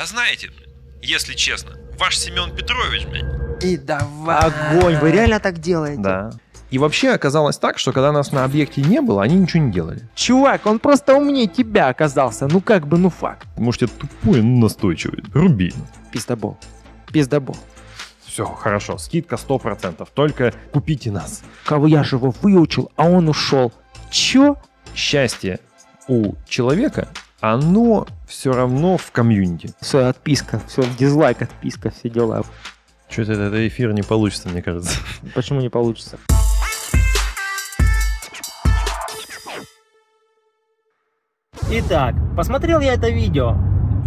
Да знаете, если честно, ваш Семен Петрович, блядь. И давай. Огонь, вы реально так делаете? Да. И вообще оказалось так, что когда нас на объекте не было, они ничего не делали. Чувак, он просто умнее тебя оказался. Ну как бы, ну факт. Может, я тупой, но настойчивый. Руби. Пиздобол. Пиздобол. Все, хорошо, скидка 100%, только купите нас. Кого я же его выучил, а он ушел. Чё? Счастье у человека оно все равно в комьюнити. Все, отписка, все, дизлайк, отписка, все дела. Что-то этот эфир не получится, мне кажется. Почему не получится? Итак, посмотрел я это видео,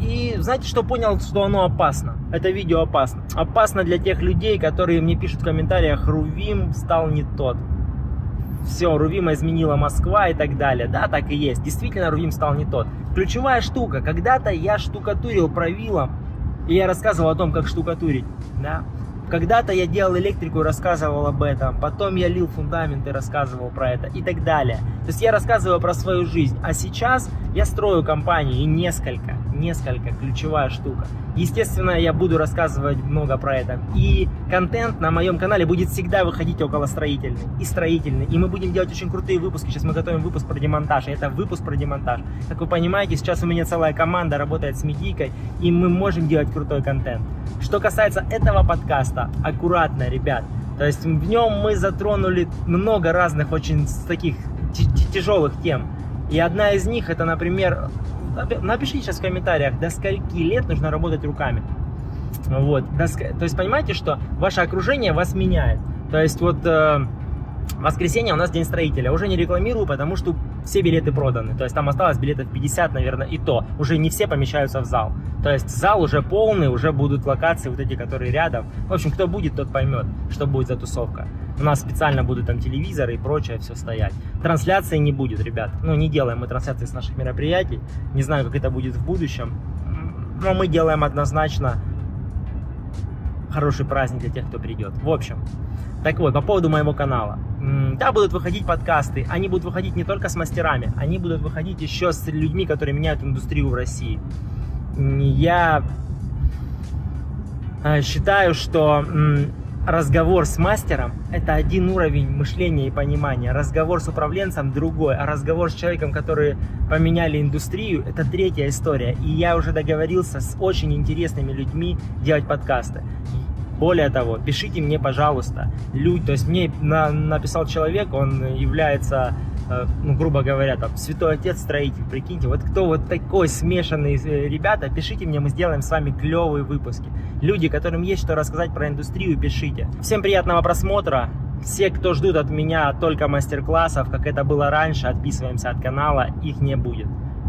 и знаете, что понял, что оно опасно? Это видео опасно. Опасно для тех людей, которые мне пишут в комментариях, Рувим стал не тот все, Рувима изменила Москва и так далее. Да, так и есть. Действительно, Рувим стал не тот. Ключевая штука. Когда-то я штукатурил правилом, и я рассказывал о том, как штукатурить. Да? Когда-то я делал электрику и рассказывал об этом, потом я лил фундамент и рассказывал про это и так далее. То есть я рассказываю про свою жизнь, а сейчас я строю компании и несколько несколько, ключевая штука. Естественно, я буду рассказывать много про это. И контент на моем канале будет всегда выходить около строительный и строительный. И мы будем делать очень крутые выпуски. Сейчас мы готовим выпуск про демонтаж. И это выпуск про демонтаж. Как вы понимаете, сейчас у меня целая команда работает с медийкой, и мы можем делать крутой контент. Что касается этого подкаста, аккуратно, ребят. То есть в нем мы затронули много разных очень таких тяжелых тем. И одна из них это, например, Напишите сейчас в комментариях, до скольки лет нужно работать руками. Вот. То есть понимаете, что ваше окружение вас меняет. То есть вот э, воскресенье у нас день строителя. Уже не рекламирую, потому что все билеты проданы. То есть там осталось билетов 50, наверное, и то. Уже не все помещаются в зал. То есть зал уже полный, уже будут локации вот эти, которые рядом. В общем, кто будет, тот поймет, что будет за тусовка. У нас специально будут там телевизоры и прочее все стоять. Трансляции не будет, ребят. Ну, не делаем мы трансляции с наших мероприятий. Не знаю, как это будет в будущем. Но мы делаем однозначно хороший праздник для тех, кто придет. В общем, так вот, по поводу моего канала. Да, будут выходить подкасты. Они будут выходить не только с мастерами, они будут выходить еще с людьми, которые меняют индустрию в России. Я э, считаю, что разговор с мастером – это один уровень мышления и понимания. Разговор с управленцем – другой. А разговор с человеком, который поменяли индустрию – это третья история. И я уже договорился с очень интересными людьми делать подкасты. Более того, пишите мне, пожалуйста, люди, то есть мне на, написал человек, он является э, ну, грубо говоря, там, святой отец строитель, прикиньте, вот кто вот такой смешанный, э, ребята, пишите мне, мы сделаем с вами клевые выпуски. Люди, которым есть что рассказать про индустрию, пишите. Всем приятного просмотра. Все, кто ждут от меня только мастер-классов, как это было раньше, отписываемся от канала, их не будет.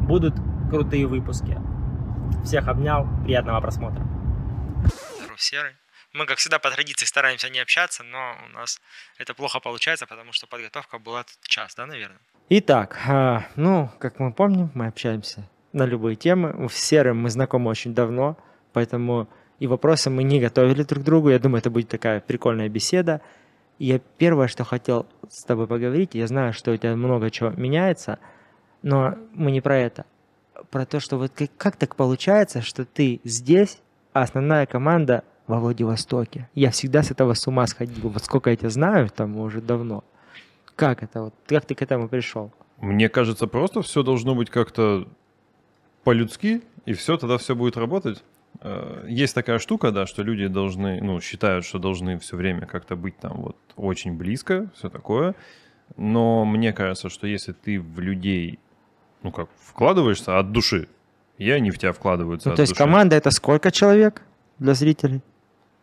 Будут крутые выпуски. Всех обнял, приятного просмотра. Серый. Мы, как всегда, по традиции стараемся не общаться, но у нас это плохо получается, потому что подготовка была тут час, да, наверное? Итак, а, ну, как мы помним, мы общаемся на любые темы. С Серым мы знакомы очень давно, поэтому и вопросы мы не готовили друг к другу. Я думаю, это будет такая прикольная беседа. Я первое, что хотел с тобой поговорить, я знаю, что у тебя много чего меняется, но мы не про это. Про то, что вот как, как так получается, что ты здесь, а основная команда во Владивостоке. Я всегда с этого с ума сходил. Вот сколько я тебя знаю, там уже давно. Как это вот? Как ты к этому пришел? Мне кажется, просто все должно быть как-то по-людски, и все, тогда все будет работать. Э, есть такая штука, да, что люди должны, ну, считают, что должны все время как-то быть там вот очень близко, все такое. Но мне кажется, что если ты в людей, ну как, вкладываешься от души, я не в тебя вкладываются ну, То есть души. команда это сколько человек для зрителей?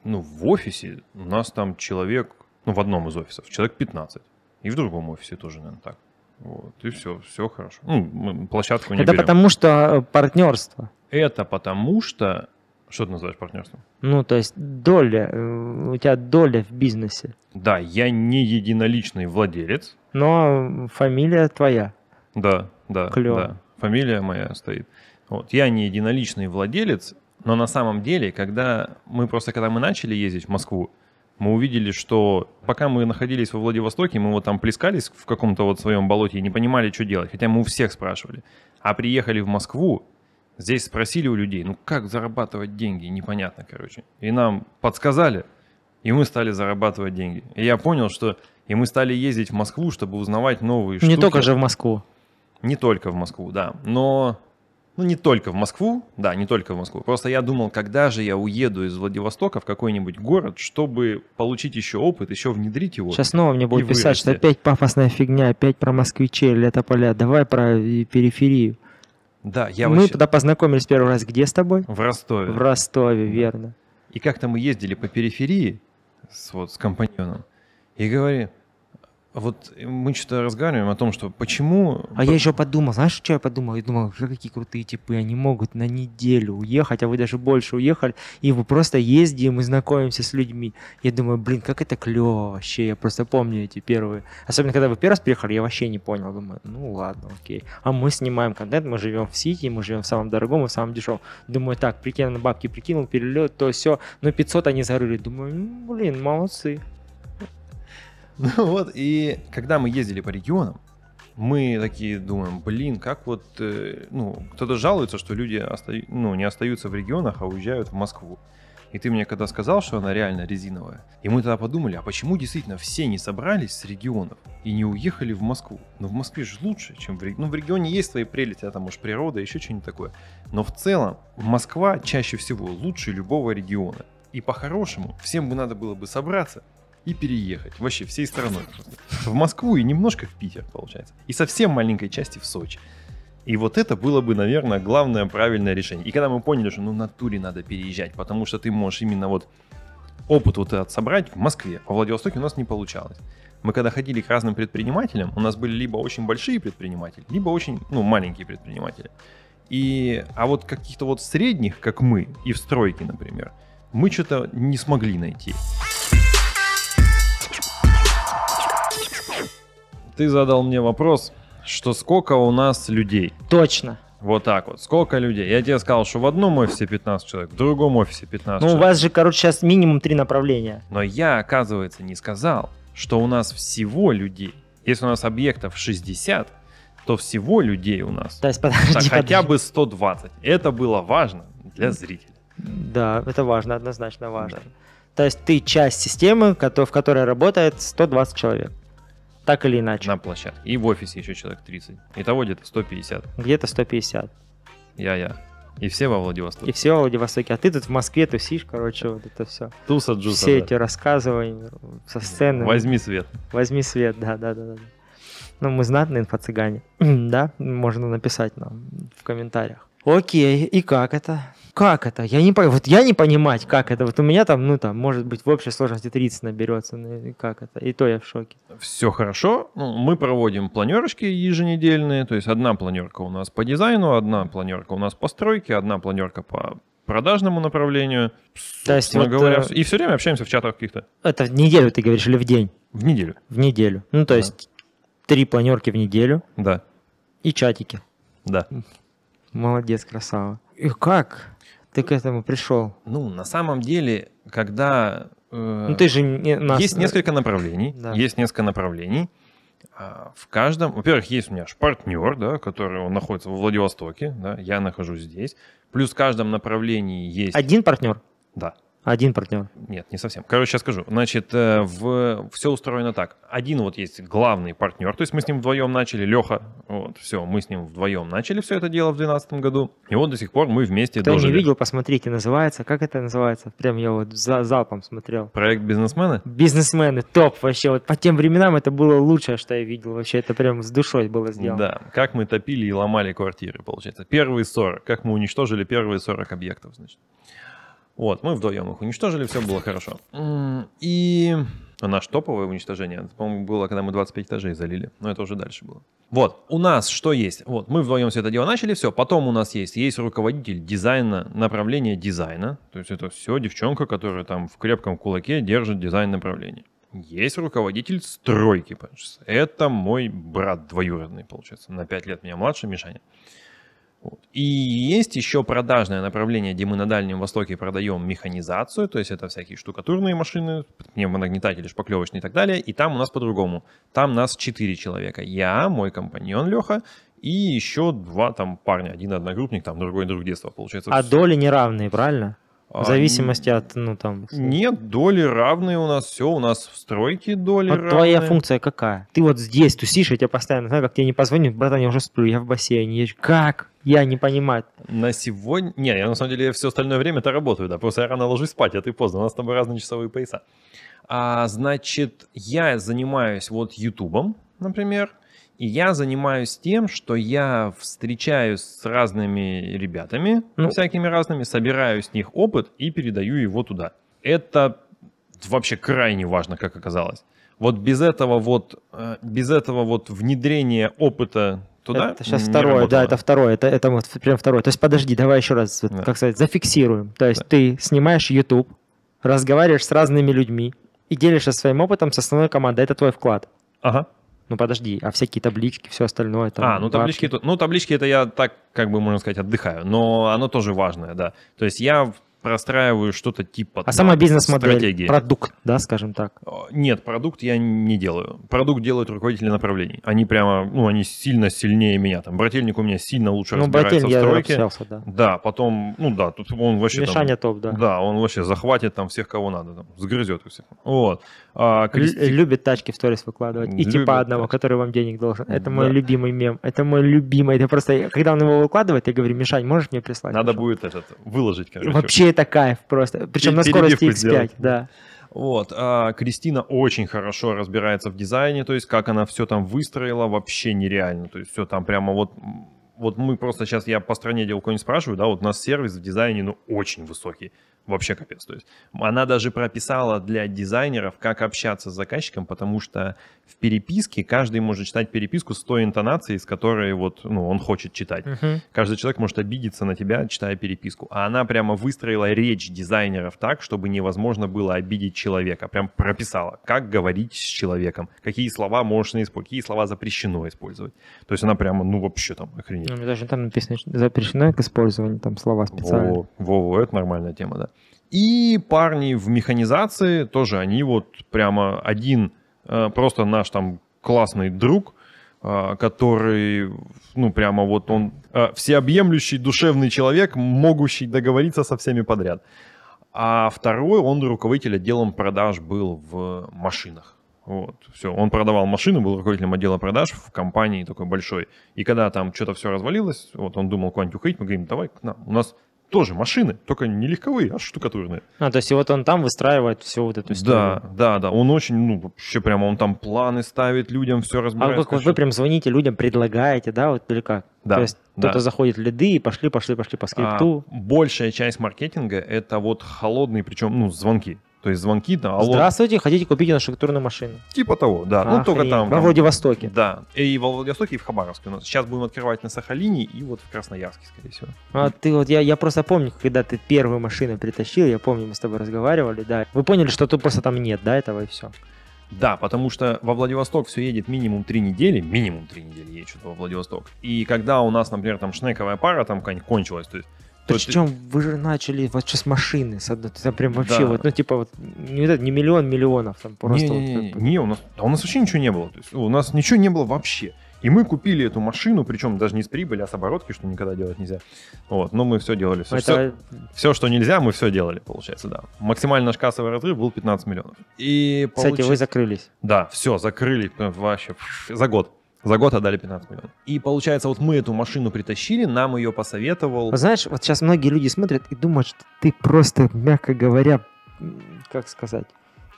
ну, в офисе у нас там человек, ну, в одном из офисов, человек 15. И в другом офисе тоже, наверное, так. Вот, и все, все хорошо. Ну, мы площадку не Это берем. потому что э, партнерство. Это потому что... Что ты называешь партнерством? Ну, то есть доля, э, у тебя доля в бизнесе. Да, я не единоличный владелец. Но фамилия твоя. Да, да. Клево. Да. Фамилия моя стоит. Вот, я не единоличный владелец, но на самом деле, когда мы просто, когда мы начали ездить в Москву, мы увидели, что пока мы находились во Владивостоке, мы вот там плескались в каком-то вот своем болоте и не понимали, что делать, хотя мы у всех спрашивали. А приехали в Москву, здесь спросили у людей, ну как зарабатывать деньги, непонятно, короче. И нам подсказали, и мы стали зарабатывать деньги. И я понял, что и мы стали ездить в Москву, чтобы узнавать новые не штуки. Не только же в Москву. Не только в Москву, да. Но ну не только в Москву, да, не только в Москву. Просто я думал, когда же я уеду из Владивостока в какой-нибудь город, чтобы получить еще опыт, еще внедрить его. Сейчас снова мне будут писать, вырасти. что опять пафосная фигня, опять про москвичей, летополя, давай про э, периферию. Да, я Мы вообще... тогда познакомились первый раз где с тобой? В Ростове. В Ростове, да. верно. И как-то мы ездили по периферии с, вот, с компаньоном и говорим, вот мы что-то разговариваем о том, что почему... А я еще подумал, знаешь, что я подумал? Я думал, какие крутые типы, они могут на неделю уехать, а вы даже больше уехали, и мы просто ездим и знакомимся с людьми. Я думаю, блин, как это клево вообще, я просто помню эти первые. Особенно, когда вы первый раз приехали, я вообще не понял, думаю, ну ладно, окей. А мы снимаем контент, мы живем в Сити, мы живем в самом дорогом и в самом дешевом. Думаю, так, прикинул на бабки, прикинул, перелет, то все, но 500 они зарыли. Думаю, блин, молодцы. Ну вот, и когда мы ездили по регионам, мы такие думаем, блин, как вот, э, ну, кто-то жалуется, что люди оста... ну, не остаются в регионах, а уезжают в Москву. И ты мне когда сказал, что она реально резиновая, и мы тогда подумали, а почему действительно все не собрались с регионов и не уехали в Москву? Но ну, в Москве же лучше, чем в регионе. Ну, в регионе есть свои прелести, а там уж природа, еще что-нибудь такое. Но в целом Москва чаще всего лучше любого региона. И по-хорошему, всем бы надо было бы собраться и переехать. Вообще всей страной. В Москву и немножко в Питер, получается. И совсем маленькой части в Сочи. И вот это было бы, наверное, главное правильное решение. И когда мы поняли, что ну в натуре надо переезжать, потому что ты можешь именно вот опыт вот этот собрать в Москве, во Владивостоке у нас не получалось. Мы когда ходили к разным предпринимателям, у нас были либо очень большие предприниматели, либо очень, ну, маленькие предприниматели. И, а вот каких-то вот средних, как мы, и в стройке, например, мы что-то не смогли найти. ты задал мне вопрос, что сколько у нас людей. Точно. Вот так вот. Сколько людей? Я тебе сказал, что в одном офисе 15 человек, в другом офисе 15 ну, человек. Ну, у вас же, короче, сейчас минимум три направления. Но я, оказывается, не сказал, что у нас всего людей. Если у нас объектов 60, то всего людей у нас. То есть, подожди, так, подожди. хотя бы 120. Это было важно для зрителя. Да, это важно, однозначно важно. Да. То есть ты часть системы, в которой работает 120 человек. Так или иначе. На площадке. И в офисе еще человек 30. Итого где-то 150. Где-то 150. Я-я. И все во Владивостоке. И все во Владивостоке. А ты тут в Москве тусишь, короче, вот это все. Туса джуса. Все да. эти рассказывания со сцены. Возьми свет. Возьми свет, да, да, да. да. Ну, мы знатные инфо-цыгане, да? Можно написать нам в комментариях. Окей, и как это? Как это? Я не вот я не понимать, как это. Вот у меня там, ну там, может быть, в общей сложности 30 наберется. Ну, как это? И то я в шоке. Все хорошо. Ну, мы проводим планерочки еженедельные. То есть одна планерка у нас по дизайну, одна планерка у нас по стройке, одна планерка по продажному направлению. То есть, вот, говоря, э... и все время общаемся в чатах каких-то. Это в неделю ты говоришь или в день? В неделю. В неделю. Ну, то да. есть три планерки в неделю. Да. И чатики. Да. Молодец, красава. И как ты к этому пришел? Ну, на самом деле, когда... Э, ну, ты же не, нас... Есть несколько направлений. Да. Есть несколько направлений. А, в каждом, во-первых, есть у меня партнер, да, который он находится во Владивостоке, да, я нахожусь здесь. Плюс в каждом направлении есть... Один партнер? Да. Один партнер. Нет, не совсем. Короче, сейчас скажу. Значит, э, в... все устроено так. Один вот есть главный партнер, то есть мы с ним вдвоем начали, Леха, вот, все, мы с ним вдвоем начали все это дело в 2012 году, и вот до сих пор мы вместе Кто дожили. не видел, посмотрите, называется, как это называется? Прям я вот за залпом смотрел. Проект бизнесмены. Бизнесмены, топ вообще, вот по тем временам это было лучшее, что я видел вообще, это прям с душой было сделано. Да, как мы топили и ломали квартиры, получается. Первые 40, как мы уничтожили первые 40 объектов, значит. Вот, мы вдвоем их уничтожили, все было хорошо. И а наш топовое уничтожение, это, по-моему, было, когда мы 25 этажей залили, но это уже дальше было. Вот, у нас что есть? Вот, мы вдвоем все это дело начали, все. Потом у нас есть, есть руководитель дизайна, направление дизайна. То есть это все девчонка, которая там в крепком кулаке держит дизайн направления. Есть руководитель стройки, Это мой брат двоюродный, получается. На 5 лет меня младше, Мишаня. И есть еще продажное направление, где мы на Дальнем Востоке продаем механизацию, то есть это всякие штукатурные машины, пневмонагнетатели, шпаклевочные и так далее. И там у нас по-другому. Там нас четыре человека. Я, мой компаньон Леха и еще два там парня. Один одногруппник, там другой друг детства, получается. А все. доли неравные, правильно? В а, зависимости а, от, ну там... Нет, доли равные у нас, все, у нас в стройке доли вот равные. твоя функция какая? Ты вот здесь тусишь, я тебя постоянно, знаю, как тебе не позвоню, братан, я уже сплю, я в бассейне. Я... Как? Я не понимаю. На сегодня... Не, я на самом деле все остальное время-то работаю, да. Просто я рано ложусь спать, а ты поздно. У нас там разные часовые пояса. А, значит, я занимаюсь вот Ютубом, например. И я занимаюсь тем, что я встречаюсь с разными ребятами, ну. всякими разными, собираю с них опыт и передаю его туда. Это вообще крайне важно, как оказалось. Вот без этого вот, э, без этого вот внедрения опыта туда? Это сейчас второе, да, это второе, это, это вот прям второе. То есть подожди, давай еще раз, да. как сказать, зафиксируем. То есть да. ты снимаешь YouTube, разговариваешь с разными людьми и делишься своим опытом с основной командой. Это твой вклад. Ага. Ну подожди, а всякие таблички, все остальное там. А, ну таблички, ну таблички это я так, как бы можно сказать, отдыхаю, но оно тоже важное, да. То есть я простраиваю что-то типа... А сама бизнес-модель, продукт, да, скажем так? Э, нет, продукт я не делаю. Продукт делают руководители направлений. Они прямо, ну, они сильно сильнее меня. Там брательник у меня сильно лучше ну, разбирается в стройке. Я да. да, потом, ну да, тут он вообще... Мишаня там, топ, да. Да, он вообще захватит там всех, кого надо, там, сгрызет у всех. Вот. А, Кристи... Э, любит тачки в сторис выкладывать. И типа одного, тачки. который вам денег должен. Это мой любимый мем. Это мой любимый. Это просто, когда он его выкладывает, я говорю, Мишань, можешь мне прислать? Надо Мишань? будет этот выложить, короче. вообще это кайф просто. Причем на скорости X5, сделать. да. Вот, а Кристина очень хорошо разбирается в дизайне, то есть как она все там выстроила, вообще нереально. То есть все там прямо вот вот мы просто сейчас, я по стране делал кого-нибудь спрашиваю, да, вот у нас сервис в дизайне, ну, очень высокий вообще капец. То есть она даже прописала для дизайнеров, как общаться с заказчиком, потому что в переписке каждый может читать переписку с той интонацией, с которой вот, ну, он хочет читать. Uh-huh. Каждый человек может обидеться на тебя, читая переписку. А она прямо выстроила речь дизайнеров так, чтобы невозможно было обидеть человека. Прям прописала, как говорить с человеком, какие слова можно использовать, какие слова запрещено использовать. То есть она прямо, ну, вообще там охренеть. Ну, даже там написано, запрещено к использованию там слова специально. Во-во, это нормальная тема, да. И парни в механизации тоже, они вот прямо один, э, просто наш там классный друг, э, который, ну прямо вот он э, всеобъемлющий душевный человек, могущий договориться со всеми подряд. А второй, он руководитель отделом продаж был в машинах. Вот, все, он продавал машины, был руководителем отдела продаж в компании такой большой. И когда там что-то все развалилось, вот он думал куда-нибудь уходить, мы говорим, давай к нам. У нас тоже машины, только не легковые, а штукатурные. А, то есть и вот он там выстраивает всю вот эту историю. Да, да, да. Он очень, ну, вообще прямо он там планы ставит людям, все а разбирает. А как вот вы прям звоните людям, предлагаете, да, вот или как? Да, то есть да. кто-то заходит в лиды и пошли, пошли, пошли по а, скрипту. А, большая часть маркетинга это вот холодные, причем, ну, звонки. То есть звонки там, алло. Здравствуйте, хотите купить нашу турную машину? Типа того, да. Охренеть. Ну, только там. Во Владивостоке. Да. И во Владивостоке, и в Хабаровске. Но сейчас будем открывать на Сахалине и вот в Красноярске, скорее всего. А ты вот, я, я просто помню, когда ты первую машину притащил, я помню, мы с тобой разговаривали, да. Вы поняли, что тут просто там нет, да, этого и все. Да, потому что во Владивосток все едет минимум три недели, минимум три недели едет что-то во Владивосток. И когда у нас, например, там шнековая пара там кончилась, то есть причем вот... вы же начали вот сейчас машины с одной, там прям вообще да. вот, ну типа вот не, не миллион миллионов, там просто не, вот, не, не, как... не, у нас, да, у нас вообще ничего не было, то есть у нас ничего не было вообще. И мы купили эту машину, причем даже не с прибыли, а с оборотки, что никогда делать нельзя. Вот, но мы все делали. Все, Это... все, все что нельзя, мы все делали, получается, да. Максимальный наш кассовый разрыв был 15 миллионов. И Кстати, вы закрылись. Да, все, закрыли вообще за год. За год отдали 15 миллионов. И получается, вот мы эту машину притащили, нам ее посоветовал. Знаешь, вот сейчас многие люди смотрят и думают, что ты просто, мягко говоря, как сказать,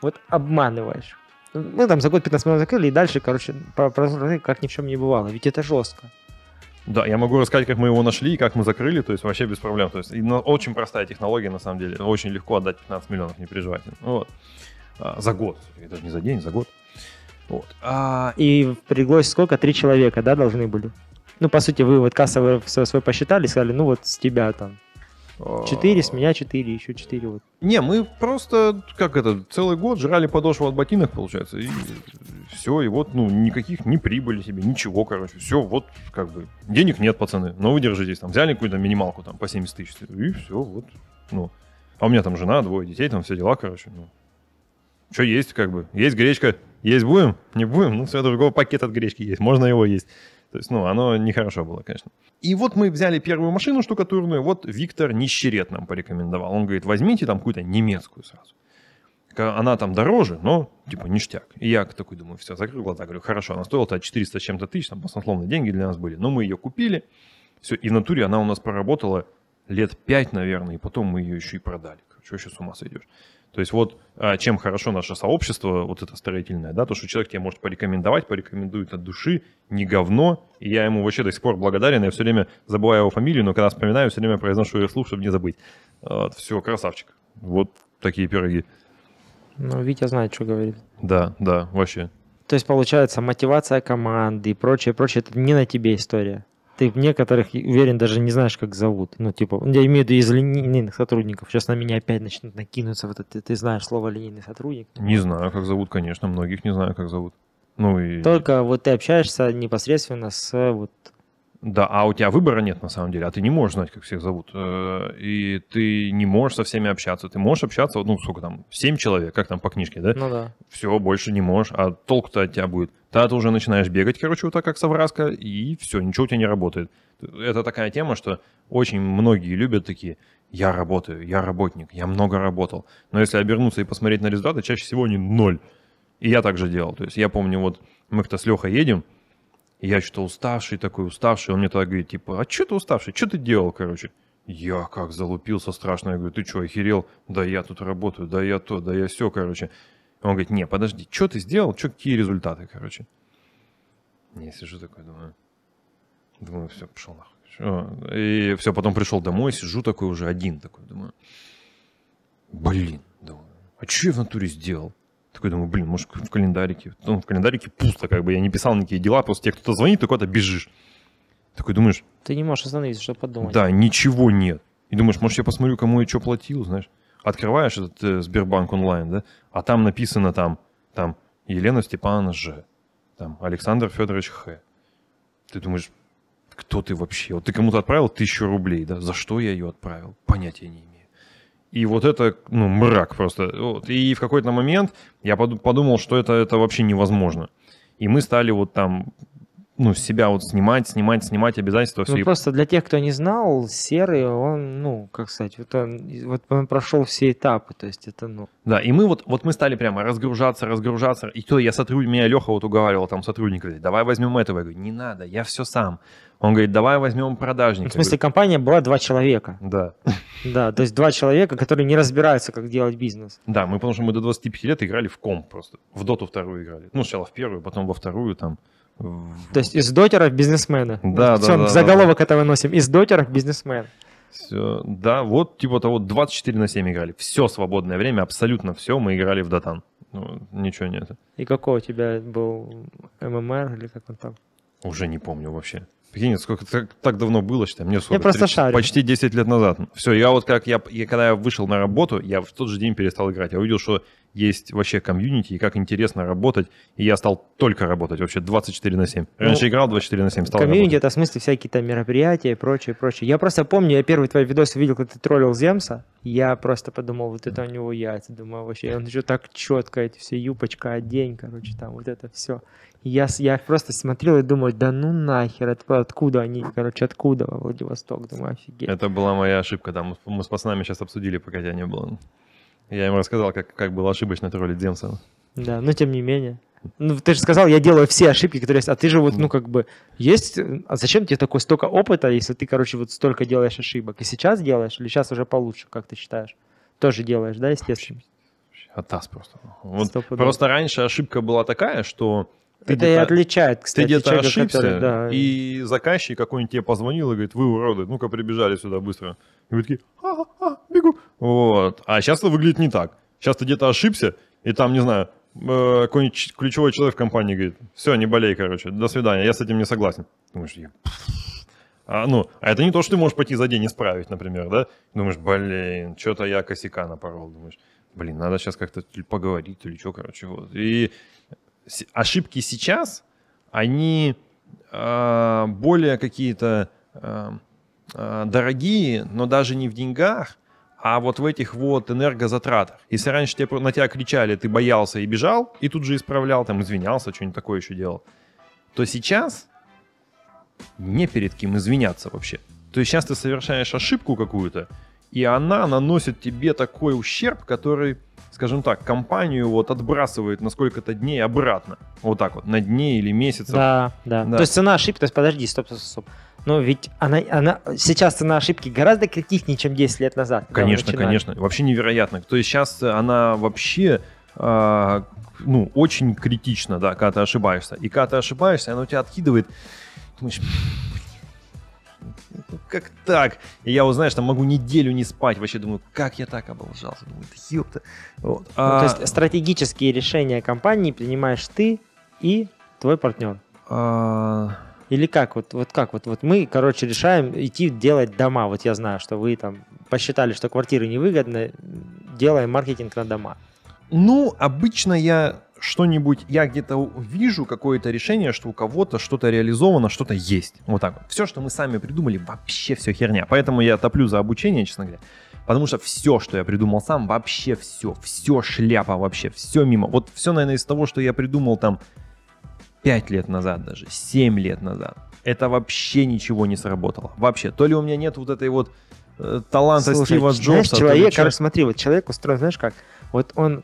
вот обманываешь. Мы там за год 15 миллионов закрыли, и дальше, короче, как ни в чем не бывало. Ведь это жестко. Да, я могу рассказать, как мы его нашли и как мы закрыли, то есть вообще без проблем. То есть и, ну, очень простая технология, на самом деле. Очень легко отдать 15 миллионов, не переживайте. Вот. А, за год. Это же не за день, за год. Вот. А, и приглось сколько? Три человека, да, должны были? Ну, по сути, вы вот кассовый свой посчитали, сказали, ну вот с тебя там Четыре с меня, четыре, еще четыре. Вот. Не, мы просто, как это, целый год жрали подошву от ботинок, получается. И, все, и вот, ну, никаких, не ни прибыли себе, ничего, короче. Все, вот, как бы, денег нет, пацаны, но вы держитесь. Там взяли какую-то минималку, там, по 70 тысяч. И все, вот, ну. А у меня там жена, двое детей, там все дела, короче. Ну. Что есть, как бы, есть гречка, есть будем? Не будем? Ну, все, другого пакет от гречки есть. Можно его есть. То есть, ну, оно нехорошо было, конечно. И вот мы взяли первую машину штукатурную, вот Виктор Нищерет нам порекомендовал. Он говорит, возьмите там какую-то немецкую сразу. Она там дороже, но типа ништяк. И я такой думаю, все, закрыл глаза, говорю, хорошо, она стоила-то 400 с чем-то тысяч, там баснословные деньги для нас были. Но мы ее купили, все, и в натуре она у нас проработала лет 5, наверное, и потом мы ее еще и продали. Короче, вообще с ума сойдешь. То есть вот а, чем хорошо наше сообщество, вот это строительное, да, то, что человек тебе может порекомендовать, порекомендует от души, не говно, и я ему вообще до сих пор благодарен, я все время забываю его фамилию, но когда вспоминаю, все время произношу ее вслух, чтобы не забыть. Вот, все, красавчик. Вот такие пироги. Ну, Витя знает, что говорит. Да, да, вообще. То есть, получается, мотивация команды и прочее, прочее, это не на тебе история ты в некоторых, уверен, даже не знаешь, как зовут. Ну, типа, ну, я имею в виду из линейных сотрудников. Сейчас на меня опять начнут накинуться. Вот это, ты, знаешь слово линейный сотрудник? Не знаю, как зовут, конечно. Многих не знаю, как зовут. Ну и... Только вот ты общаешься непосредственно с вот да, а у тебя выбора нет на самом деле, а ты не можешь знать, как всех зовут. Э, и ты не можешь со всеми общаться. Ты можешь общаться, ну, сколько там, 7 человек, как там по книжке, да? Ну да. Все, больше не можешь, а толк-то от тебя будет. Тогда ты уже начинаешь бегать, короче, вот так, как совраска, и все, ничего у тебя не работает. Это такая тема, что очень многие любят такие, я работаю, я работник, я много работал. Но если обернуться и посмотреть на результаты, чаще всего они ноль. И я также делал. То есть я помню, вот мы кто с Лехой едем, я что-то уставший такой, уставший. Он мне тогда говорит, типа, а что ты уставший? Что ты делал, короче? Я как залупился страшно. Я говорю, ты что, охерел? Да я тут работаю, да я то, да я все, короче. Он говорит, не, подожди, что ты сделал? Что, какие результаты, короче? Не сижу такой, думаю, думаю, все, пошел нахуй. Все. И все, потом пришел домой, сижу такой уже один такой, думаю, блин, думаю, а что я в натуре сделал? Такой думаю, блин, может, в календарике. Ну, в календарике пусто, как бы я не писал никакие дела, просто тебе кто-то звонит, ты куда-то бежишь. Такой думаешь... Ты не можешь остановиться, что подумать. Да, ничего нет. И думаешь, может, я посмотрю, кому я что платил, знаешь. Открываешь этот э, Сбербанк онлайн, да, а там написано там, там, Елена Степановна Ж, там, Александр Федорович Х. Ты думаешь, кто ты вообще? Вот ты кому-то отправил тысячу рублей, да? За что я ее отправил? Понятия не имею. И вот это, ну, мрак просто. Вот. И в какой-то момент я подумал, что это, это вообще невозможно. И мы стали вот там, ну, себя вот снимать, снимать, снимать обязательства. Ну, просто для тех, кто не знал, серый, он, ну, как сказать, вот он, вот он прошел все этапы, то есть это, ну... Да, и мы вот, вот мы стали прямо разгружаться, разгружаться. И то я сотрудник, меня Леха вот уговаривал, там, сотрудник говорит, давай возьмем этого. Я говорю, не надо, я все сам. Он говорит, давай возьмем продажника. Ну, в смысле, компания была два человека. Да. Да, то есть два человека, которые не разбираются, как делать бизнес. Да, мы потому что мы до 25 лет играли в комп просто. В доту вторую играли. Ну, сначала в первую, потом во вторую там. То есть из дотера в бизнесмена. Да, да, да. Заголовок да. это выносим. Из дотера в бизнесмен. Все, да, вот типа того 24 на 7 играли. Все свободное время, абсолютно все мы играли в дотан. Ну, ничего нет. И какой у тебя был ММР или как он там? Уже не помню вообще. Прикинь, сколько так, так давно было, считай, мне 40, я просто 30, шарю. почти 10 лет назад. Все, я вот как, я, я когда я вышел на работу, я в тот же день перестал играть. Я увидел, что есть вообще комьюнити, и как интересно работать, и я стал только работать вообще 24 на 7. Ну, Раньше ну, играл 24 на 7, стал Комьюнити — это в смысле всякие там мероприятия и прочее, прочее. Я просто помню, я первый твой видос увидел, когда ты троллил Земса, я просто подумал, вот это у него яйца, думаю, вообще, он еще так четко, эти все юпочка одень, короче, там вот это все. Я, я просто смотрел и думал, да ну нахер, откуда они, короче, откуда во Владивосток, думаю, офигеть. Это была моя ошибка, да, мы, с пацанами сейчас обсудили, пока тебя не было. Я им рассказал, как, как было ошибочно троллить Демсона. Да, но тем не менее. Ну, ты же сказал, я делаю все ошибки, которые есть, а ты же вот, ну, как бы, есть, а зачем тебе такой столько опыта, если ты, короче, вот столько делаешь ошибок, и сейчас делаешь, или сейчас уже получше, как ты считаешь? Тоже делаешь, да, естественно? Вообще, вообще, атас просто. Вот просто раньше ошибка была такая, что ты это и отличает, кстати. Ты где-то ошибся, который, да. и заказчик какой-нибудь тебе позвонил и говорит, вы уроды, ну-ка прибежали сюда быстро. И вы такие, а-а-а, бегу. Вот. А сейчас это выглядит не так. Сейчас ты где-то ошибся, и там, не знаю, э, какой-нибудь ключевой человек в компании говорит, все, не болей, короче, до свидания, я с этим не согласен. Думаешь, я... А, ну, а это не то, что ты можешь пойти за день исправить, например, да? Думаешь, блин, что-то я косяка напорол, думаешь блин, надо сейчас как-то поговорить или что, короче, вот. И ошибки сейчас, они э, более какие-то э, дорогие, но даже не в деньгах, а вот в этих вот энергозатратах. Если раньше тебе, на тебя кричали, ты боялся и бежал, и тут же исправлял, там извинялся, что-нибудь такое еще делал, то сейчас не перед кем извиняться вообще. То есть сейчас ты совершаешь ошибку какую-то, и она наносит тебе такой ущерб, который скажем так, компанию вот отбрасывает на сколько-то дней обратно. Вот так вот, на дни или месяцев. Да, да, да. То есть цена ошибки, то есть подожди, стоп, стоп, стоп. Но ведь она, она, сейчас цена ошибки гораздо критичнее, чем 10 лет назад. Конечно, конечно. Вообще невероятно. То есть сейчас она вообще э, ну, очень критична, да, когда ты ошибаешься. И когда ты ошибаешься, она у тебя откидывает. Думаешь, ну как так? И я, вот, знаешь, там могу неделю не спать. Вообще думаю, как я так облажался? Думаю, да ёпта. Вот. Ну, а... То есть стратегические решения компании принимаешь ты и твой партнер. А... Или как? Вот, вот как? Вот, вот мы, короче, решаем идти делать дома. Вот я знаю, что вы там посчитали, что квартиры невыгодны, делаем маркетинг на дома. Ну, обычно я что-нибудь, я где-то вижу какое-то решение, что у кого-то что-то реализовано, что-то есть. Вот так вот. Все, что мы сами придумали, вообще все херня. Поэтому я топлю за обучение, честно говоря. Потому что все, что я придумал сам, вообще все, все шляпа вообще, все мимо. Вот все, наверное, из того, что я придумал там 5 лет назад даже, 7 лет назад, это вообще ничего не сработало. Вообще, то ли у меня нет вот этой вот э, таланта Слушай, Стива Джобса. Знаешь, человек, короче, человек... смотри, вот человек устроен, знаешь как, вот он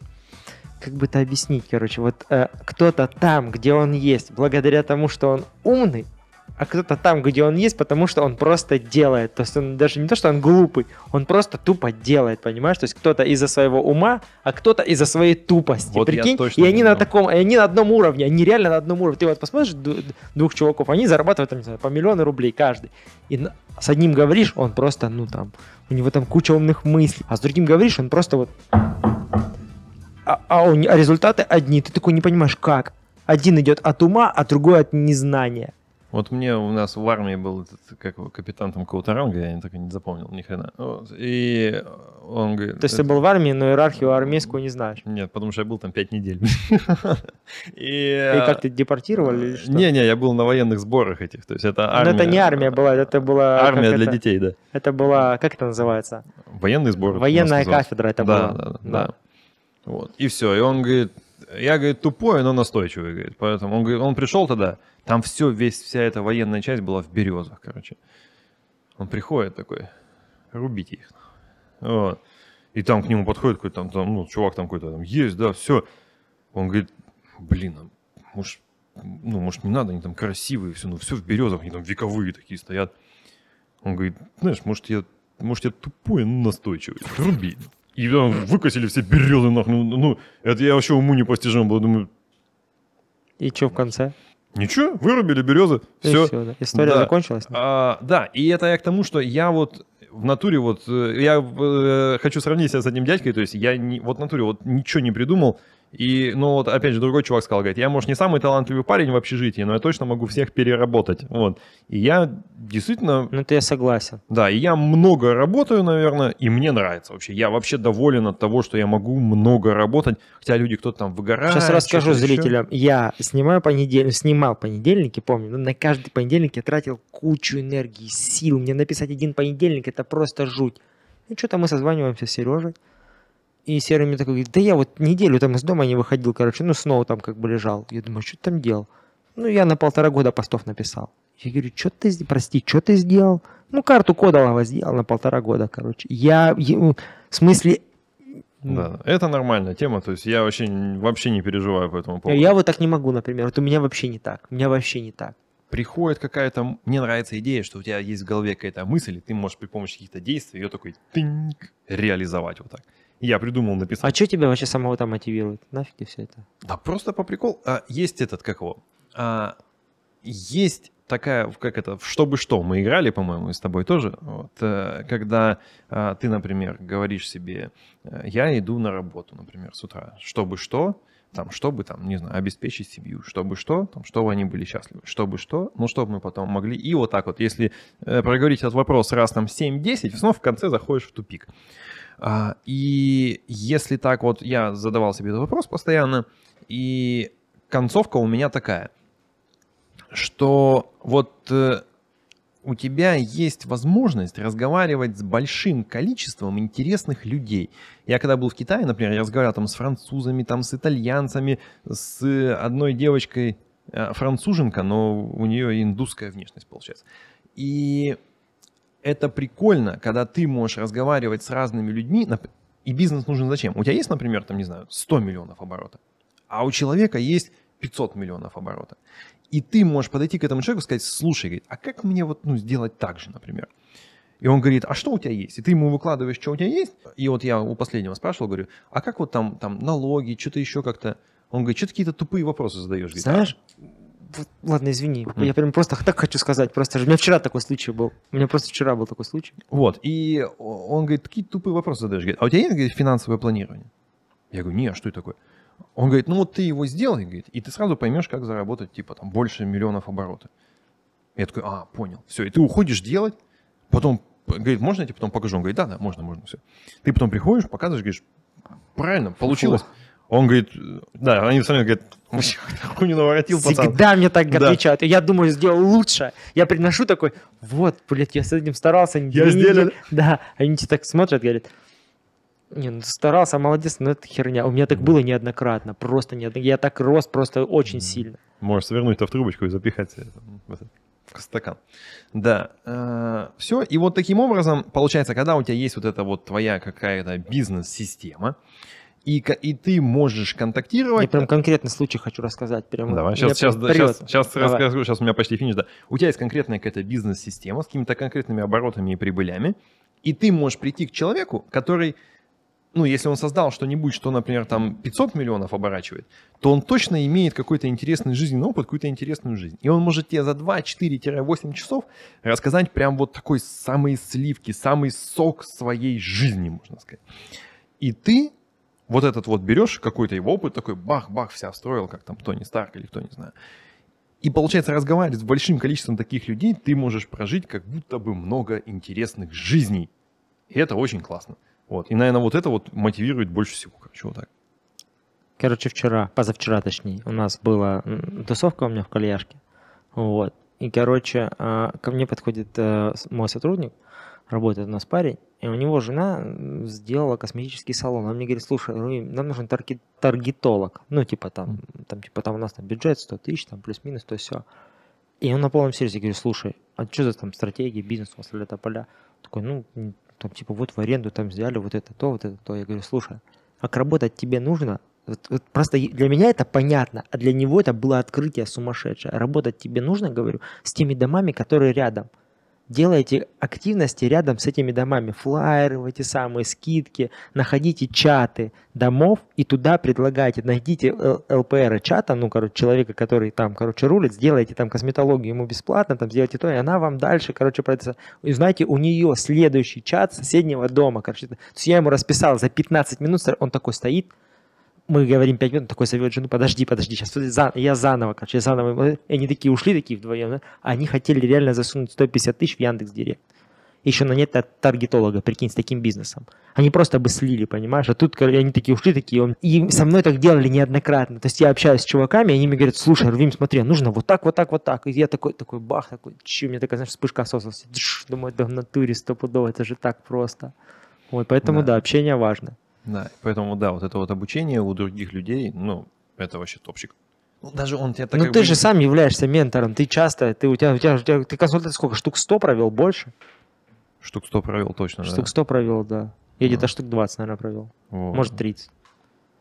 как бы это объяснить, короче, вот э, кто-то там, где он есть, благодаря тому, что он умный, а кто-то там, где он есть, потому что он просто делает. То есть он даже не то, что он глупый, он просто тупо делает, понимаешь? То есть кто-то из-за своего ума, а кто-то из-за своей тупости. Вот прикинь, я точно и они на таком, и они на одном уровне, они реально на одном уровне. Ты вот посмотришь двух чуваков, они зарабатывают там, не знаю, по миллиону рублей каждый. И с одним говоришь, он просто, ну там, у него там куча умных мыслей, а с другим говоришь, он просто вот а, а, а результаты одни. Ты такой не понимаешь, как. Один идет от ума, а другой от незнания. Вот мне у нас в армии был этот, как капитан там какого-то ранга, я так и не запомнил ни хрена. И он говорит... То есть это... ты был в армии, но иерархию армейскую не знаешь? Нет, потому что я был там пять недель. И, э, как, ты депортировали Не-не, я был на военных сборах этих, то есть это армия... Но это не армия была, это была... Армия для детей, да. Это была, как это называется? Военный сбор. Военная кафедра это была. Да, да, да. Вот. И все. И он говорит, я, говорит, тупой, но настойчивый, говорит. Поэтому он, говорит, он пришел тогда, там все, весь, вся эта военная часть была в березах, короче. Он приходит такой, рубите их. Вот. И там к нему подходит какой-то там, там ну, чувак там какой-то, там, есть, да, все. Он говорит, блин, а может, ну, может, не надо, они там красивые, все, ну, все в березах, они там вековые такие стоят. Он говорит, знаешь, может, я, может, я тупой, но настойчивый, руби. И там выкосили все березы нахуй. Ну, ну, ну, это я вообще уму непостижимо был. Думаю, и что в конце? Ничего, вырубили березы, и все. все да. История да. закончилась? А, да, и это я к тому, что я вот в натуре вот, э, я э, хочу сравнить себя с одним дядькой, то есть я не, вот в натуре вот ничего не придумал, и, ну, вот, опять же, другой чувак сказал, говорит, я, может, не самый талантливый парень в общежитии, но я точно могу всех переработать, вот. И я действительно... Ну, ты согласен. Да, и я много работаю, наверное, и мне нравится вообще. Я вообще доволен от того, что я могу много работать, хотя люди кто-то там выгорает. Сейчас расскажу зрителям. Еще. Я снимаю понедельник, снимал понедельники, помню, но на каждый понедельник я тратил кучу энергии, сил. Мне написать один понедельник – это просто жуть. Ну, что-то мы созваниваемся с Сережей, и Серый мне такой говорит, да я вот неделю там из дома не выходил, короче, ну снова там как бы лежал. Я думаю, что ты там делал? Ну, я на полтора года постов написал. Я говорю, что ты, прости, что ты сделал? Ну, карту кодового сделал на полтора года, короче. Я, я ну, в смысле... Да, это нормальная тема, то есть я вообще, вообще не переживаю по этому поводу. Я вот так не могу, например, вот у меня вообще не так, у меня вообще не так приходит какая-то, мне нравится идея, что у тебя есть в голове какая-то мысль, и ты можешь при помощи каких-то действий ее такой тынь, реализовать вот так я придумал написать. А что тебя вообще самого там мотивирует? Нафиг все это? Да просто по прикол. А, есть этот, как его? А, есть такая, как это, чтобы что, мы играли, по-моему, и с тобой тоже, вот, э, когда а, ты, например, говоришь себе, э, я иду на работу, например, с утра, чтобы что, там, чтобы, там, не знаю, обеспечить семью, чтобы что, там, чтобы они были счастливы, чтобы что, ну, чтобы мы потом могли, и вот так вот, если э, проговорить этот вопрос раз там 7-10, снова в конце заходишь в тупик. А, и если так вот, я задавал себе этот вопрос постоянно, и концовка у меня такая, что вот э, у тебя есть возможность разговаривать с большим количеством интересных людей. Я когда был в Китае, например, я разговаривал там с французами, там с итальянцами, с одной девочкой, э, француженка, но у нее индусская внешность получается. И это прикольно, когда ты можешь разговаривать с разными людьми, и бизнес нужен зачем? У тебя есть, например, там, не знаю, 100 миллионов оборота, а у человека есть 500 миллионов оборота. И ты можешь подойти к этому человеку и сказать, слушай, а как мне вот ну, сделать так же, например? И он говорит, а что у тебя есть? И ты ему выкладываешь, что у тебя есть. И вот я у последнего спрашивал, говорю, а как вот там, там налоги, что-то еще как-то? Он говорит, что ты какие-то тупые вопросы задаешь? «А Знаешь, ладно, извини, mm. я прям просто так хочу сказать, просто же. у меня вчера такой случай был, у меня просто вчера был такой случай. Вот, и он говорит, такие тупые вопросы задаешь, говорит, а у тебя есть, говорит, финансовое планирование? Я говорю, не, а что это такое? Он говорит, ну вот ты его сделай, говорит, и ты сразу поймешь, как заработать, типа, там, больше миллионов оборота. Я такой, а, понял, все, и ты уходишь делать, потом, говорит, можно я тебе потом покажу? Он говорит, да, да, можно, можно, все. Ты потом приходишь, показываешь, говоришь, правильно, получилось. Фу. Он говорит, да, они сами говорят, хуйню наворотил, пацан. Всегда мне так да. Я думаю, сделал лучше. Я приношу такой, вот, блядь, я с этим старался. я сделал. Да, они тебе так смотрят, говорят, не, ну старался, а молодец, но ну, это херня. У меня так было неоднократно, просто неоднократно. Я так рос просто очень сильно. Можешь свернуть-то в трубочку и запихать э, в стакан. Да. Э, Все. И вот таким образом, получается, когда у тебя есть вот эта вот твоя какая-то бизнес-система, и, и ты можешь контактировать. Я прям конкретный случай хочу рассказать. прямо. Давай, сейчас, сейчас, сейчас, сейчас Давай. расскажу, сейчас у меня почти финиш. Да. У тебя есть конкретная какая-то бизнес-система с какими-то конкретными оборотами и прибылями, и ты можешь прийти к человеку, который, ну, если он создал что-нибудь, что, например, там 500 миллионов оборачивает, то он точно имеет какой-то интересный жизненный опыт, какую-то интересную жизнь. И он может тебе за 2, 4-8 часов рассказать прям вот такой самые сливки, самый сок своей жизни, можно сказать. И ты вот этот вот берешь, какой-то его опыт, такой бах-бах, вся строил, как там Тони Старк или кто не знаю. И получается, разговаривать с большим количеством таких людей, ты можешь прожить как будто бы много интересных жизней. И это очень классно. Вот. И, наверное, вот это вот мотивирует больше всего. Короче, вот так. Короче, вчера, позавчера точнее, у нас была тусовка у меня в кальяшке. Вот. И, короче, а, ко мне подходит э, мой сотрудник – работает у нас парень, и у него жена сделала косметический салон. Он мне говорит, слушай, ну, нам нужен таргет, таргетолог. Ну, типа там, там, типа там у нас там бюджет 100 тысяч, там плюс-минус, то все. И он на полном серьезе говорит, слушай, а что за там стратегия, бизнес у вас или это поля? Такой, ну, там типа вот в аренду там взяли вот это то, вот это то. Я говорю, слушай, как работать тебе нужно? Вот, вот просто для меня это понятно, а для него это было открытие сумасшедшее. Работать тебе нужно, говорю, с теми домами, которые рядом – делайте активности рядом с этими домами, флайеры, эти самые скидки, находите чаты домов и туда предлагайте, найдите э, ЛПР чата, ну, короче, человека, который там, короче, рулит, сделайте там косметологию ему бесплатно, там сделайте то, и она вам дальше, короче, пройдется. И знаете, у нее следующий чат соседнего дома, короче, то есть я ему расписал за 15 минут, он такой стоит, мы говорим 5 минут, такой зовет жену, подожди, подожди, сейчас я заново, короче, заново. И они такие ушли, такие вдвоем, да? они хотели реально засунуть 150 тысяч в Яндекс Директ. Еще на нет таргетолога, прикинь, с таким бизнесом. Они просто бы слили, понимаешь? А тут они такие ушли, такие, он... и со мной так делали неоднократно. То есть я общаюсь с чуваками, они мне говорят, слушай, Рувим, смотри, нужно вот так, вот так, вот так. И я такой, такой, бах, такой, че, у меня такая, знаешь, вспышка осознанности. Думаю, да в натуре стопудово, это же так просто. Вот, поэтому да, да общение важно. Да, поэтому, да, вот это вот обучение у других людей, ну, это вообще топчик. Ну, даже он тебя так... Ну, ты бы... же сам являешься ментором, ты часто, ты у тебя, у тебя, у тебя ты консультант сколько, штук 100 провел, больше? Штук 100 провел точно, Штук да. 100 провел, да. Я а. где-то штук 20, наверное, провел. Вот. Может, 30.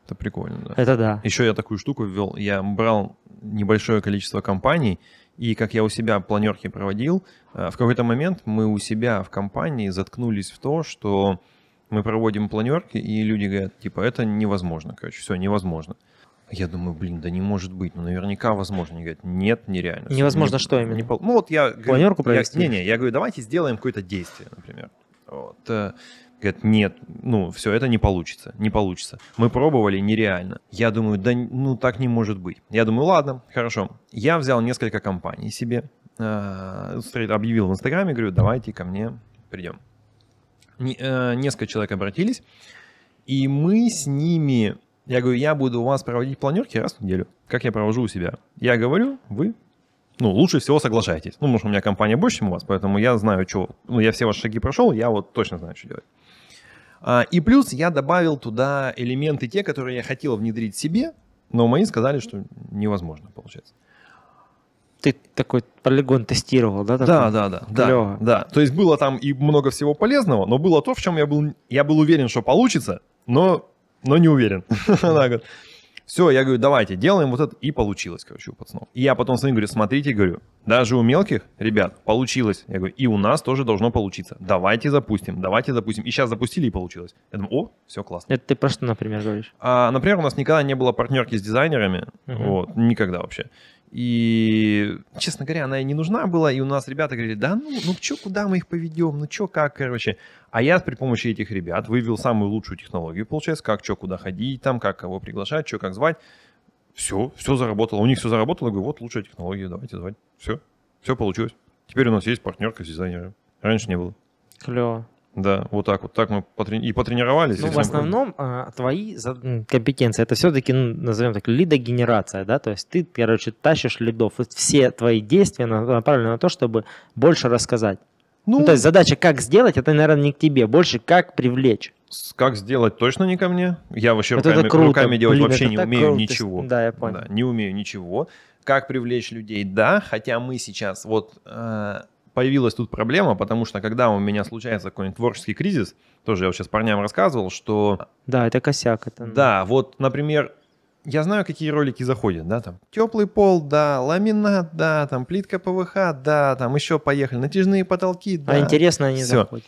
Это прикольно, да. Это да. Еще я такую штуку ввел. Я брал небольшое количество компаний, и как я у себя планерки проводил, э, в какой-то момент мы у себя в компании заткнулись в то, что мы проводим планерки, и люди говорят, типа, это невозможно, короче, все, невозможно. Я думаю, блин, да не может быть, ну наверняка возможно. Они говорят, нет, нереально. Невозможно не, что именно? Не, пол... ну вот я... Планерку говорю, провести? Не-не, я говорю, давайте сделаем какое-то действие, например. Вот. Э, говорят, нет, ну все, это не получится, не получится. Мы пробовали, нереально. Я думаю, да ну так не может быть. Я думаю, ладно, хорошо. Я взял несколько компаний себе, э, объявил в Инстаграме, говорю, давайте ко мне придем. Э, несколько человек обратились, и мы с ними... Я говорю, я буду у вас проводить планерки раз в неделю, как я провожу у себя. Я говорю, вы ну, лучше всего соглашайтесь. Ну, потому у меня компания больше, чем у вас, поэтому я знаю, что... Ну, я все ваши шаги прошел, я вот точно знаю, что делать. А, и плюс я добавил туда элементы те, которые я хотел внедрить себе, но мои сказали, что невозможно, получается ты такой полигон тестировал, да? Такой? Да, да, да, да, да. То есть было там и много всего полезного, но было то, в чем я был, я был уверен, что получится, но, но не уверен. все, я говорю, давайте, делаем вот это. И получилось, короче, у пацанов. И я потом с ним говорю, смотрите, говорю, даже у мелких ребят получилось. Я говорю, и у нас тоже должно получиться. Давайте запустим, давайте запустим. И сейчас запустили, и получилось. Я думаю, о, все классно. Это ты про что, например, говоришь? А, например, у нас никогда не было партнерки с дизайнерами. Угу. Вот, никогда вообще. И, честно говоря, она и не нужна была, и у нас ребята говорили, да ну, ну чё, куда мы их поведем, ну чё, как, короче. А я при помощи этих ребят вывел самую лучшую технологию, получается, как чё, куда ходить там, как кого приглашать, чё, как звать. Все, все заработало, у них все заработало, я говорю, вот лучшая технология, давайте звать. Все, все получилось. Теперь у нас есть партнерка с дизайнером. Раньше не было. Клево. Да, вот так вот. Так мы потрени... и потренировались. Ну, в основном а, твои компетенции, это все-таки, ну, назовем так, лидогенерация, да, то есть ты, короче, тащишь лидов, все твои действия направлены на то, чтобы больше рассказать. Ну, ну, то есть задача как сделать, это, наверное, не к тебе, больше как привлечь. Как сделать точно не ко мне. Я вообще это руками, круто, руками делать блин, вообще не умею круто. ничего. Да, я понял. Да, не умею ничего. Как привлечь людей, да, хотя мы сейчас вот... Э появилась тут проблема, потому что когда у меня случается какой-нибудь творческий кризис, тоже я вот сейчас парням рассказывал, что... Да, это косяк. Это... Ну. Да, вот, например, я знаю, какие ролики заходят, да, там теплый пол, да, ламинат, да, там плитка ПВХ, да, там еще поехали, натяжные потолки, а да. А интересно они Все. заходят.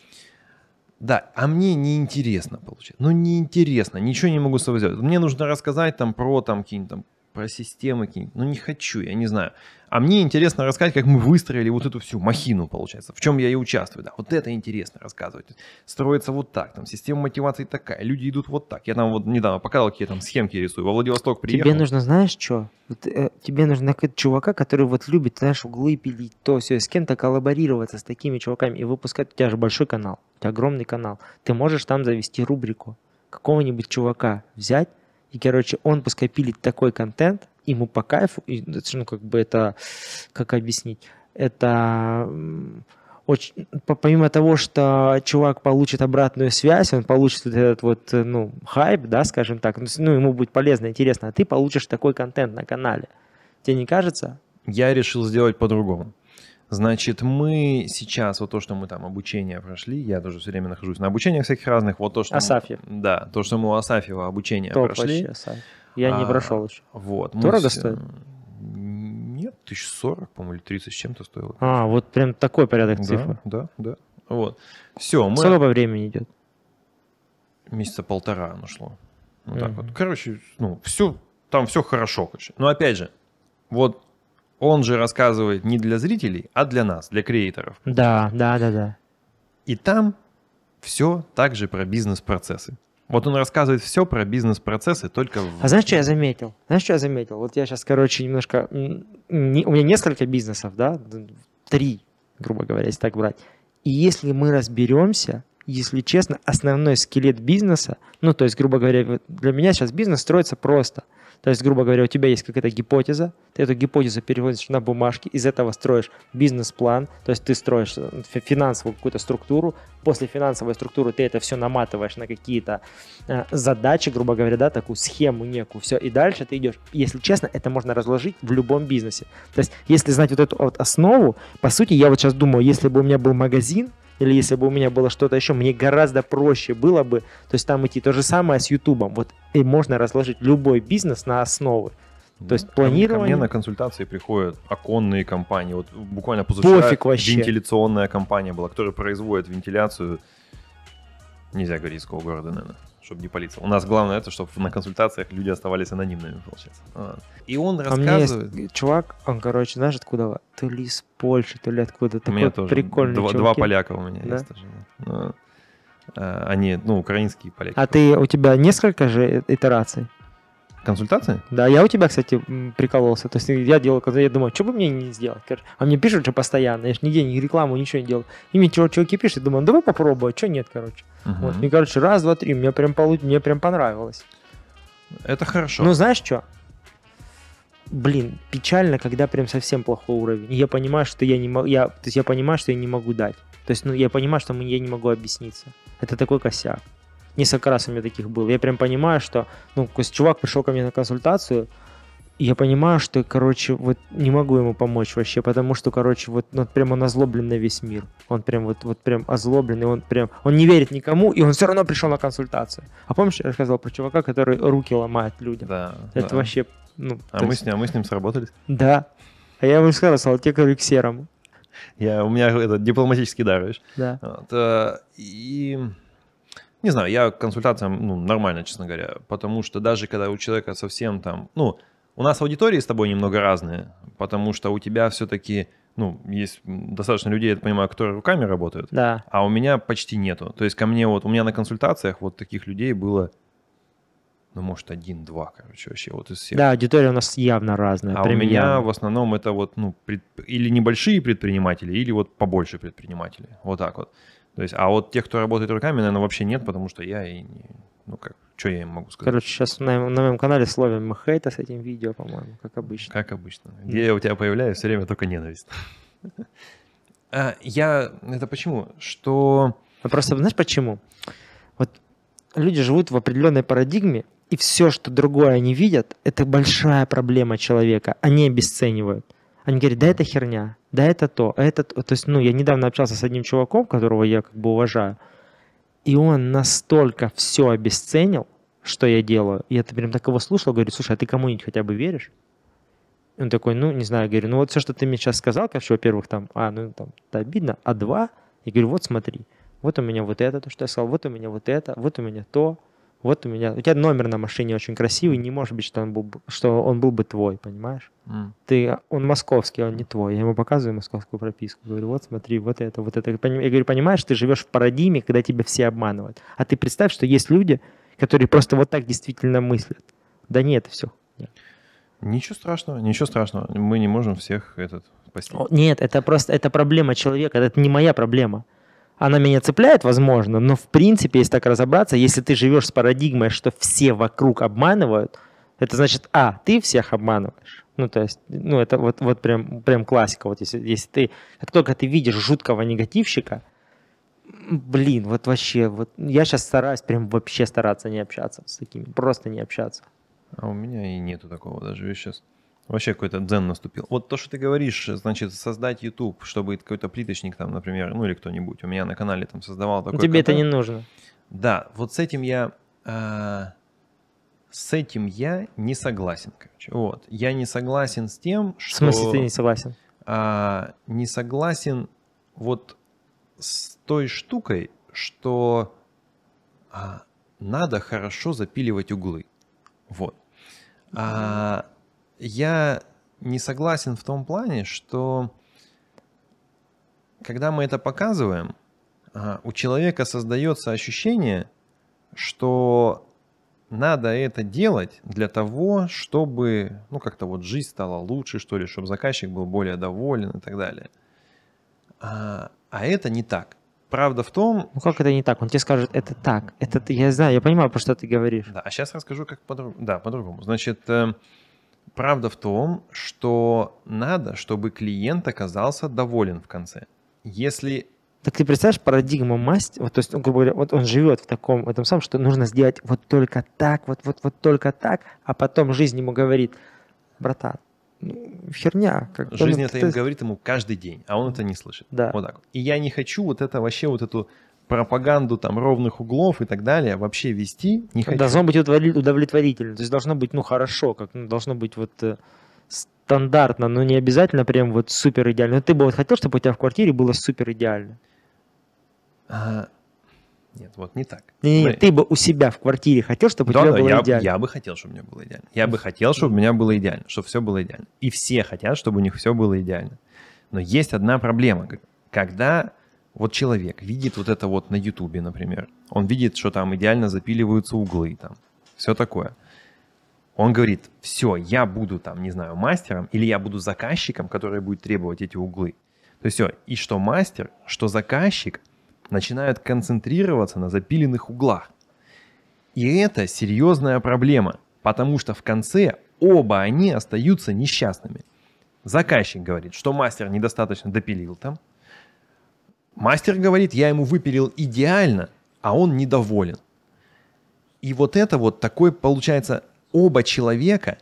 Да, а мне неинтересно, получается. Ну, неинтересно, ничего не могу с собой сделать. Мне нужно рассказать там про там какие-нибудь там про системы какие-нибудь. Ну, не хочу, я не знаю. А мне интересно рассказать, как мы выстроили вот эту всю махину, получается. В чем я и участвую, да. Вот это интересно рассказывать. Строится вот так, там система мотивации такая, люди идут вот так. Я там вот недавно показал, какие там схемки рисую. Во Владивосток приехал. Тебе нужно, знаешь, что? Вот, э, тебе нужно какого то чувака, который вот любит, знаешь, углы пилить, то все, с кем-то коллаборироваться с такими чуваками и выпускать. У тебя же большой канал, у тебя огромный канал. Ты можешь там завести рубрику какого-нибудь чувака взять, и, короче, он пускай пилит такой контент, ему по кайфу, и, ну, как бы это, как объяснить, это очень, помимо того, что чувак получит обратную связь, он получит вот этот вот, э, ну, хайп, да, скажем так, ну, ну, ему будет полезно, интересно, а ты получишь такой контент на канале. Тебе не кажется? Я решил сделать по-другому. Значит, мы сейчас, вот то, что мы там обучение прошли, я тоже все время нахожусь на обучениях всяких разных, вот то, что... Асафьев. Мы, да, то, что мы у Асафьева обучение Топ прошли. Асафьев. Я а, не прошел еще. Вот. Дорого мы, стоит? Нет, 1040, по-моему, или 30 с чем-то стоило. А, вот прям такой порядок цифр. Да, да. Вот. Все, мы... Сколько по времени идет? Месяца полтора оно шло. Вот mm так вот. Короче, ну, все, там все хорошо. Короче. Но опять же, вот он же рассказывает не для зрителей, а для нас, для креаторов. Да, да, да, да. И там все также про бизнес-процессы. Вот он рассказывает все про бизнес-процессы, только... А знаешь, что я заметил? Знаешь, что я заметил? Вот я сейчас, короче, немножко... у меня несколько бизнесов, да? Три, грубо говоря, если так брать. И если мы разберемся, если честно, основной скелет бизнеса, ну, то есть, грубо говоря, для меня сейчас бизнес строится просто – то есть, грубо говоря, у тебя есть какая-то гипотеза, ты эту гипотезу переводишь на бумажки, из этого строишь бизнес-план, то есть ты строишь э, финансовую какую-то структуру, после финансовой структуры ты это все наматываешь на какие-то э, задачи, грубо говоря, да, такую схему некую, все, и дальше ты идешь. Если честно, это можно разложить в любом бизнесе. То есть, если знать вот эту вот основу, по сути, я вот сейчас думаю, если бы у меня был магазин, или если бы у меня было что-то еще, мне гораздо проще было бы, то есть там идти то же самое с Ютубом. Вот и э, можно разложить любой бизнес на основы. То есть планирование... Ко мне на консультации приходят оконные компании. Вот буквально позавчера Пофиг вообще. вентиляционная компания была, которая производит вентиляцию, нельзя говорить, из какого города, наверное чтобы не палиться. У нас главное это, чтобы на консультациях люди оставались анонимными, получается. А. И он а рассказывает... А есть чувак, он, короче, знаешь, откуда? То ли из Польши, то ли откуда. Такой у меня тоже прикольный два, два поляка у меня да? есть тоже. Да. Ну, а, они, ну, украинские поляки. А ты, у тебя несколько же итераций? Консультации? Да, я у тебя, кстати, прикололся. То есть я делал, когда я думаю, «А что бы мне не сделать? А мне пишут же постоянно, я же нигде ни рекламу, ничего не делал. И мне чего-чего чуваки пишут, думаю, «Ну, давай попробую, а что нет, короче. Угу. Вот. И, короче, раз, два, три, мне прям, полу... мне прям понравилось. Это хорошо. Ну, знаешь что? Блин, печально, когда прям совсем плохой уровень. я понимаю, что я не могу, я, то есть я понимаю, что я не могу дать. То есть, ну, я понимаю, что я не могу объясниться. Это такой косяк не с окрасами таких был. Я прям понимаю, что, ну, чувак пришел ко мне на консультацию, и я понимаю, что, короче, вот не могу ему помочь вообще, потому что, короче, вот ну, прям он озлоблен на весь мир. Он прям вот, вот прям озлоблен, и он прям, он не верит никому, и он все равно пришел на консультацию. А помнишь, я рассказывал про чувака, который руки ломает людям? Да. Это да. вообще, ну... А мы, есть... с ним, а мы с ним сработались? Да. А я ему сказал, стал текарю к серому. Я, у меня этот дипломатический дар, видишь? Да. Вот, э, и не знаю, я к консультациям ну, нормально, честно говоря, потому что даже когда у человека совсем там, ну, у нас аудитории с тобой немного разные, потому что у тебя все-таки, ну, есть достаточно людей, я понимаю, которые руками работают, да. а у меня почти нету. То есть ко мне вот, у меня на консультациях вот таких людей было, ну, может, один-два, короче, вообще вот из всех. Да, аудитория у нас явно разная. А у меня явно. в основном это вот, ну, пред... или небольшие предприниматели, или вот побольше предприниматели, вот так вот. То есть, а вот тех, кто работает руками, наверное, вообще нет, потому что я и не... Ну как, что я им могу сказать? Короче, сейчас на, на моем канале словим мы хейта с этим видео, по-моему, как обычно. Как обычно. Где я у тебя появляюсь, все время только ненависть. А, я... Это почему? Что... Ну, просто знаешь почему? Вот люди живут в определенной парадигме, и все, что другое они видят, это большая проблема человека. Они обесценивают. Они говорят, да это херня, да это то, а это то. То есть, ну, я недавно общался с одним чуваком, которого я как бы уважаю, и он настолько все обесценил, что я делаю. Я прям так его слушал, говорю, слушай, а ты кому-нибудь хотя бы веришь? Он такой, ну, не знаю, я говорю, ну вот все, что ты мне сейчас сказал, конечно, во-первых, там, а, ну, там, это обидно, а два, я говорю, вот смотри, вот у меня вот это, то, что я сказал, вот у меня вот это, вот у меня то, вот у меня, у тебя номер на машине очень красивый, не может быть, что он был, что он был бы твой, понимаешь? Mm. Ты, он московский, он не твой. Я ему показываю московскую прописку, говорю, вот смотри, вот это, вот это. Я говорю, понимаешь, ты живешь в парадигме, когда тебя все обманывают. А ты представь, что есть люди, которые просто вот так действительно мыслят. Да нет, все. Нет. Ничего страшного, ничего страшного. Мы не можем всех этот постичь. Нет, это просто это проблема человека, это не моя проблема она меня цепляет, возможно, но в принципе, если так разобраться, если ты живешь с парадигмой, что все вокруг обманывают, это значит, а, ты всех обманываешь. Ну, то есть, ну, это вот, вот прям, прям классика. Вот если, если ты, как только ты видишь жуткого негативщика, блин, вот вообще, вот я сейчас стараюсь прям вообще стараться не общаться с такими, просто не общаться. А у меня и нету такого даже, сейчас Вообще какой-то дзен наступил. Вот то, что ты говоришь, значит, создать YouTube, чтобы какой-то плиточник там, например, ну или кто-нибудь у меня на канале там создавал такой... Тебе контент. это не нужно. Да, вот с этим я... Э, с этим я не согласен, короче. Вот. Я не согласен с тем, что... В смысле ты не согласен? Э, не согласен вот с той штукой, что э, надо хорошо запиливать углы. Вот. А, я не согласен в том плане, что когда мы это показываем, а, у человека создается ощущение, что надо это делать для того, чтобы, ну, как-то вот жизнь стала лучше, что ли, чтобы заказчик был более доволен и так далее. А, а это не так. Правда в том... Ну как это не так? Он тебе скажет, это так. Это, я знаю, я понимаю, про что ты говоришь. Да, а сейчас расскажу, как по-другому. Да, по-другому. Значит, э, Правда в том, что надо, чтобы клиент оказался доволен в конце. Если так ты представляешь, парадигма масть, вот, то есть, он, ну, грубо говоря, вот он живет в таком, в этом самом, что нужно сделать вот только так, вот, вот, вот только так, а потом жизнь ему говорит, братан, ну, херня. Как ну, жизнь он, это ты... им говорит ему каждый день, а он это не слышит. Да. Вот так. И я не хочу вот это вообще вот эту пропаганду там ровных углов и так далее вообще вести не хочу. Должно быть удовлетворительно, то есть должно быть, ну, хорошо, как ну, должно быть вот э, стандартно, но не обязательно прям вот супер идеально. Но ну, ты бы вот хотел, чтобы у тебя в квартире было супер идеально? А, нет, вот не так. Не, не, ты бы у себя в квартире хотел, чтобы да, у тебя да, было я, идеально? Я бы хотел, чтобы у меня было идеально. Я бы хотел, чтобы у меня было идеально, чтобы все было идеально. И все хотят, чтобы у них все было идеально. Но есть одна проблема. Когда вот человек видит вот это вот на Ютубе, например, он видит, что там идеально запиливаются углы, там, все такое. Он говорит, все, я буду там, не знаю, мастером, или я буду заказчиком, который будет требовать эти углы. То есть все, и что мастер, что заказчик начинают концентрироваться на запиленных углах. И это серьезная проблема, потому что в конце оба они остаются несчастными. Заказчик говорит, что мастер недостаточно допилил там, Мастер говорит, я ему выпилил идеально, а он недоволен. И вот это вот такой, получается, оба человека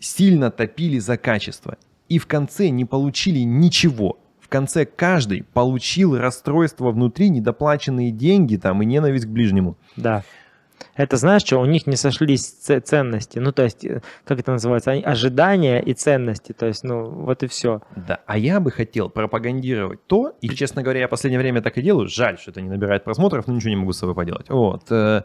сильно топили за качество. И в конце не получили ничего. В конце каждый получил расстройство внутри, недоплаченные деньги там и ненависть к ближнему. Да. Это знаешь, что у них не сошлись ценности. Ну, то есть, э, как это называется, ожидания и ценности. То есть, ну, вот и все. Да, а я бы хотел пропагандировать то, и, честно говоря, я в последнее время так и делаю. Жаль, что это не набирает просмотров, но ничего не могу с собой поделать. Вот. Э,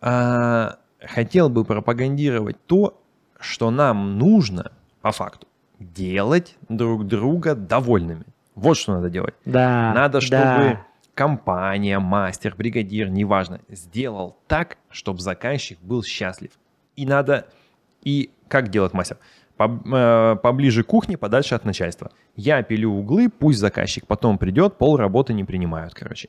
а, хотел бы пропагандировать то, что нам нужно, по факту, делать друг друга довольными. Вот что надо делать. Да. Надо, чтобы... Да компания, мастер, бригадир, неважно, сделал так, чтобы заказчик был счастлив. И надо... И как делать мастер? Э, поближе к кухне, подальше от начальства. Я пилю углы, пусть заказчик потом придет, пол работы не принимают, короче.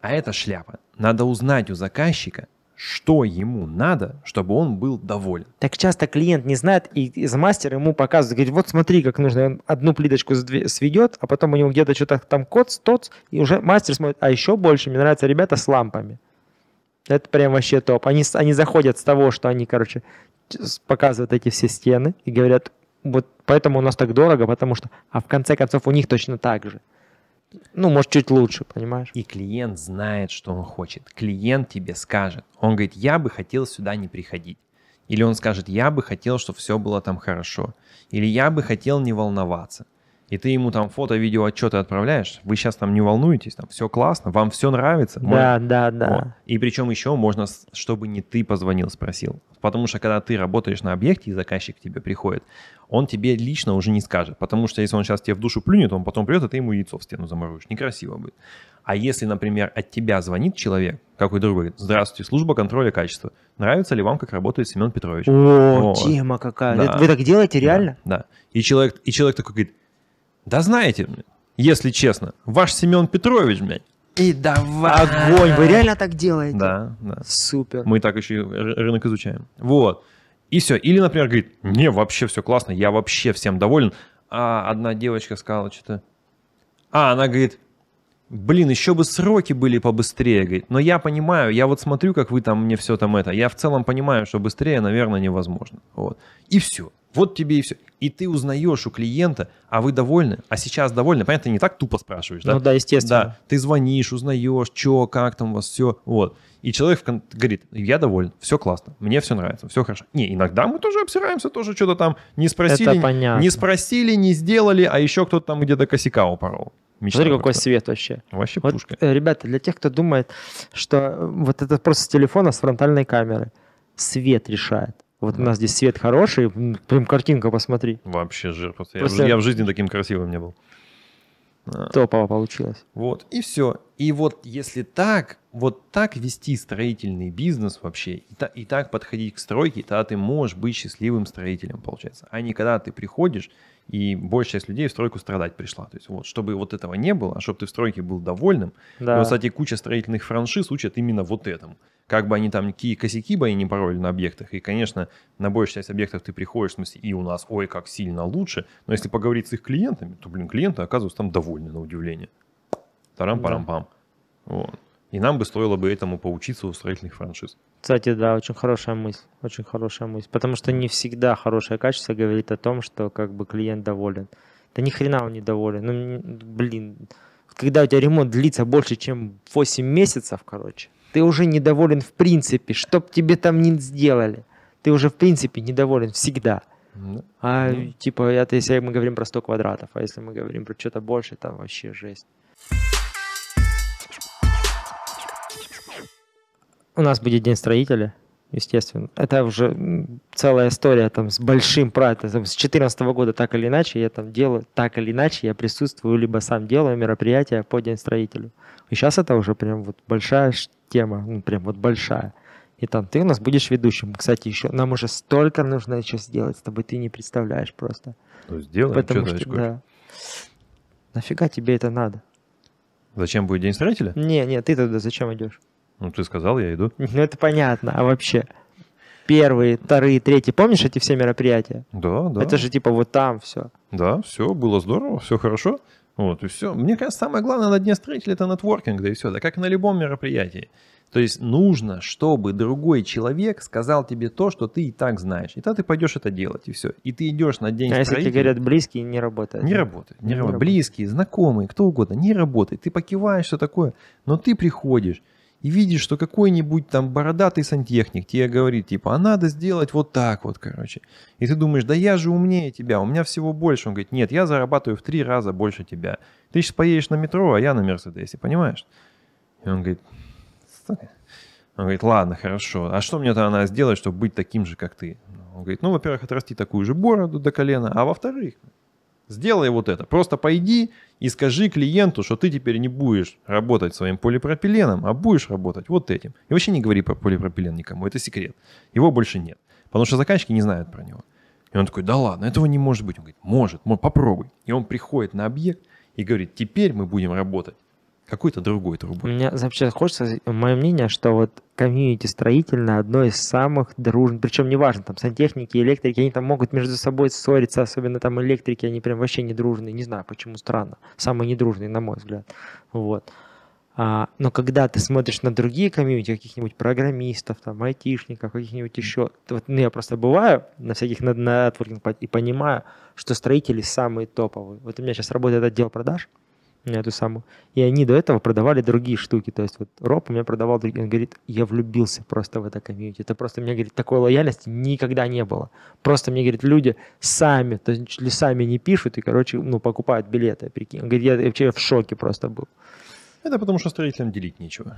А это шляпа. Надо узнать у заказчика, что ему надо, чтобы он был доволен. Так часто клиент не знает, и, и за мастер ему показывает, говорит, вот смотри, как нужно, он одну плиточку сведет, а потом у него где-то что-то там кот, тот и уже мастер смотрит, а еще больше мне нравятся ребята с лампами. Это прям вообще топ. Они, они заходят с того, что они, короче, показывают эти все стены и говорят, вот поэтому у нас так дорого, потому что... А в конце концов у них точно так же ну, может, чуть лучше, понимаешь? И клиент знает, что он хочет. Клиент тебе скажет. Он говорит, я бы хотел сюда не приходить. Или он скажет, я бы хотел, чтобы все было там хорошо. Или я бы хотел не волноваться и ты ему там фото, видео, отчеты отправляешь, вы сейчас там не волнуетесь, там все классно, вам все нравится. Да, можно... да, да. Вот. И причем еще можно, чтобы не ты позвонил, спросил. Потому что когда ты работаешь на объекте, и заказчик к тебе приходит, он тебе лично уже не скажет. Потому что если он сейчас тебе в душу плюнет, он потом придет, а ты ему яйцо в стену заморуешь. Некрасиво будет. А если, например, от тебя звонит человек, какой другой, говорит, здравствуйте, служба контроля качества. Нравится ли вам, как работает Семен Петрович? О, вот. тема какая. Да. Вы так делаете реально? Да, да. И, человек, и человек такой говорит, да знаете, если честно, ваш Семен Петрович, блядь, и давай. Огонь. Вы реально так делаете? Да, да. Супер. Мы так еще рынок изучаем. Вот. И все. Или, например, говорит, не, вообще все классно, я вообще всем доволен. А одна девочка сказала что-то. А, она говорит, блин, еще бы сроки были побыстрее, говорит. Но я понимаю, я вот смотрю, как вы там мне все там это. Я в целом понимаю, что быстрее, наверное, невозможно. Вот. И все. Вот тебе и все. И ты узнаешь у клиента, а вы довольны, а сейчас довольны. Понятно, ты не так тупо спрашиваешь, да? Ну да, естественно. Да, ты звонишь, узнаешь, что, как там у вас, все, вот. И человек говорит, я доволен, все классно, мне все нравится, все хорошо. Не, иногда мы тоже обсираемся, тоже что-то там не спросили, не спросили, не сделали, а еще кто-то там где-то косяка упорол. Мечта Смотри, какой свет вообще. Вообще вот, пушка. Э, ребята, для тех, кто думает, что э, вот это просто с телефона с фронтальной камеры, свет решает. Вот да. у нас здесь свет хороший, прям картинка посмотри. Вообще жир. Просто Просто... Я, я в жизни таким красивым не был. Топово а. получилось. Вот, и все. И вот если так, вот так вести строительный бизнес вообще, и, та, и так подходить к стройке, тогда ты можешь быть счастливым строителем, получается. А не когда ты приходишь, и большая часть людей в стройку страдать пришла. То есть вот, чтобы вот этого не было, а чтобы ты в стройке был довольным. Да. И, вот, кстати, куча строительных франшиз учат именно вот этому как бы они там какие косяки бы они не пароли на объектах, и, конечно, на большую часть объектов ты приходишь, в смысле, и у нас, ой, как сильно лучше, но если поговорить с их клиентами, то, блин, клиенты оказываются там довольны, на удивление. Тарам-парам-пам. Да. Вот. И нам бы стоило бы этому поучиться у строительных франшиз. Кстати, да, очень хорошая мысль, очень хорошая мысль, потому что не всегда хорошее качество говорит о том, что как бы клиент доволен. Да ни хрена он не доволен. Ну, блин, когда у тебя ремонт длится больше, чем 8 месяцев, короче, ты уже недоволен в принципе, чтоб тебе там не сделали. Ты уже в принципе недоволен всегда. Ну, а ну. типа, это если а мы говорим про 100 квадратов, а если мы говорим про что-то больше, там вообще жесть. У нас будет день строителя, естественно. Это уже целая история там с большим праздником. С 2014 года так или иначе я там делаю, так или иначе я присутствую, либо сам делаю мероприятия по день строителю. И сейчас это уже прям вот большая тема, ну, прям вот большая. И там ты у нас будешь ведущим. Кстати, еще нам уже столько нужно еще сделать с тобой, ты не представляешь просто. Ну, сделаем, Потому что, что да. Нафига тебе это надо? Зачем будет День строителя? Не, не, ты тогда зачем идешь? Ну, ты сказал, я иду. Ну, это понятно, а вообще? Первые, вторые, третьи, помнишь эти все мероприятия? Да, да. Это же типа вот там все. Да, все было здорово, все хорошо. Вот, и все. Мне кажется, самое главное на Дне строителя это нетворкинг, да и все. Да как на любом мероприятии. То есть нужно, чтобы другой человек сказал тебе то, что ты и так знаешь. И тогда ты пойдешь это делать, и все. И ты идешь на день А если тебе говорят близкие, не работает. Не работает. Не, не работает. Близкие, знакомые, кто угодно, не работает. Ты покиваешь, что такое. Но ты приходишь, и видишь, что какой-нибудь там бородатый сантехник тебе говорит, типа, а надо сделать вот так вот, короче. И ты думаешь, да я же умнее тебя, у меня всего больше. Он говорит, нет, я зарабатываю в три раза больше тебя. Ты сейчас поедешь на метро, а я на Мерседесе, понимаешь? И он говорит, Стой". он говорит, ладно, хорошо, а что мне то надо сделать, чтобы быть таким же, как ты? Он говорит, ну, во-первых, отрасти такую же бороду до колена, а во-вторых, Сделай вот это. Просто пойди и скажи клиенту, что ты теперь не будешь работать своим полипропиленом, а будешь работать вот этим. И вообще не говори про полипропилен никому, это секрет. Его больше нет. Потому что заказчики не знают про него. И он такой, да ладно, этого не может быть. Он говорит, может, может попробуй. И он приходит на объект и говорит, теперь мы будем работать какой-то другой трубой. Мне вообще хочется, мое мнение, что вот комьюнити строительное одно из самых дружных, причем неважно, там сантехники, электрики, они там могут между собой ссориться, особенно там электрики, они прям вообще не дружные, не знаю, почему странно, самые недружные, на мой взгляд, вот. А, но когда ты смотришь на другие комьюнити, каких-нибудь программистов, там, айтишников, каких-нибудь еще, вот, ну, я просто бываю на всяких на, на и понимаю, что строители самые топовые. Вот у меня сейчас работает отдел продаж, эту самую. И они до этого продавали другие штуки. То есть вот Роб у меня продавал другие. Он говорит, я влюбился просто в это комьюнити. Это просто, мне говорит, такой лояльности никогда не было. Просто мне, говорит, люди сами, то есть ли сами не пишут и, короче, ну, покупают билеты. Прикинь. Он говорит, я вообще в шоке просто был. Это потому, что строителям делить нечего.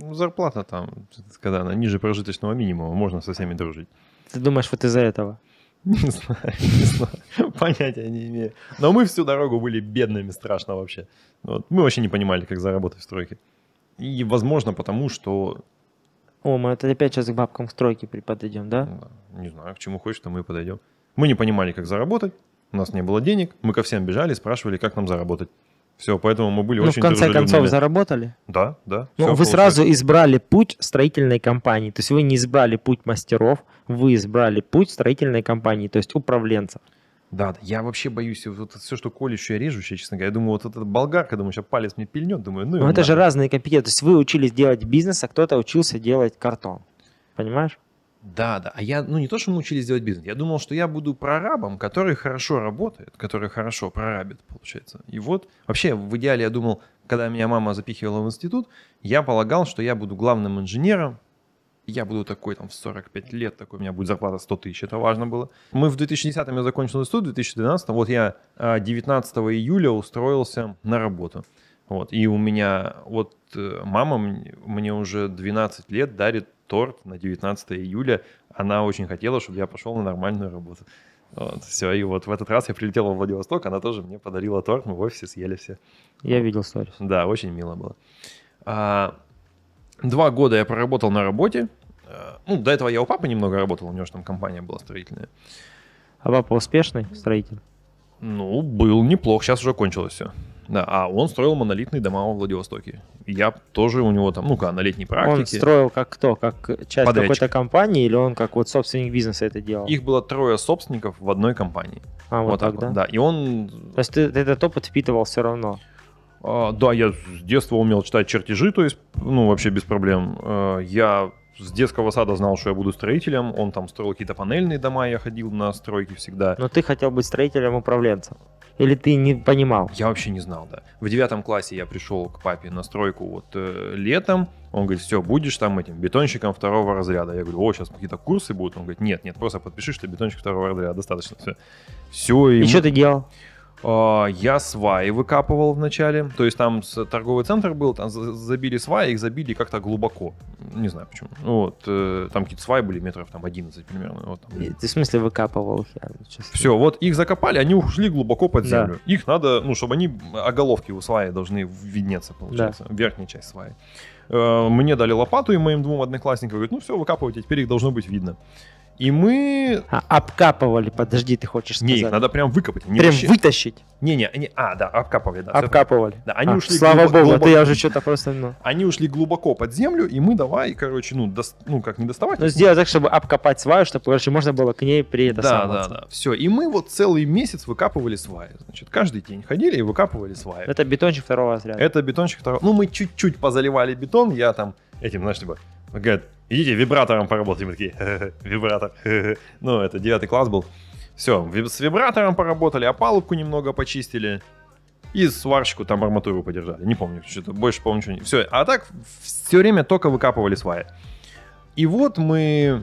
Ну, зарплата там, когда она ниже прожиточного минимума, можно со всеми дружить. Ты думаешь, вот из-за этого? Не знаю, не знаю, понятия не имею. Но мы всю дорогу были бедными, страшно вообще. Вот. Мы вообще не понимали, как заработать в стройке. И, возможно, потому что... О, мы это опять сейчас к бабкам в стройке подойдем, да? Не знаю, к чему хочешь, то мы и подойдем. Мы не понимали, как заработать, у нас не было денег, мы ко всем бежали, спрашивали, как нам заработать. Все, поэтому мы были ну, очень в конце концов, заработали? Да, да. Ну, вы получилось. сразу избрали путь строительной компании. То есть вы не избрали путь мастеров, вы избрали путь строительной компании, то есть управленца. Да, да. я вообще боюсь, вот все, что колющее, режущее, честно говоря. Я думаю, вот этот болгарка, думаю, сейчас палец мне пильнет, думаю, ну... Но ну, это же разные компетенции. То есть вы учились делать бизнес, а кто-то учился делать картон. Понимаешь? Да, да. А я, ну не то, что мы учились делать бизнес, я думал, что я буду прорабом, который хорошо работает, который хорошо прорабит, получается. И вот вообще в идеале я думал, когда меня мама запихивала в институт, я полагал, что я буду главным инженером, я буду такой там в 45 лет, такой у меня будет зарплата 100 тысяч, это важно было. Мы в 2010-м я закончил институт, в 2012 вот я 19 а, июля устроился на работу. Вот, и у меня, вот э, мама мне уже 12 лет дарит торт на 19 июля. Она очень хотела, чтобы я пошел на нормальную работу. Вот, все, и вот в этот раз я прилетел во Владивосток, она тоже мне подарила торт, мы в офисе съели все. Я видел сторис. Да, очень мило было. А, два года я проработал на работе. А, ну, до этого я у папы немного работал, у него же там компания была строительная. А папа успешный строитель? Ну, был неплох, сейчас уже кончилось все. Да, а он строил монолитные дома во Владивостоке. Я тоже у него там, ну-ка, на летней практике. Он строил как кто? Как часть Подрядчик. какой-то компании или он как вот собственник бизнеса это делал? Их было трое собственников в одной компании. А, вот, вот так, так да? Вот, да, и он... То есть ты, ты этот опыт впитывал все равно? А, да, я с детства умел читать чертежи, то есть, ну, вообще без проблем. А, я с детского сада знал, что я буду строителем. Он там строил какие-то панельные дома, я ходил на стройки всегда. Но ты хотел быть строителем-управленцем? Или ты не понимал? Я вообще не знал, да. В девятом классе я пришел к папе на стройку вот э, летом. Он говорит, все, будешь там этим бетонщиком второго разряда. Я говорю, о, сейчас какие-то курсы будут. Он говорит, нет, нет, просто подпиши, что бетонщик второго разряда, достаточно, все. Все. И, и что ты делал? А, я сваи выкапывал вначале. То есть там торговый центр был, там забили сваи, их забили как-то глубоко. Не знаю почему. Ну вот, э, там какие-то сваи были метров там 11 примерно. Вот, там. Ты в смысле выкапывал их? Все, вот их закопали, они ушли глубоко под землю. Да. Их надо, ну, чтобы они, оголовки у сваи должны виднеться, получается, да. верхняя часть сваи. Э, мне дали лопату и моим двум одноклассникам, говорят, ну все, выкапывайте, теперь их должно быть видно. И мы... А, обкапывали, подожди, ты хочешь сказать. Не, их надо прям выкопать. Они прям вообще... вытащить? Не, не, они... А, да, обкапывали. Да, обкапывали. Да, они а, ушли слава а глубоко, богу, глубоко... ты я уже что-то просто... Ну... Они ушли глубоко под землю, и мы давай, короче, ну, дос... ну как не доставать. Ну, сделать так, чтобы обкопать сваю, чтобы, короче, можно было к ней при Да, да, да. Все, и мы вот целый месяц выкапывали сваи. Значит, каждый день ходили и выкапывали сваи. Это бетончик второго отряда. Это бетончик второго. Ну, мы чуть-чуть позаливали бетон, я там этим, знаешь, типа, говорит, идите вибратором поработаем. Мы такие, вибратор. Ну, это девятый класс был. Все, с вибратором поработали, опалубку а немного почистили. И сварщику там арматуру подержали. Не помню, что-то больше помню, что не. Все, а так все время только выкапывали сваи. И вот мы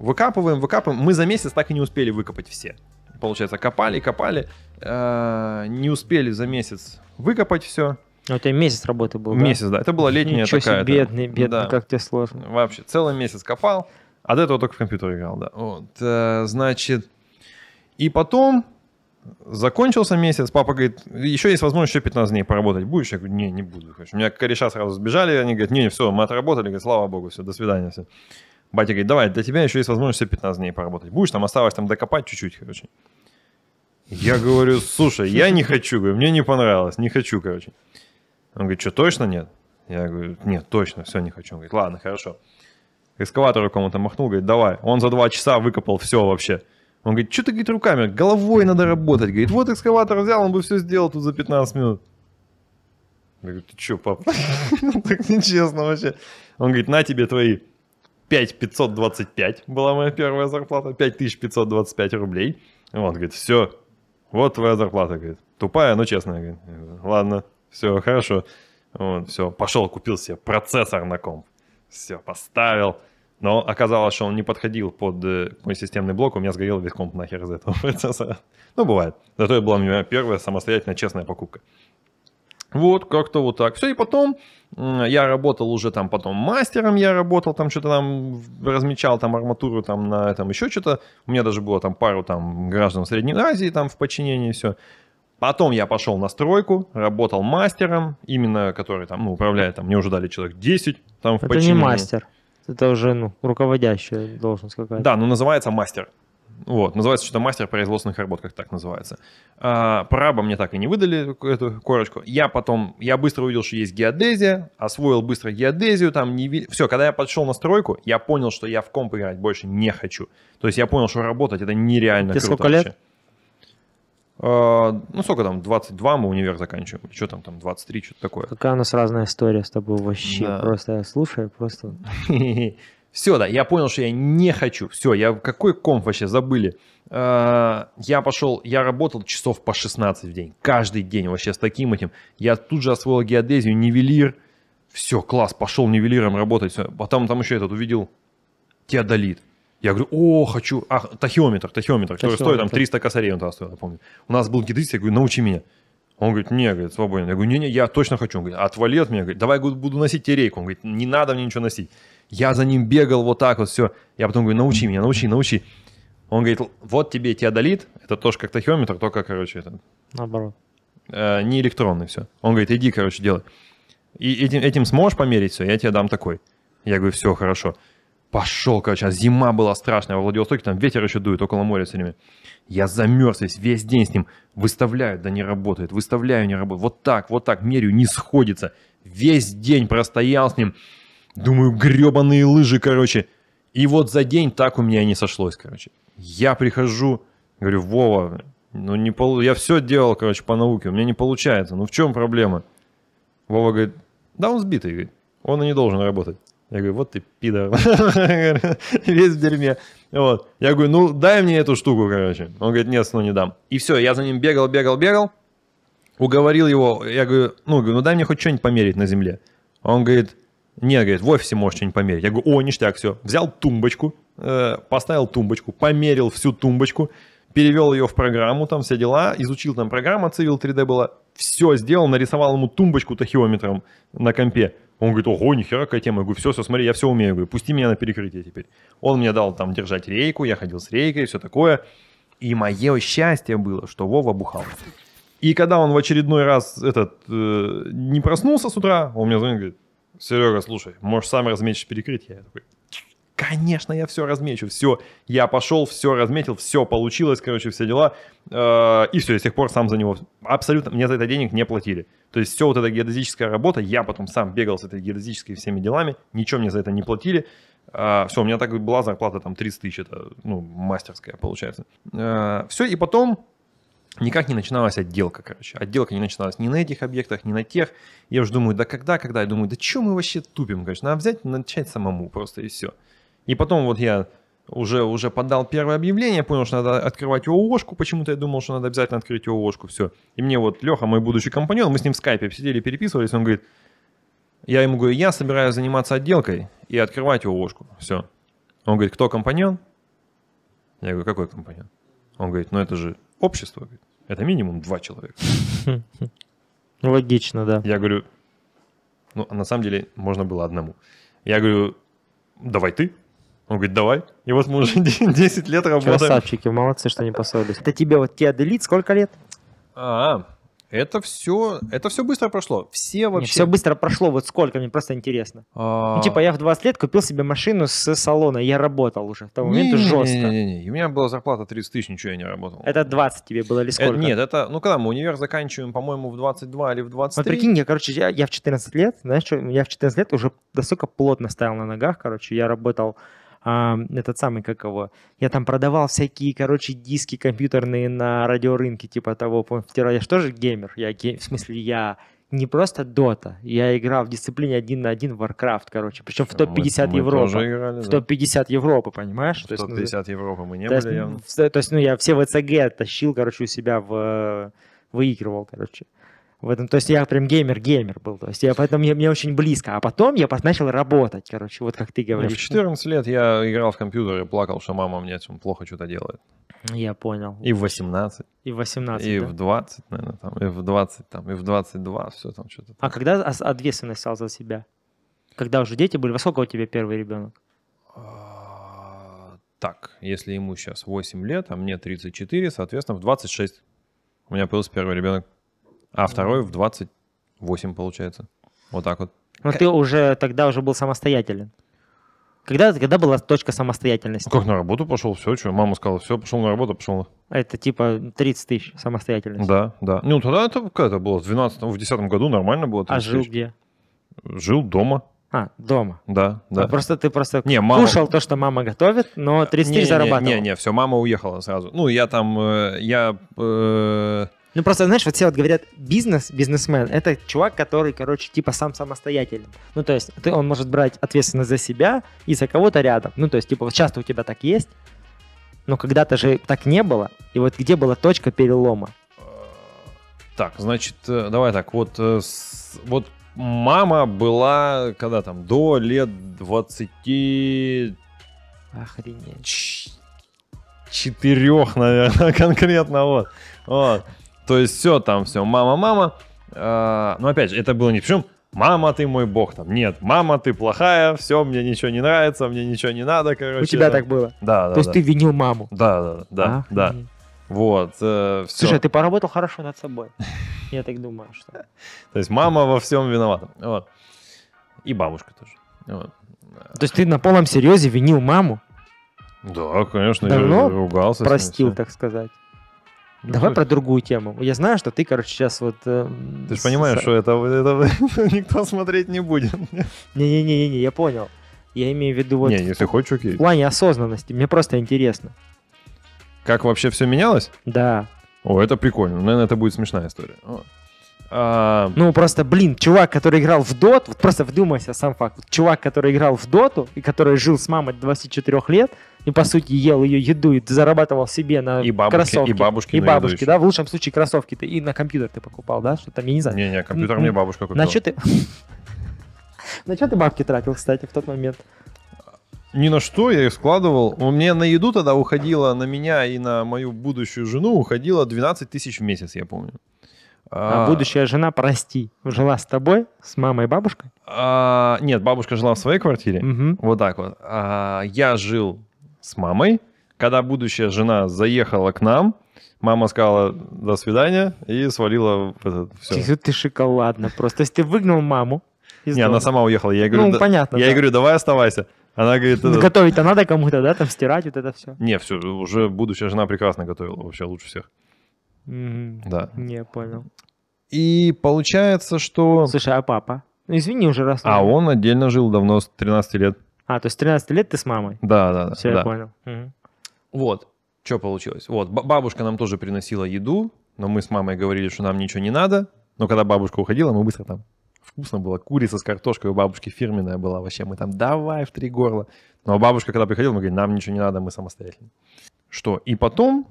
выкапываем, выкапываем. Мы за месяц так и не успели выкопать все. Получается, копали, копали. э, Не успели за месяц выкопать все. А у тебя месяц работы был, Месяц, да. да. Это была летняя Ничего такая. Себе, бедный, бедный, да. как тебе сложно. Вообще, целый месяц копал, а до этого только в компьютер играл, да. Вот, э, значит, и потом закончился месяц, папа говорит, еще есть возможность еще 15 дней поработать, будешь? Я говорю, не, не буду. Хочу. У меня кореша сразу сбежали, они говорят, не, не, все, мы отработали, говорят, слава богу, все, до свидания, все. Батя говорит, давай, для тебя еще есть возможность все 15 дней поработать. Будешь там, осталось там докопать чуть-чуть, короче. Я говорю, слушай, я не хочу, говорю, мне не понравилось, не хочу, короче. Он говорит, что, точно нет? Я говорю, нет, точно, все, не хочу. Он говорит, ладно, хорошо. Экскаватор кому-то махнул, говорит, давай. Он за два часа выкопал все вообще. Он говорит, что ты, говорит, руками, головой надо работать. Говорит, вот экскаватор взял, он бы все сделал тут за 15 минут. Я говорю, ты что, пап? Ну, так нечестно вообще. Он говорит, на тебе твои 5525 была моя первая зарплата, 5525 рублей. Вот, говорит, все, вот твоя зарплата, говорит. Тупая, но честная, говорит. Ладно, все хорошо. Вот, все, пошел, купил себе процессор на комп. Все, поставил. Но оказалось, что он не подходил под э, мой системный блок, у меня сгорел весь комп нахер из этого процессора. Ну, бывает. Зато это была у меня первая самостоятельная честная покупка. Вот, как-то вот так. Все, и потом я работал уже там потом мастером, я работал там что-то там, размечал там арматуру там на этом еще что-то. У меня даже было там пару там граждан Средней Азии там в подчинении все. Потом я пошел на стройку, работал мастером, именно который там, ну, управляет, там, мне уже дали человек 10 там Это в подчинении. не мастер, это уже, ну, руководящая должность какая-то. Да, ну, называется мастер. Вот, называется что-то мастер производственных работ, как так называется. А, право мне так и не выдали эту корочку. Я потом, я быстро увидел, что есть геодезия, освоил быстро геодезию, там не Все, когда я подшел на стройку, я понял, что я в комп играть больше не хочу. То есть я понял, что работать это нереально Ты круто сколько лет? А, ну, сколько там, 22 мы универ заканчиваем, что там, там, 23, что-то такое. Какая у нас разная история с тобой вообще, да. просто я слушаю, просто... Все, да, я понял, что я не хочу. Все, я какой комп вообще забыли. А, я пошел, я работал часов по 16 в день, каждый день вообще с таким этим. Я тут же освоил геодезию, нивелир. Все, класс, пошел нивелиром работать. Все. А там, там еще этот увидел теодолит. Я говорю, о, хочу, а, тахиометр, тахиометр, который стоит там 300 косарей, он тогда стоил, я помню. У нас был гидрист, я говорю, научи меня. Он говорит, не, говорит, свободен. Я говорю, не-не, я точно хочу. Он говорит, отвали «А от меня. Говорит, давай говорит, буду носить тебе Он говорит, не надо мне ничего носить. Я за ним бегал вот так вот, все. Я потом говорю, научи меня, научи, научи. Он говорит, вот тебе теодолит, это тоже как тахиометр, только, короче, это... Наоборот. Э, не электронный все. Он говорит, иди, короче, делай. И этим, этим сможешь померить все, я тебе дам такой. Я говорю, все, хорошо пошел, короче, а зима была страшная, во Владивостоке там ветер еще дует около моря все время. Я замерз весь, весь день с ним. Выставляю, да не работает, выставляю, не работает. Вот так, вот так, мерю, не сходится. Весь день простоял с ним. Думаю, гребаные лыжи, короче. И вот за день так у меня и не сошлось, короче. Я прихожу, говорю, Вова, ну не пол, я все делал, короче, по науке, у меня не получается. Ну в чем проблема? Вова говорит, да он сбитый, говорит. он и не должен работать. Я говорю, вот ты пидор. Весь в дерьме. Вот. Я говорю, ну дай мне эту штуку, короче. Он говорит, нет, ну не дам. И все, я за ним бегал, бегал, бегал. Уговорил его, я говорю, ну, говорю, ну дай мне хоть что-нибудь померить на земле. Он говорит, нет, говорит, в офисе можешь что-нибудь померить. Я говорю, о, ништяк, все. Взял тумбочку, э, поставил тумбочку, померил всю тумбочку, перевел ее в программу, там все дела, изучил там программу, Civil 3D была, все сделал, нарисовал ему тумбочку тахиометром на компе, он говорит, ого, нихера какая тема. Я говорю, все, все, смотри, я все умею. Я говорю, пусти меня на перекрытие теперь. Он мне дал там держать рейку, я ходил с рейкой, все такое. И мое счастье было, что Вова бухал. И когда он в очередной раз этот э, не проснулся с утра, он мне звонит, говорит, Серега, слушай, можешь сам разметишь перекрытие. Я такой, Конечно, я все размечу, все, я пошел, все разметил, все получилось, короче, все дела. Э, и все, я с тех пор сам за него абсолютно, мне за это денег не платили. То есть все вот эта геодезическая работа, я потом сам бегал с этой геодезической всеми делами, ничего мне за это не платили. Э, все, у меня так была зарплата там 30 тысяч, это ну, мастерская получается. Э, все, и потом никак не начиналась отделка, короче. Отделка не начиналась ни на этих объектах, ни на тех. Я уже думаю, да когда, когда? Я думаю, да что мы вообще тупим, короче, надо взять начать самому просто и все. И потом вот я уже, уже подал первое объявление, понял, что надо открывать ООшку, почему-то я думал, что надо обязательно открыть ООшку, все. И мне вот Леха, мой будущий компаньон, мы с ним в скайпе сидели, переписывались, он говорит, я ему говорю, я собираюсь заниматься отделкой и открывать ООшку, все. Он говорит, кто компаньон? Я говорю, какой компаньон? Он говорит, ну это же общество, это минимум два человека. Логично, да. Я говорю, ну а на самом деле можно было одному. Я говорю, давай ты. Он говорит, давай. И вот мы уже 10 лет работаем. Красавчики, молодцы, что не поссорились. Это тебе вот Теоделит сколько лет? А, это все, это все быстро прошло. Все вообще... Не, все быстро прошло, вот сколько, мне просто интересно. А... Ну, типа, я в 20 лет купил себе машину с салона, я работал уже в том момент жестко. Не-не-не, у меня была зарплата 30 тысяч, ничего я не работал. Это 20 тебе было или э, сколько? Э, нет, это, ну когда мы универ заканчиваем, по-моему, в 22 или в 23. Вот прикинь, я, короче, я, я в 14 лет, знаешь, что, я в 14 лет уже настолько плотно стоял на ногах, короче, я работал а, этот самый, как его, я там продавал всякие, короче, диски компьютерные на радиорынке, типа того, помните, я же тоже геймер, я гейм, в смысле, я не просто Дота. я играл в дисциплине один на один в Warcraft, короче, причем в а топ-50 Европы. Играли, в топ-50 да. Европы, понимаешь? В топ-50 ну, Европы мы не то были. Есть, я... Ну, то есть, ну, я все ВЦГ тащил, короче, у себя в, выигрывал, короче. Угу. В этом, то есть я прям геймер-геймер был. То есть я поэтому мне, мне очень близко. А потом я начал работать, короче, вот как ты говоришь. В 14 лет я играл в компьютер и плакал, что мама мне типа, плохо что-то делает. Я понял. И в 18. И в 18, И да? в 20, наверное, там, и в 20, там, и в 22, все там что-то. А там. А когда ответственность стал за себя? Когда уже дети были? Во сколько у тебя первый ребенок? А, так, если ему сейчас 8 лет, а мне 34, соответственно, в 26 у меня появился первый ребенок. А второй в 28, получается. Вот так вот. Но ты уже тогда уже был самостоятелен. Когда, когда была точка самостоятельности? как на работу пошел, все, что мама сказала, все, пошел на работу, пошел. А это типа 30 тысяч самостоятельности. Да, да. Ну тогда это, когда это было, в 12 в 10 году нормально было. А жил тысяч. где? Жил дома. А, дома. Да, а да. А просто ты просто не, мама... кушал то, что мама готовит, но 30 не, тысяч не, зарабатывал. Не, не, не, все, мама уехала сразу. Ну, я там, э, я... Э ну просто, знаешь, вот все вот говорят, бизнес, бизнесмен, это чувак, который, короче, типа сам самостоятельный. Ну то есть ты, он может брать ответственность за себя и за кого-то рядом. Ну то есть типа вот часто у тебя так есть, но когда-то же так не было. И вот где была точка перелома? Так, значит, э, давай так, вот, э, вот мама была, когда там, до лет 20... Охренеть. Четырех, наверное, конкретно, вот. Вот. То есть все там, все, мама, мама. Э, а, но ну, опять же, это было не причем мама, ты мой бог, там, нет, мама, ты плохая, все, мне ничего не нравится, мне ничего не надо, короче. У тебя да. так было? Да, да, То есть да. ты винил маму? Да, да, да, а? да. Вот, э, все. Слушай, а ты поработал хорошо над собой. Я так думаю, что... То есть мама во всем виновата. Вот. И бабушка тоже. Вот. То есть ты на полном серьезе винил маму? Да, конечно, Давно я ругался. Простил, так сказать. Давай про другую тему. Я знаю, что ты, короче, сейчас вот... Э, ты же понимаешь, с... что это, это никто смотреть не будет. Не-не-не, я понял. Я имею в виду вот... Не, если хочешь, окей. В плане осознанности. Мне просто интересно. Как вообще все менялось? Да. О, это прикольно. Ну, Наверное, это будет смешная история. А... Ну, просто, блин, чувак, который играл в Доту, вот просто вдумайся сам факт. Чувак, который играл в доту и который жил с мамой 24 лет, и по сути ел ее еду и зарабатывал себе на и бабушки, кроссовки. И бабушки, ну и бабушки, да, в лучшем случае кроссовки ты и на компьютер ты покупал, да, что там, я не знаю. Не-не, компьютер мне м-м. бабушка купила. На что ты... На что ты бабки тратил, кстати, в тот момент? Ни на что я их складывал. У меня на еду тогда уходило, на меня и на мою будущую жену уходило 12 тысяч в месяц, я помню. А, а будущая жена, прости, жила с тобой, с мамой и бабушкой? А, нет, бабушка жила в своей квартире. Угу. Вот так вот. А, я жил с мамой. Когда будущая жена заехала к нам, мама сказала «до свидания» и свалила в этот, все. Ты, ты шоколадно просто. То есть ты выгнал маму из Не, дома. она сама уехала. Я ей говорю, ну, да, понятно. Я да. ей говорю, давай оставайся. Она говорит... Это... Готовить-то надо кому-то, да? Там стирать вот это все. Не, все, уже будущая жена прекрасно готовила. Вообще лучше всех. Mm-hmm. Да. Не, понял. И получается, что... Слушай, а папа? извини уже раз. А он отдельно жил давно, с 13 лет. А, то есть 13 лет ты с мамой? Да, да, да. Все, да. я понял. Угу. Вот, что получилось. Вот, бабушка нам тоже приносила еду, но мы с мамой говорили, что нам ничего не надо. Но когда бабушка уходила, мы быстро там вкусно было. Курица с картошкой у бабушки фирменная была вообще. Мы там давай в три горла. Но бабушка, когда приходила, мы говорили, нам ничего не надо, мы самостоятельно. Что? И потом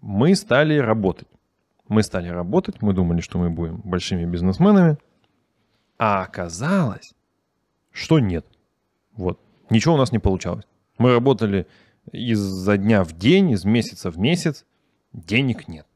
мы стали работать. Мы стали работать, мы думали, что мы будем большими бизнесменами. А оказалось, что нет. Вот Ничего у нас не получалось. Мы работали изо дня в день, из месяца в месяц. Денег нет.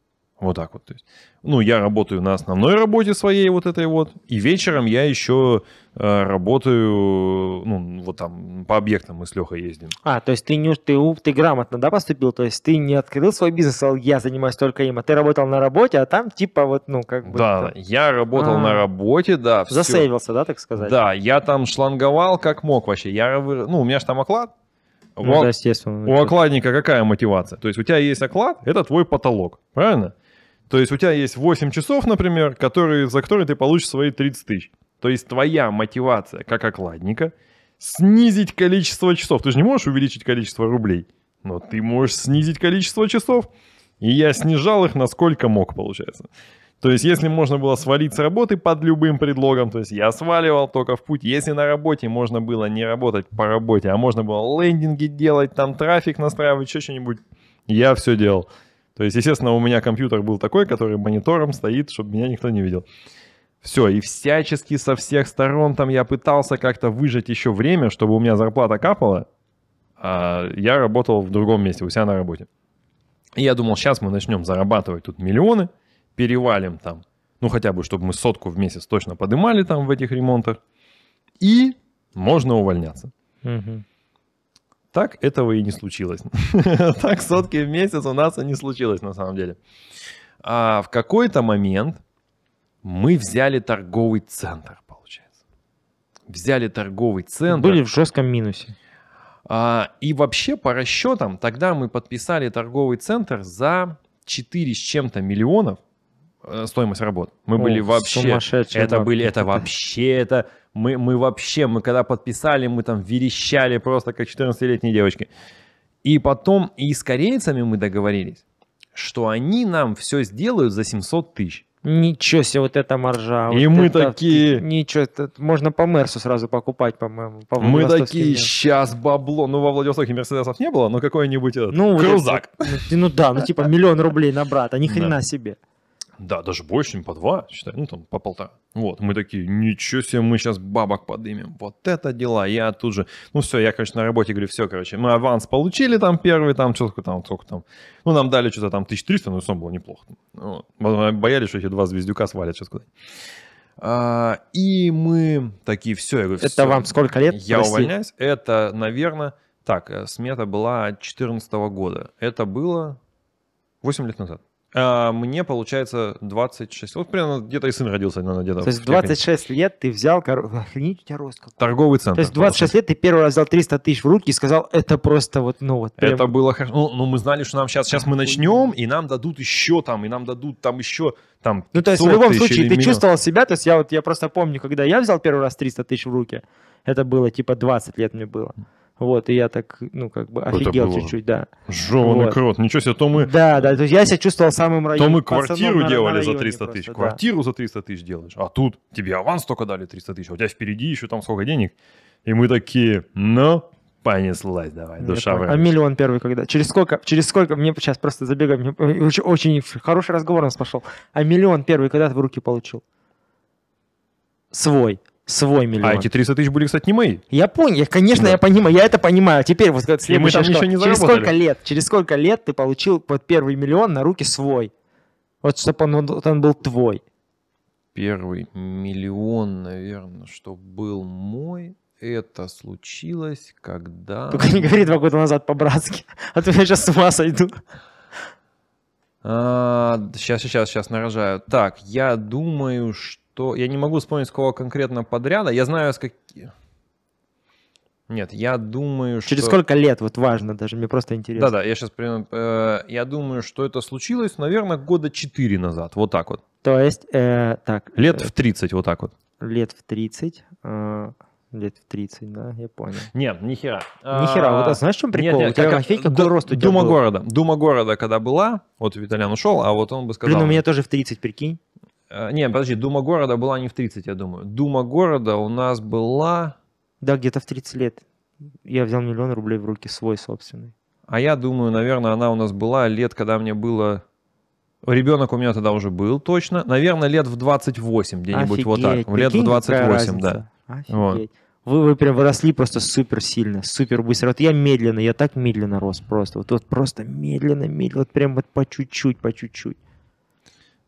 Вот так вот. То есть, ну, я работаю на основной работе своей вот этой вот, и вечером я еще э, работаю, ну, вот там по объектам мы с Лехой ездим. А, то есть ты, не, ты, ты грамотно, да, поступил? То есть ты не открыл свой бизнес, сказал, я занимаюсь только им, а ты работал на работе, а там типа вот, ну, как бы... Да, я работал а -а -а. на работе, да. Все. Засейвился, да, так сказать? Да, я там шланговал как мог вообще. Я, ну, у меня же там оклад, ну, у, да, естественно. У ну, окладника какая мотивация? То есть у тебя есть оклад, это твой потолок, правильно? То есть у тебя есть 8 часов, например, которые, за которые ты получишь свои 30 тысяч. То есть твоя мотивация как окладника снизить количество часов. Ты же не можешь увеличить количество рублей, но ты можешь снизить количество часов. И я снижал их насколько мог, получается. То есть, если можно было свалить с работы под любым предлогом, то есть я сваливал только в путь. Если на работе можно было не работать по работе, а можно было лендинги делать, там трафик настраивать, еще что-нибудь, я все делал. То есть, естественно, у меня компьютер был такой, который монитором стоит, чтобы меня никто не видел. Все, и всячески со всех сторон там я пытался как-то выжать еще время, чтобы у меня зарплата капала, а я работал в другом месте, у себя на работе. И я думал, сейчас мы начнем зарабатывать тут миллионы, перевалим там, ну хотя бы, чтобы мы сотку в месяц точно подымали там в этих ремонтах, и можно увольняться. Угу. Так этого и не случилось. так сотки в месяц у нас и не случилось на самом деле. А в какой-то момент мы взяли торговый центр, получается. Взяли торговый центр. Были в жестком минусе. А, и вообще по расчетам, тогда мы подписали торговый центр за 4 с чем-то миллионов – Э, стоимость работ. Мы О, были вообще... Это да. были, это вообще, это... Мы, мы вообще, мы когда подписали, мы там верещали просто как 14-летние девочки. И потом и с корейцами мы договорились, что они нам все сделают за 700 тысяч. Ничего себе, вот это маржа. И вот мы это, такие... Ничего, это, можно по Мерсу сразу покупать, по-моему. По мы такие, мерсу. сейчас бабло. Ну, во Владивостоке Мерседесов не было, но какой-нибудь ну, крузак. Это, ну, ну да, ну типа миллион рублей на брата, ни хрена да. себе. Да, даже больше, чем по два, считай, ну там по полтора. Вот, мы такие, ничего себе, мы сейчас бабок подымем. Вот это дела, я тут же... Ну все, я, конечно на работе говорю, все, короче, мы аванс получили там первый, там что-то там, сколько там. Ну, нам дали что-то там 1300, но сон было неплохо. Вот. Э, боялись, что эти два звездюка свалят сейчас куда-нибудь. А, и мы такие, все, я говорю, все, Это вам сколько лет? Я Прости. увольняюсь. Это, наверное, так, э, смета была 2014 года. Это было 8 лет назад. А, мне получается 26. Вот примерно где-то и сын родился, наверное, где-то. То есть в 26 хрень. лет ты взял, охренеть у тебя рост какой. Торговый центр. То есть в 26 лет ты первый раз взял 300 тысяч в руки и сказал, это просто вот, ну вот. Прям... Это было хорошо. Ну, ну, мы знали, что нам сейчас, сейчас мы начнем, и нам дадут еще там, и нам дадут там еще там Ну, то есть в любом случае ты чувствовал себя, то есть я вот, я просто помню, когда я взял первый раз 300 тысяч в руки, это было типа 20 лет мне было. Вот, и я так, ну, как бы офигел чуть-чуть, да. Жеванный вот. крот, ничего себе, то мы... Да, да, то есть я себя чувствовал самым районом. То мы квартиру на, делали на за 300 тысяч, просто, квартиру да. за 300 тысяч делаешь, а тут тебе аванс только дали 300 тысяч, а у тебя впереди еще там сколько денег. И мы такие, ну, понеслась давай, Нет, душа А миллион первый когда? Через сколько, через сколько, мне сейчас просто забегаем, очень, очень хороший разговор у нас пошел. А миллион первый когда ты в руки получил? Свой свой а миллион. А эти 300 тысяч были, кстати, не мои. Я понял, конечно, да. я понимаю, я это понимаю. А теперь вот следующее, мы там что, еще не через сколько лет, через сколько лет ты получил вот первый миллион на руки свой? Вот чтобы он, вот он был твой. Первый миллион, наверное, что был мой, это случилось, когда... Только не говори два года назад по-братски, а то я сейчас с ума сойду. Сейчас, а, сейчас, сейчас нарожаю. Так, я думаю, что то Я не могу вспомнить, кого конкретно подряда. Я знаю, с какие... Нет, я думаю, Через что... Через сколько лет, вот важно даже, мне просто интересно. Да-да, я сейчас прям... Э, я думаю, что это случилось, наверное, года 4 назад, вот так вот. То есть, э, так... Лет э, в 30, вот так вот. Лет в 30... Э... Лет в 30, да, я понял. Нет, нихера. Нихера, а, вот а знаешь, в чем прикол? Нет, нет, у тебя как, офигеть, какой д- рост у тебя Дума был? города. Дума города, когда была, вот Виталян ушел, а вот он бы сказал... Блин, у меня тоже в 30, прикинь. Э, не, подожди, Дума города была не в 30, я думаю. Дума города у нас была... Да, где-то в 30 лет. Я взял миллион рублей в руки свой собственный. А я думаю, наверное, она у нас была лет, когда мне было... Ребенок у меня тогда уже был, точно. Наверное, лет в 28 где-нибудь Офигеть. вот так. Лет в 28, да. Офигеть. Вот. Вы, вы прям выросли просто супер сильно, супер быстро. Вот я медленно, я так медленно рос просто. Вот, вот просто медленно, медленно, вот прям вот по чуть-чуть, по чуть-чуть.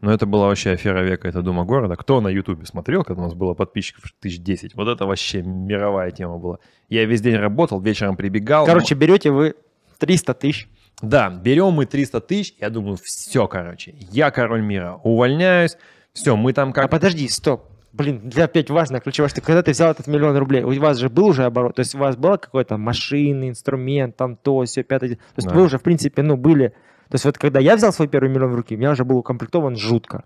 Но это была вообще афера века, это Дума города. Кто на Ютубе смотрел, когда у нас было подписчиков 1010? Вот это вообще мировая тема была. Я весь день работал, вечером прибегал. Короче, берете вы 300 тысяч. Да, берем мы 300 тысяч, я думаю, все, короче, я король мира, увольняюсь, все, мы там как... А подожди, стоп, блин, для опять важно, ключевое, что когда ты взял этот миллион рублей, у вас же был уже оборот, то есть у вас было какое-то машины, инструмент, там то, все, пятое, то есть да. вы уже, в принципе, ну, были то есть вот когда я взял свой первый миллион в руки, меня уже был укомплектован жутко.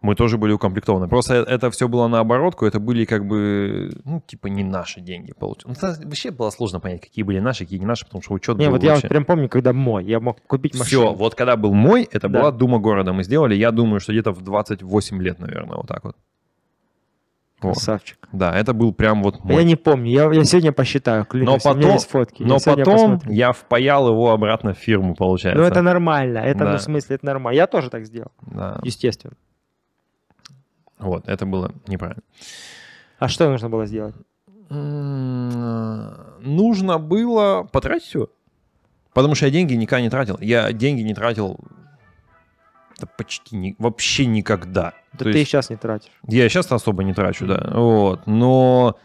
Мы тоже были укомплектованы. Просто э, это все было наоборотку, это были как бы, ну, типа не наши деньги получили. Ну, вообще было сложно понять, какие были наши, какие не наши, потому что учет не, был вот вообще... я вот прям помню, когда мой, я мог купить машину. Все, вот когда был мой, это да. была Дума города, мы сделали, я думаю, что где-то в 28 лет, наверное, вот так вот. Красавчик. Вот. Да, это был прям вот мой. Я не помню, я, я сегодня посчитаю, клянусь, но потом, у меня есть фотки. Но я потом посмотрю. я впаял его обратно в фирму, получается. Ну это нормально, это ну, да. ну, в смысле, это нормально. Я тоже так сделал, да. естественно. Вот, это было неправильно. А что нужно было сделать? Нужно было потратить все, Потому что я деньги никогда не тратил. Я деньги не тратил да почти не, вообще никогда. Да То ты есть, сейчас не тратишь. Я сейчас особо не трачу, да. Вот, но...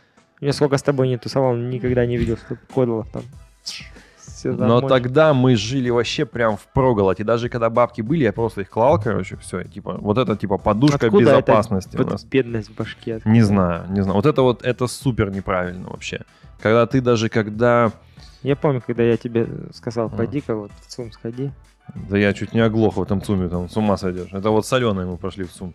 Я сколько с тобой не тусовал, никогда не видел, чтобы кодлов там... Но тогда мы жили вообще прям в проголоте. Даже когда бабки были, я просто их клал, короче, все. Типа, вот это типа подушка Откуда безопасности. Это у нас. бедность в башке? Откуда? Не знаю, не знаю. Вот это вот, это супер неправильно вообще. Когда ты даже, когда... Я помню, когда я тебе сказал, пойди-ка вот в ЦУМ сходи. Да я чуть не оглох в этом ЦУМе, там с ума сойдешь. Это вот с Аленой мы прошли в ЦУМ.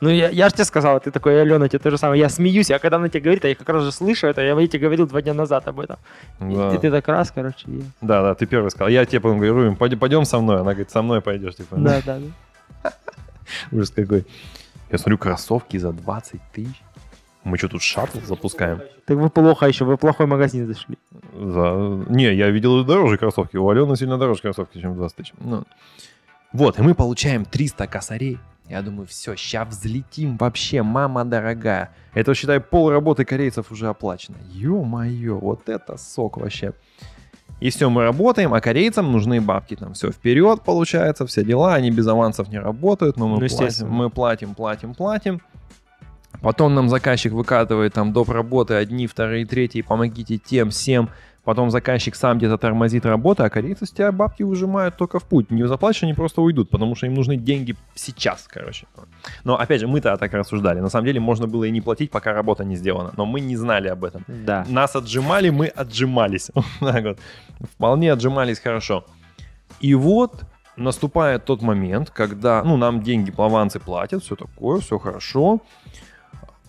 Ну, я, я же тебе сказал, ты такой, Алена, тебе то же самое. Я смеюсь, а когда она тебе говорит, а я как раз же слышу это, я, я тебе говорил два дня назад об этом. Да. И, и ты так раз, короче. И... Да, да, ты первый сказал. Я тебе потом говорю, Рубин, пойдем со мной. Она говорит, со мной пойдешь, типа. Да, да, да. Ужас какой. Я смотрю, кроссовки за 20 тысяч мы что тут шаттл запускаем? Так вы плохо еще, вы в плохой магазин зашли. За... Не, я видел дороже кроссовки. У Алены сильно дороже кроссовки, чем 20 тысяч. Ну. Вот, и мы получаем 300 косарей. Я думаю, все, ща взлетим вообще, мама дорогая. Это, считай, пол работы корейцев уже оплачено. Ё-моё, вот это сок вообще. И все, мы работаем, а корейцам нужны бабки. Там все вперед получается, все дела, они без авансов не работают, но мы, ну, платим, мы платим, платим, платим. Потом нам заказчик выкатывает там доп. работы одни, вторые, третьи, помогите тем, всем. Потом заказчик сам где-то тормозит работу, а корейцы с тебя бабки выжимают только в путь. Не заплачешь, они просто уйдут, потому что им нужны деньги сейчас, короче. Но опять же, мы-то так рассуждали. На самом деле можно было и не платить, пока работа не сделана. Но мы не знали об этом. Да. Нас отжимали, мы отжимались. Вполне отжимались хорошо. И вот наступает тот момент, когда, ну, нам деньги плаванцы платят, все такое, все хорошо.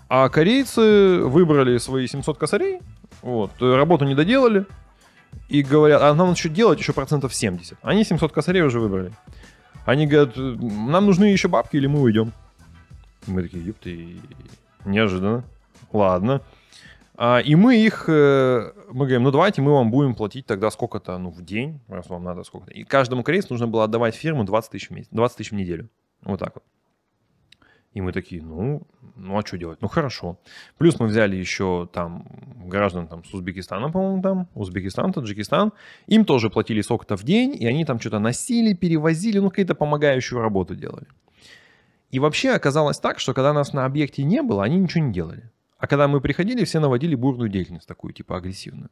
А корейцы выбрали свои 700 косарей, вот, работу не доделали, и говорят, а нам еще делать еще процентов 70. Они 700 косарей уже выбрали. Они говорят, нам нужны еще бабки или мы уйдем. Мы такие, юп ты, неожиданно. Ладно. А, и мы их, э, мы говорим, ну давайте мы вам будем платить тогда сколько-то, ну в день, раз вам надо сколько-то. И каждому корейцу нужно было отдавать фирму 20 тысяч в месяц, 20 тысяч в неделю. Вот так вот. И мы такие, ну, ну а что делать? Ну хорошо. Плюс мы взяли еще там граждан там с Узбекистана, по-моему, там, Узбекистан, Таджикистан. Им тоже платили сколько-то в день, и они там что-то носили, перевозили, ну, какие-то помогающую работу делали. И вообще оказалось так, что когда нас на объекте не было, они ничего не делали. А когда мы приходили, все наводили бурную деятельность такую, типа агрессивную.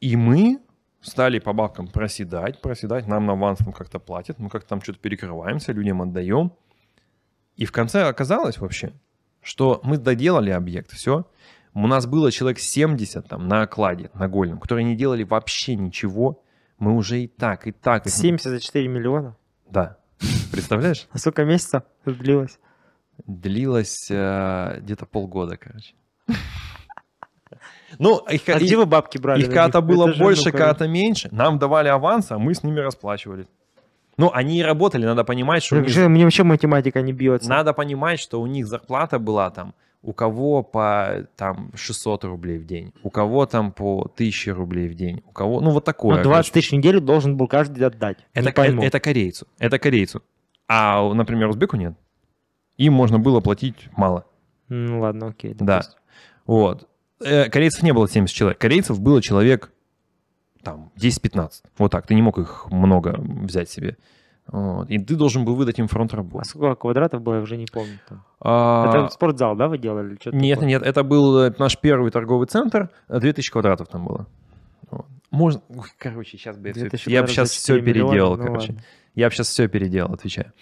И мы стали по бабкам проседать, проседать. Нам на ванском как-то платят, мы как-то там что-то перекрываемся, людям отдаем – и в конце оказалось вообще, что мы доделали объект, все. У нас было человек 70 там на окладе, на гольном, которые не делали вообще ничего. Мы уже и так, и так. 74 миллиона? Да. Представляешь? А сколько месяцев длилось? Длилось э, где-то полгода, короче. Ну, их, а их, где вы бабки брали? Их как-то было ну, больше, как-то меньше. Нам давали аванс, а мы с ними расплачивались. Ну, они и работали, надо понимать, что... Так, них... мне вообще математика не бьется. Надо понимать, что у них зарплата была там, у кого по там 600 рублей в день, у кого там по 1000 рублей в день, у кого... Ну, вот такое. Но ну, 20 тысяч в неделю должен был каждый отдать. Это, это, это корейцу. Это корейцу. А, например, узбеку нет. Им можно было платить мало. Ну, ладно, окей. Да. Вот. Э, корейцев не было 70 человек. Корейцев было человек там 10-15. Вот так. Ты не мог их много взять себе. Вот. И ты должен был выдать им фронт-работу. А сколько квадратов было, я уже не помню. А... Это спортзал, да, вы делали? Что нет, такое? нет, это был э, наш первый торговый центр, 2000 квадратов там было. Можно, Ой, короче, сейчас бы я бы сейчас все переделал, ну короче. Ладно. Я бы сейчас все переделал, отвечаю.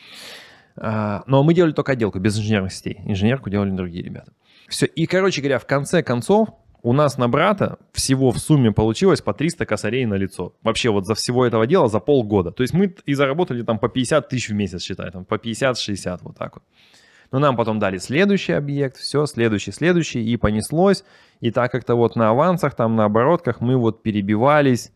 А, но мы делали только отделку, без инженерных сетей. Инженерку делали другие ребята. Все, и, короче говоря, в конце концов, у нас на брата всего в сумме получилось по 300 косарей на лицо. Вообще вот за всего этого дела за полгода. То есть мы и заработали там по 50 тысяч в месяц, считай, там по 50-60 вот так вот. Но нам потом дали следующий объект, все, следующий, следующий, и понеслось. И так как-то вот на авансах, там на оборотках мы вот перебивались,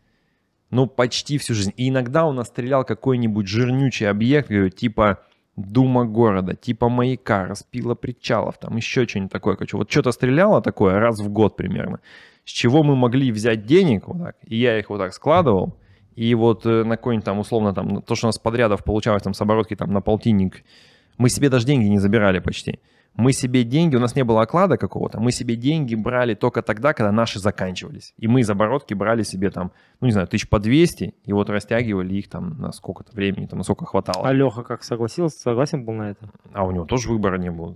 ну, почти всю жизнь. И иногда у нас стрелял какой-нибудь жирнючий объект, говорю, типа дума города, типа маяка, распила причалов, там еще что-нибудь такое. хочу вот что-то стреляло такое раз в год примерно, с чего мы могли взять денег, вот так, и я их вот так складывал, и вот э, на какой-нибудь там, условно, там, то, что у нас подрядов получалось там с оборотки там на полтинник, мы себе даже деньги не забирали почти мы себе деньги, у нас не было оклада какого-то, мы себе деньги брали только тогда, когда наши заканчивались. И мы из оборотки брали себе там, ну не знаю, тысяч по 200, и вот растягивали их там на сколько-то времени, там насколько хватало. А Леха как согласился, согласен был на это? А у него тоже выбора не было.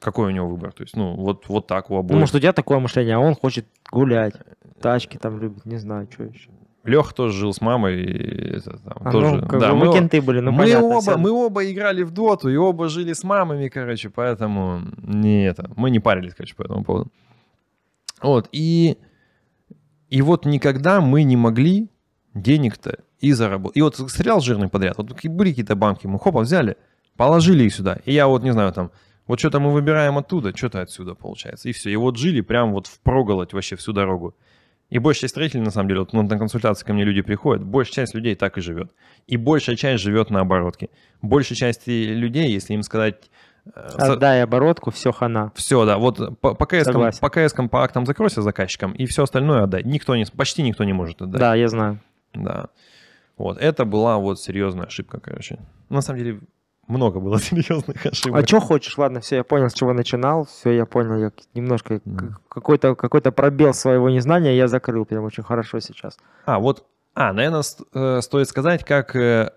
Какой у него выбор? То есть, ну, вот, вот так у ну, обоих. Ну, может, у тебя такое мышление, а он хочет гулять, тачки там любит, не знаю, что еще. Лех тоже жил с мамой. И это, там, а тоже, ну, да, мы, кенты были, ну, мы понятно, оба, мы оба играли в доту, и оба жили с мамами, короче, поэтому не это, мы не парились, короче, по этому поводу. Вот, и, и вот никогда мы не могли денег-то и заработать. И вот стрелял жирный подряд, вот были какие-то банки, мы хопа взяли, положили их сюда. И я вот, не знаю, там, вот что-то мы выбираем оттуда, что-то отсюда получается. И все. И вот жили прям вот в проголодь вообще всю дорогу. И большая часть строителей, на самом деле, вот, ну, на консультации ко мне люди приходят, большая часть людей так и живет. И большая часть живет на оборотке. Большая часть э, людей, если им сказать... Э, отдай оборотку, все хана. Все, да. Вот по, по, КС, Согласен. по КС по актам закройся заказчиком, и все остальное отдай. Никто не, почти никто не может отдать. Да, я знаю. Да. Вот, это была вот серьезная ошибка, короче. На самом деле, много было серьезных а ошибок. А что хочешь? Ладно, все, я понял, с чего начинал, все, я понял, я немножко mm. какой-то какой пробел своего незнания я закрыл прям очень хорошо сейчас. А, вот, а, наверное, э, стоит сказать, как, э,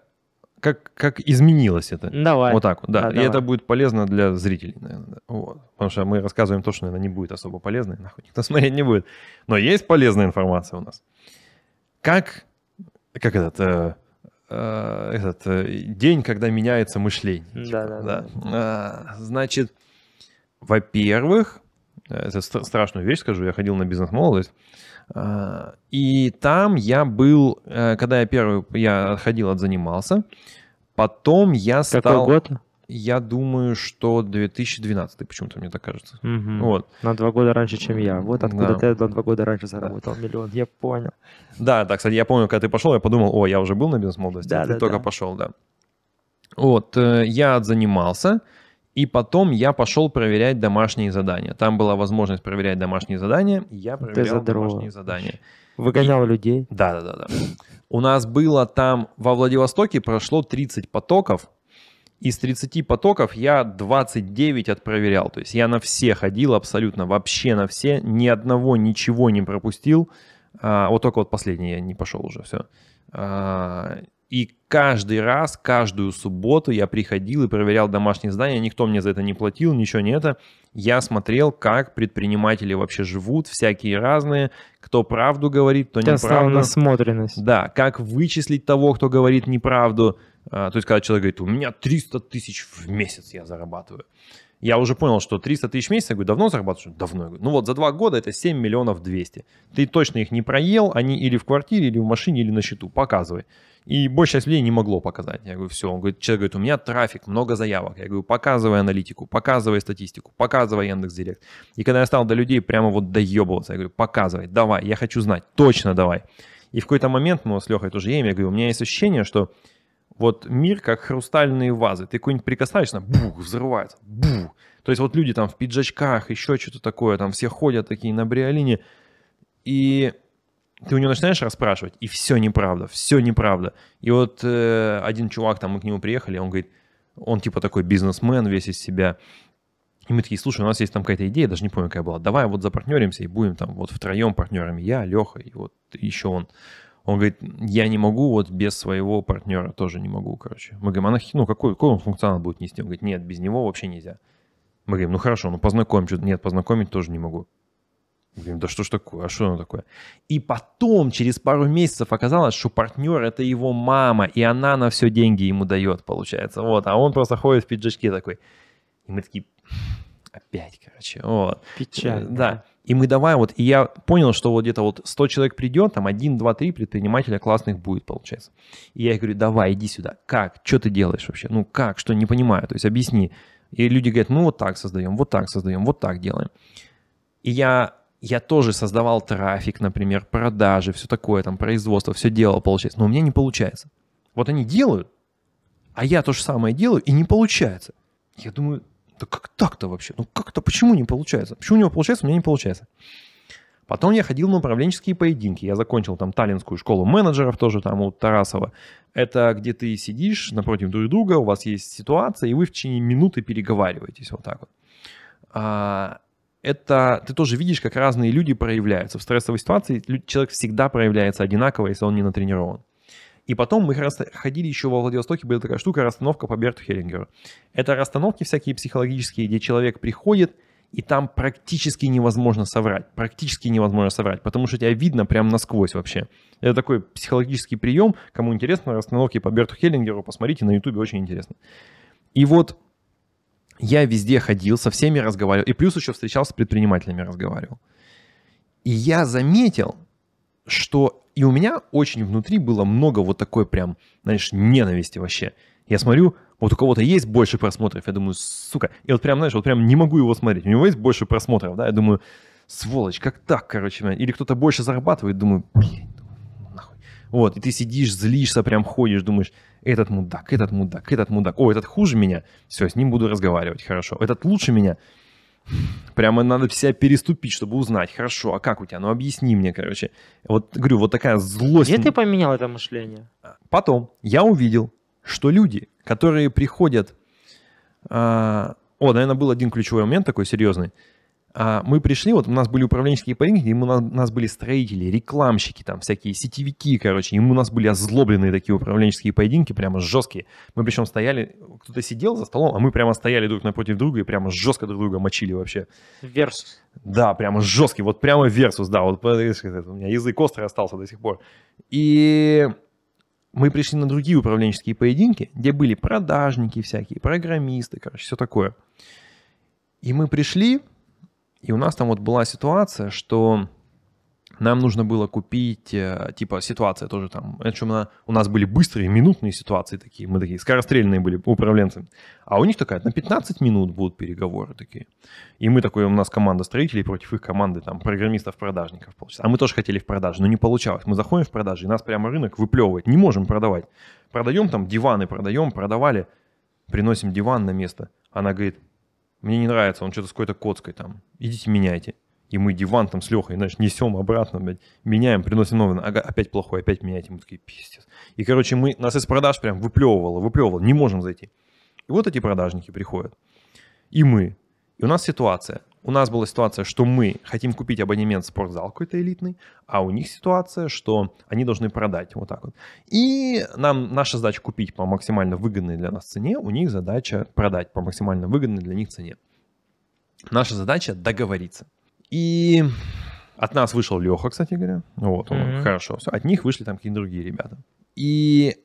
как, как изменилось это. Давай. Вот так вот, да. да и давай. это будет полезно для зрителей, наверное. Да. Вот. Потому что мы рассказываем то, что, наверное, не будет особо полезно, нахуй никто смотреть не будет. Но есть полезная информация у нас. Как, как этот... Э, Э, этот э, день, когда меняется мышление. Да, типа, да, да. да. А, значит, во-первых, э, это ст- страшную вещь скажу, я ходил на бизнес-молодость, а, и там я был, когда я первый, я отходил, отзанимался, потом я стал... Какой год? я думаю, что 2012 почему-то мне так кажется. Угу. Вот. На два года раньше, чем я. Вот откуда да. ты на два года раньше заработал да. миллион, я понял. Да, да, кстати, я помню, когда ты пошел, я подумал, о, я уже был на бизнес-молодости, да, ты да, только да. пошел, да. Вот, э, я занимался, и потом я пошел проверять домашние задания. Там была возможность проверять домашние задания, и я проверял домашние задания. Выгонял и... людей? Да, да, да. да. У нас было там, во Владивостоке прошло 30 потоков, из 30 потоков я 29 отпроверял. То есть я на все ходил абсолютно, вообще на все. Ни одного ничего не пропустил. А, вот только вот последний я не пошел уже, все. А, и каждый раз, каждую субботу я приходил и проверял домашние задания. Никто мне за это не платил, ничего не это. Я смотрел, как предприниматели вообще живут, всякие разные. Кто правду говорит, кто неправду. Та самонасмотренность. Да, как вычислить того, кто говорит неправду а, то есть, когда человек говорит, у меня 300 тысяч в месяц я зарабатываю. Я уже понял, что 300 тысяч в месяц, я говорю, давно зарабатываешь? Давно. Я говорю, ну вот за два года это 7 миллионов 200. Ты точно их не проел, они или в квартире, или в машине, или на счету. Показывай. И большая часть людей не могло показать. Я говорю, все. Он говорит, человек говорит, у меня трафик, много заявок. Я говорю, показывай аналитику, показывай статистику, показывай Яндекс Директ. И когда я стал до людей прямо вот доебываться, я говорю, показывай, давай, я хочу знать, точно давай. И в какой-то момент мы с Лехой тоже едем, я говорю, у меня есть ощущение, что вот мир как хрустальные вазы. Ты какой-нибудь прикасаешься, бух, взрывается, бух. То есть вот люди там в пиджачках, еще что-то такое, там все ходят такие на бриолине. И ты у него начинаешь расспрашивать, и все неправда, все неправда. И вот э, один чувак, там мы к нему приехали, он говорит, он типа такой бизнесмен весь из себя. И мы такие, слушай, у нас есть там какая-то идея, даже не помню, какая была. Давай вот запартнеримся и будем там вот втроем партнерами. Я, Леха и вот еще он. Он говорит, я не могу вот без своего партнера, тоже не могу, короче. Мы говорим, а нахи, ну какой, какой он функционал будет нести? Он говорит, нет, без него вообще нельзя. Мы говорим, ну хорошо, ну познакомим, что-то нет, познакомить тоже не могу. Мы говорим, да что ж такое, а что оно такое? И потом, через пару месяцев оказалось, что партнер это его мама, и она на все деньги ему дает, получается. Вот, а он просто ходит в пиджачке такой. И мы такие, Опять, короче. Вот. Печально. Э, да. И мы давай вот, и я понял, что вот где-то вот 100 человек придет, там 1, 2, 3 предпринимателя классных будет, получается. И я говорю, давай, иди сюда. Как? Что ты делаешь вообще? Ну как? Что? Не понимаю. То есть объясни. И люди говорят, ну вот так создаем, вот так создаем, вот так делаем. И я, я тоже создавал трафик, например, продажи, все такое, там, производство, все делал, получается. Но у меня не получается. Вот они делают, а я то же самое делаю, и не получается. Я думаю, да как так-то вообще? Ну как-то, почему не получается? Почему у него получается, у меня не получается? Потом я ходил на управленческие поединки. Я закончил там таллинскую школу менеджеров тоже там у Тарасова. Это где ты сидишь напротив друг друга, у вас есть ситуация, и вы в течение минуты переговариваетесь вот так вот. А, это ты тоже видишь, как разные люди проявляются. В стрессовой ситуации человек всегда проявляется одинаково, если он не натренирован. И потом мы раз ходили еще во Владивостоке, была такая штука, расстановка по Берту Хеллингеру. Это расстановки всякие психологические, где человек приходит, и там практически невозможно соврать. Практически невозможно соврать, потому что тебя видно прям насквозь вообще. Это такой психологический прием. Кому интересно, расстановки по Берту Хеллингеру, посмотрите, на ютубе очень интересно. И вот я везде ходил, со всеми разговаривал, и плюс еще встречался с предпринимателями разговаривал. И я заметил, что и у меня очень внутри было много вот такой прям, знаешь, ненависти вообще. Я смотрю, вот у кого-то есть больше просмотров, я думаю, сука. И вот прям, знаешь, вот прям не могу его смотреть. У него есть больше просмотров, да, я думаю, сволочь, как так, короче. Или кто-то больше зарабатывает, думаю, блин, ну, нахуй. Вот, и ты сидишь, злишься, прям ходишь, думаешь, этот мудак, этот мудак, этот мудак. О, этот хуже меня, все, с ним буду разговаривать, хорошо. Этот лучше меня, Прямо надо себя переступить, чтобы узнать, хорошо, а как у тебя? Ну объясни мне, короче. Вот говорю, вот такая злость. Где ты поменял это мышление? А, потом я увидел, что люди, которые приходят... Э, о, наверное, был один ключевой момент такой серьезный. А, мы пришли, вот у нас были управленческие поединки, у нас, у нас были строители, рекламщики, там всякие сетевики, короче, и у нас были озлобленные такие управленческие поединки, прямо жесткие. Мы причем стояли, кто-то сидел за столом, а мы прямо стояли друг напротив друга и прямо жестко друг друга мочили вообще. Версус. Да, прямо жесткий, вот прямо версус, да, вот у меня язык острый остался до сих пор. И мы пришли на другие управленческие поединки, где были продажники всякие, программисты, короче, все такое. И мы пришли, и у нас там вот была ситуация, что нам нужно было купить, э, типа, ситуация тоже там. Причем у нас были быстрые минутные ситуации такие, мы такие скорострельные были управленцы. А у них такая, на 15 минут будут переговоры такие. И мы такой, у нас команда строителей против их команды там программистов-продажников получится. А мы тоже хотели в продаже, но не получалось. Мы заходим в продажи, и нас прямо рынок выплевывает, не можем продавать. Продаем там диваны, продаем, продавали, приносим диван на место. Она говорит, мне не нравится, он что-то с какой-то коцкой там. Идите меняйте. И мы диван там с Лехой, знаешь, несем обратно, блядь, меняем, приносим новый, ага, опять плохой, опять меняйте. Мы такие, пиздец. И, короче, мы, нас из продаж прям выплевывало, выплевывало, не можем зайти. И вот эти продажники приходят. И мы. И у нас ситуация у нас была ситуация, что мы хотим купить абонемент в спортзал какой-то элитный, а у них ситуация, что они должны продать вот так вот. И нам наша задача купить по максимально выгодной для нас цене, у них задача продать по максимально выгодной для них цене. Наша задача договориться. И от нас вышел Леха, кстати говоря. Вот, он mm-hmm. хорошо. От них вышли там какие-то другие ребята. И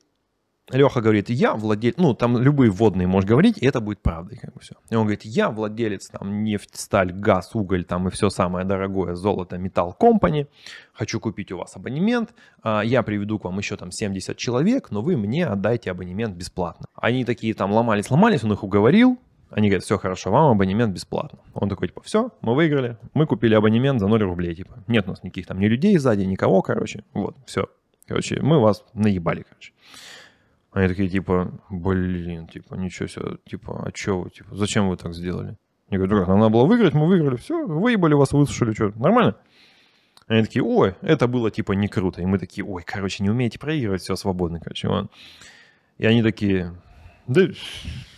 Леха говорит, я владелец, ну, там любые водные, можешь говорить, и это будет правдой, как бы все. И он говорит, я владелец, там, нефть, сталь, газ, уголь, там, и все самое дорогое, золото, металл, компани, хочу купить у вас абонемент, а, я приведу к вам еще, там, 70 человек, но вы мне отдайте абонемент бесплатно. Они такие, там, ломались, ломались, он их уговорил, они говорят, все хорошо, вам абонемент бесплатно. Он такой, типа, все, мы выиграли, мы купили абонемент за 0 рублей, типа. Нет у нас никаких там ни людей сзади, никого, короче. Вот, все. Короче, мы вас наебали, короче. Они такие, типа, блин, типа, ничего себе, типа, а чё вы, типа, зачем вы так сделали? Я говорю, друг, надо было выиграть, мы выиграли, все, выебали вас, высушили, что, нормально? Они такие, ой, это было, типа, не круто. И мы такие, ой, короче, не умеете проигрывать, все, свободно, короче, Иван. И они такие, да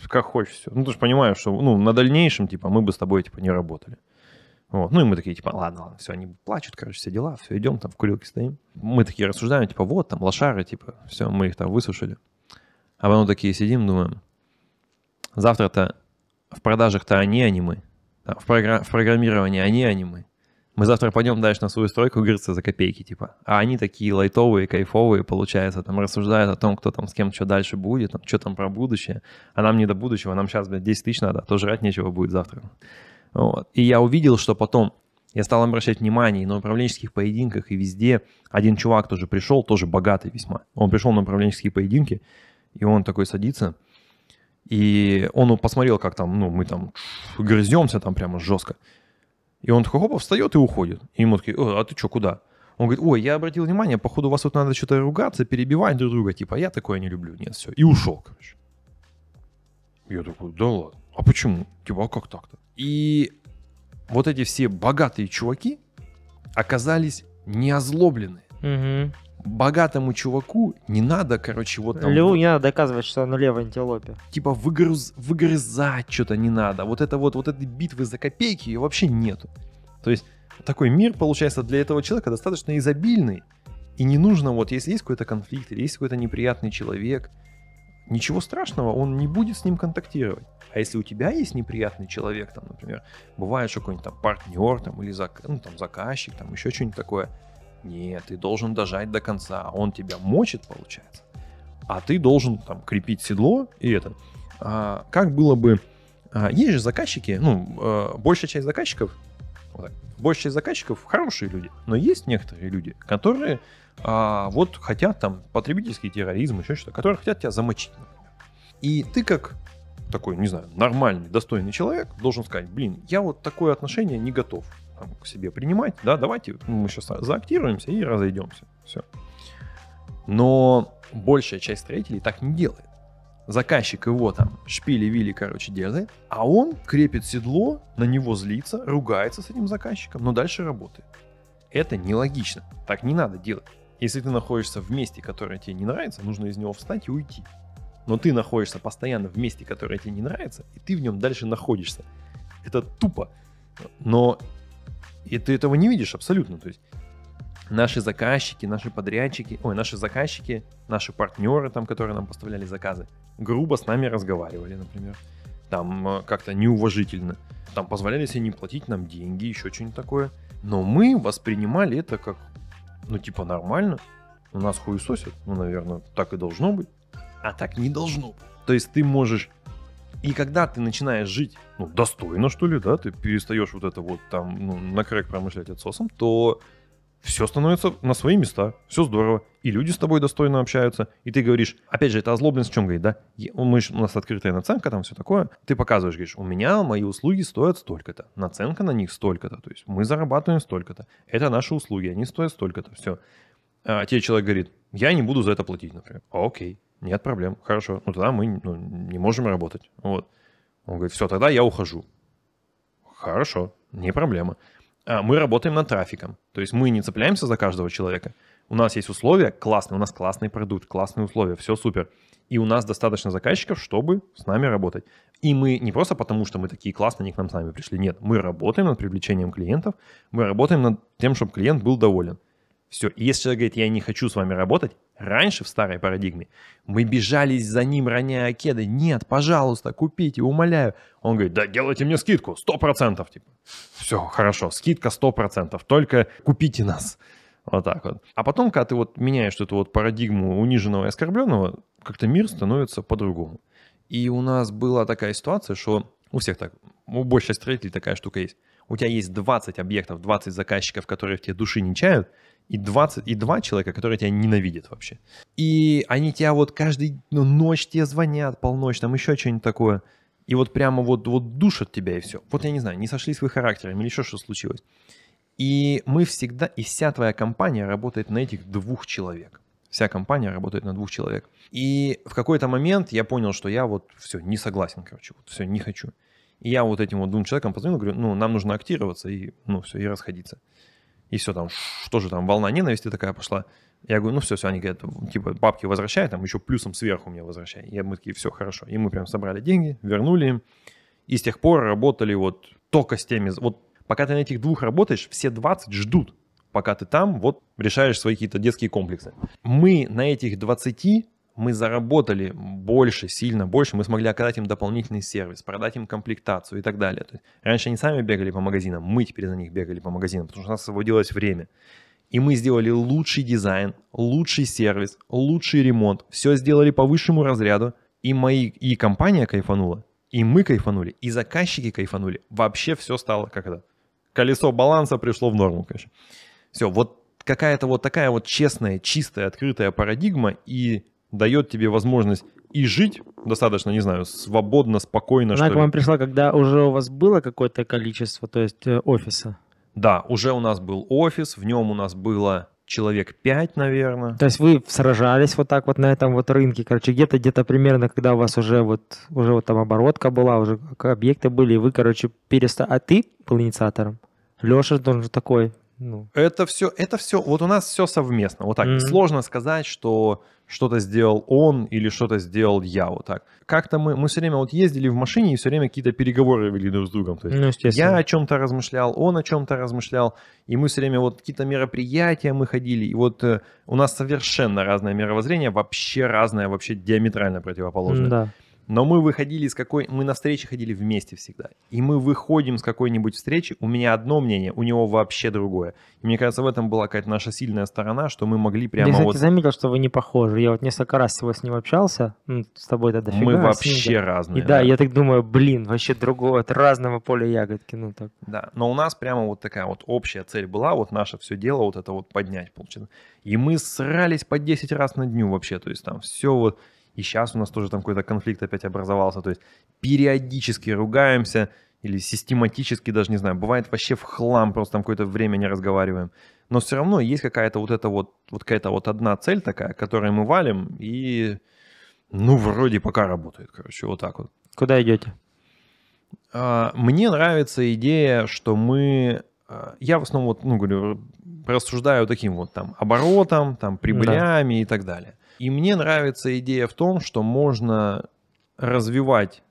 как хочешь все. Ну, ты же понимаешь, что, ну, на дальнейшем, типа, мы бы с тобой, типа, не работали. Вот. Ну и мы такие, типа, ладно, ладно, все, они плачут, короче, все дела, все, идем, там в курилке стоим. Мы такие рассуждаем, типа, вот, там, лошары, типа, все, мы их там высушили. А потом такие сидим, думаем, завтра-то в продажах-то они, а не мы. Да, в, програ- в программировании они, а не мы. Мы завтра пойдем дальше на свою стройку, говорится, за копейки, типа. А они такие лайтовые, кайфовые, получается, там рассуждают о том, кто там с кем что дальше будет, там, что там про будущее. А нам не до будущего, нам сейчас, блядь, 10 тысяч надо, а то жрать нечего будет завтра. Вот. И я увидел, что потом я стал обращать внимание и на управленческих поединках, и везде. Один чувак тоже пришел, тоже богатый весьма. Он пришел на управленческие поединки, и он такой садится, и он посмотрел, как там, ну, мы там грыземся там прямо жестко. И он такой, хопа, встает и уходит. И ему такие, «Э, а ты что, куда? Он говорит, ой, я обратил внимание, походу у вас вот надо что-то ругаться, перебивать друг друга. Типа, я такое не люблю. Нет, все. И ушел, короче. Я такой, да ладно. А почему? Типа, а как так-то? И вот эти все богатые чуваки оказались неозлоблены. Угу богатому чуваку не надо, короче, вот там... Льву не надо доказывать, что оно лево антилопе. Типа выгруз... выгрызать что-то не надо. Вот это вот, вот этой битвы за копейки ее вообще нету. То есть такой мир, получается, для этого человека достаточно изобильный. И не нужно, вот если есть какой-то конфликт, или есть какой-то неприятный человек, ничего страшного, он не будет с ним контактировать. А если у тебя есть неприятный человек, там, например, бывает, что какой-нибудь там партнер, там, или зак... ну, там, заказчик, там, еще что-нибудь такое – нет, ты должен дожать до конца. Он тебя мочит, получается. А ты должен там крепить седло и это. А, как было бы... А, есть же заказчики, ну, а, большая часть заказчиков, вот так, большая часть заказчиков хорошие люди, но есть некоторые люди, которые а, вот хотят там потребительский терроризм, еще что-то, которые хотят тебя замочить. Например. И ты как такой, не знаю, нормальный, достойный человек должен сказать, блин, я вот такое отношение не готов там, к себе принимать, да, давайте мы сейчас заактируемся и разойдемся, все. Но большая часть строителей так не делает. Заказчик его там шпили-вили, короче, делает, а он крепит седло, на него злится, ругается с этим заказчиком, но дальше работает. Это нелогично, так не надо делать. Если ты находишься в месте, которое тебе не нравится, нужно из него встать и уйти. Но ты находишься постоянно в месте, которое тебе не нравится, и ты в нем дальше находишься. Это тупо. Но и ты этого не видишь абсолютно. То есть наши заказчики, наши подрядчики, ой, наши заказчики, наши партнеры, там, которые нам поставляли заказы, грубо с нами разговаривали, например, там э, как-то неуважительно, там позволяли себе не платить нам деньги, еще что-нибудь такое. Но мы воспринимали это как, ну, типа, нормально. У нас хуесосят, ну, наверное, так и должно быть. А так не должно. То есть ты можешь и когда ты начинаешь жить, ну, достойно, что ли, да, ты перестаешь вот это вот там, ну, на крэк промышлять отсосом, то все становится на свои места, все здорово, и люди с тобой достойно общаются, и ты говоришь, опять же, это озлобленность в чем говорит, да? Мы, у нас открытая наценка, там все такое. Ты показываешь, говоришь, у меня мои услуги стоят столько-то, наценка на них столько-то, то есть мы зарабатываем столько-то, это наши услуги, они стоят столько-то, все. А тебе человек говорит, я не буду за это платить, например. Окей, нет проблем, хорошо. Ну, тогда мы ну, не можем работать. Вот. Он говорит, все, тогда я ухожу. Хорошо, не проблема. А мы работаем над трафиком. То есть мы не цепляемся за каждого человека. У нас есть условия классные, у нас классный продукт, классные условия, все супер. И у нас достаточно заказчиков, чтобы с нами работать. И мы не просто потому, что мы такие классные, они к нам сами пришли. Нет, мы работаем над привлечением клиентов, мы работаем над тем, чтобы клиент был доволен. Все, и если человек говорит, я не хочу с вами работать, раньше в старой парадигме мы бежали за ним, роняя кеды. Нет, пожалуйста, купите, умоляю. Он говорит, да делайте мне скидку, 100%. Типа. Все, хорошо, скидка 100%, только купите нас. Вот так вот. А потом, когда ты вот меняешь эту вот парадигму униженного и оскорбленного, как-то мир становится по-другому. И у нас была такая ситуация, что у всех так, у большей строителей такая штука есть. У тебя есть 20 объектов, 20 заказчиков, которые в тебе души не чают, и 20, и 2 человека, которые тебя ненавидят вообще. И они тебя вот каждый, ну, ночь тебе звонят, полночь, там еще что-нибудь такое. И вот прямо вот, вот душат тебя и все. Вот я не знаю, не сошлись вы характерами или еще что случилось. И мы всегда, и вся твоя компания работает на этих двух человек. Вся компания работает на двух человек. И в какой-то момент я понял, что я вот все, не согласен, короче, вот все, не хочу. И я вот этим вот двум человекам позвонил, говорю, ну, нам нужно актироваться и, ну, все, и расходиться и все там, что же там, волна ненависти такая пошла. Я говорю, ну все, все, они говорят, типа, бабки возвращай, там еще плюсом сверху мне возвращай. И мы такие, все, хорошо. И мы прям собрали деньги, вернули им. И с тех пор работали вот только с теми, вот пока ты на этих двух работаешь, все 20 ждут, пока ты там вот решаешь свои какие-то детские комплексы. Мы на этих 20 мы заработали больше, сильно больше, мы смогли оказать им дополнительный сервис, продать им комплектацию и так далее. То есть раньше они сами бегали по магазинам, мы теперь за них бегали по магазинам, потому что у нас освободилось время. И мы сделали лучший дизайн, лучший сервис, лучший ремонт, все сделали по высшему разряду, и, мои, и компания кайфанула, и мы кайфанули, и заказчики кайфанули. Вообще все стало как это. Колесо баланса пришло в норму, конечно. Все, вот какая-то вот такая вот честная, чистая, открытая парадигма и дает тебе возможность и жить достаточно, не знаю, свободно, спокойно. Она к вам пришла, когда уже у вас было какое-то количество, то есть э, офиса? Да, уже у нас был офис, в нем у нас было человек 5, наверное. То есть вы сражались вот так вот на этом вот рынке, короче, где-то где-то примерно, когда у вас уже вот уже вот там оборотка была, уже объекты были, и вы, короче, перестали. А ты был инициатором? Леша тоже такой. Ну. Это все, это все, вот у нас все совместно. Вот так. Mm-hmm. Сложно сказать, что что-то сделал он или что-то сделал я вот так. Как-то мы, мы все время вот ездили в машине и все время какие-то переговоры вели друг с другом. То есть ну, естественно. Я о чем-то размышлял, он о чем-то размышлял, и мы все время вот какие-то мероприятия мы ходили, и вот э, у нас совершенно разное мировоззрение, вообще разное, вообще диаметрально противоположное. Да. Mm-hmm. Но мы выходили из какой... Мы на встречи ходили вместе всегда. И мы выходим с какой-нибудь встречи, у меня одно мнение, у него вообще другое. И мне кажется, в этом была какая-то наша сильная сторона, что мы могли прямо Я, кстати, вот... заметил, что вы не похожи. Я вот несколько раз всего с ним общался, ну, с тобой тогда дофига. Мы вообще разные. И да, да, я так думаю, блин, вообще другое от разного поля ягодки, ну так. Да, но у нас прямо вот такая вот общая цель была, вот наше все дело вот это вот поднять, получается. И мы срались по 10 раз на дню вообще, то есть там все вот... И сейчас у нас тоже там какой-то конфликт опять образовался. То есть периодически ругаемся или систематически, даже не знаю, бывает вообще в хлам, просто там какое-то время не разговариваем. Но все равно есть какая-то вот эта вот, вот какая-то вот одна цель такая, которую мы валим, и ну вроде пока работает, короче, вот так вот. Куда идете? А, мне нравится идея, что мы... А, я в основном вот, ну, говорю, рассуждаю таким вот там оборотом, там прибылями да. и так далее. И мне нравится идея в том, что можно развивать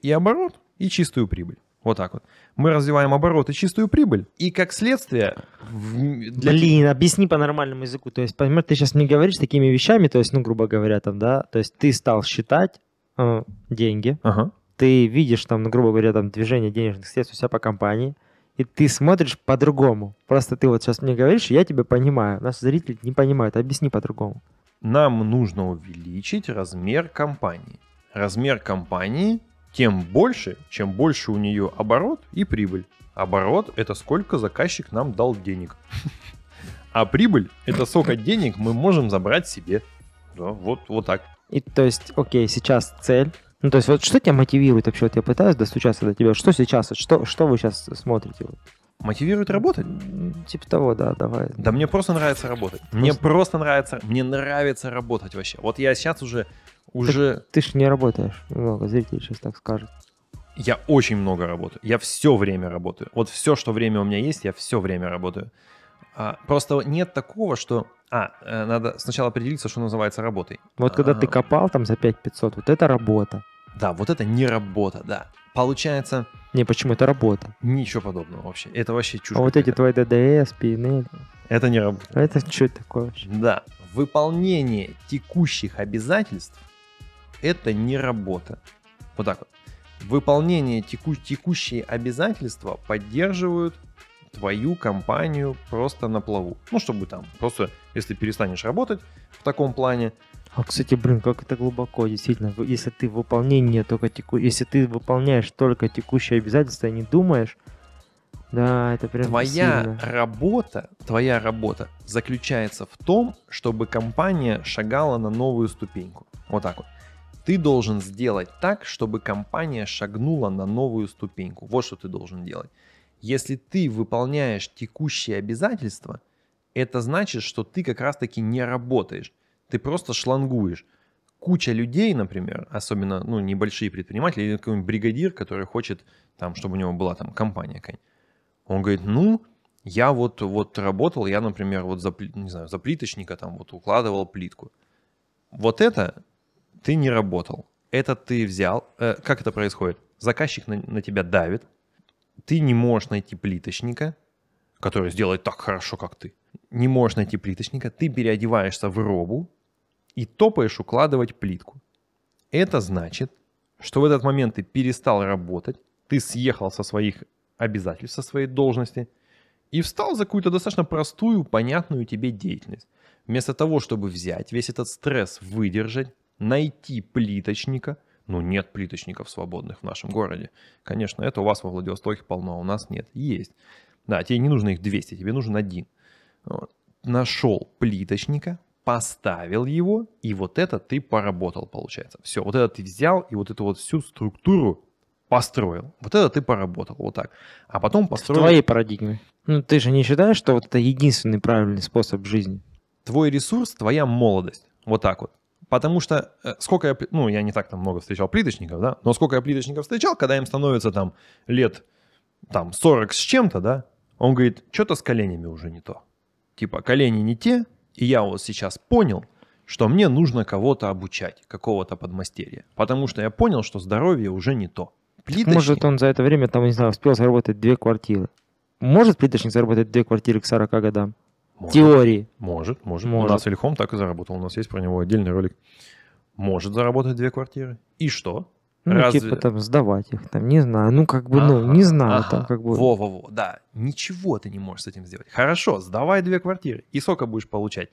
и оборот, и чистую прибыль. Вот так вот. Мы развиваем оборот и чистую прибыль. И как следствие... Для... Блин, объясни по нормальному языку. То есть, понимаешь, ты сейчас мне говоришь такими вещами, то есть, ну, грубо говоря, там, да, то есть ты стал считать э, деньги, ага. ты видишь там, ну, грубо говоря, там движение денежных средств у себя по компании, и ты смотришь по-другому. Просто ты вот сейчас мне говоришь, и я тебя понимаю. Наши зрители не понимают. Объясни по-другому нам нужно увеличить размер компании. Размер компании тем больше, чем больше у нее оборот и прибыль. Оборот — это сколько заказчик нам дал денег. А прибыль — это сколько денег мы можем забрать себе. Да, вот, вот так. И то есть, окей, сейчас цель ну, то есть, вот что тебя мотивирует вообще? Вот я пытаюсь достучаться до тебя. Что сейчас? Что, что вы сейчас смотрите? Мотивирует работать? Типа того, да, давай. Да мне просто нравится работать. Просто... Мне просто нравится, мне нравится работать вообще. Вот я сейчас уже, уже... Так ты ж не работаешь много, зритель сейчас так скажут Я очень много работаю. Я все время работаю. Вот все, что время у меня есть, я все время работаю. А, просто нет такого, что... А, э, надо сначала определиться, что называется работой. Вот когда а, ты копал там за 5500, вот это работа. Да, вот это не работа, да. Получается... Не, почему это работа? Ничего подобного вообще. Это вообще чушь. А вот эти твои ДДС, PNL. Это не работа. это что такое вообще? Да. Выполнение текущих обязательств – это не работа. Вот так вот. Выполнение теку- текущие обязательства поддерживают твою компанию просто на плаву. Ну, чтобы там, просто если перестанешь работать в таком плане, а, кстати, блин, как это глубоко, действительно. Если ты в выполнении только теку... если ты выполняешь только текущие обязательства и не думаешь, да, это прям Твоя сильно. работа, твоя работа заключается в том, чтобы компания шагала на новую ступеньку. Вот так вот. Ты должен сделать так, чтобы компания шагнула на новую ступеньку. Вот что ты должен делать. Если ты выполняешь текущие обязательства, это значит, что ты как раз-таки не работаешь ты просто шлангуешь. Куча людей, например, особенно ну, небольшие предприниматели, или какой-нибудь бригадир, который хочет, там, чтобы у него была там компания какая-нибудь. Он говорит, ну, я вот, вот работал, я, например, вот за, не знаю, за плиточника там вот укладывал плитку. Вот это ты не работал. Это ты взял. Э, как это происходит? Заказчик на, на тебя давит. Ты не можешь найти плиточника, который сделает так хорошо, как ты. Не можешь найти плиточника. Ты переодеваешься в робу, и топаешь укладывать плитку. Это значит, что в этот момент ты перестал работать, ты съехал со своих обязательств, со своей должности и встал за какую-то достаточно простую, понятную тебе деятельность. Вместо того, чтобы взять весь этот стресс, выдержать, найти плиточника, ну нет плиточников свободных в нашем городе. Конечно, это у вас во Владивостоке полно, а у нас нет. Есть. Да, тебе не нужно их 200, тебе нужен один. Вот. Нашел плиточника, поставил его, и вот это ты поработал, получается. Все, вот это ты взял, и вот эту вот всю структуру построил. Вот это ты поработал, вот так. А потом построил... В твоей парадигме. Ну, ты же не считаешь, что вот это единственный правильный способ жизни? Твой ресурс, твоя молодость. Вот так вот. Потому что э, сколько я... Ну, я не так там много встречал плиточников, да? Но сколько я плиточников встречал, когда им становится там лет там 40 с чем-то, да? Он говорит, что-то с коленями уже не то. Типа, колени не те, и я вот сейчас понял, что мне нужно кого-то обучать, какого-то подмастерья. Потому что я понял, что здоровье уже не то. Плиточник... Может, он за это время, там, не знаю, успел заработать две квартиры. Может плиточник заработать две квартиры к 40 годам? Может. Теории. Может, может, может. У нас Ильхом так и заработал. У нас есть про него отдельный ролик. Может заработать две квартиры. И что? Ну, Разве... типа там сдавать их, там, не знаю, ну, как бы, ну, не знаю, ага. там, как бы... Во-во-во, да, ничего ты не можешь с этим сделать. Хорошо, сдавай две квартиры, и сколько будешь получать?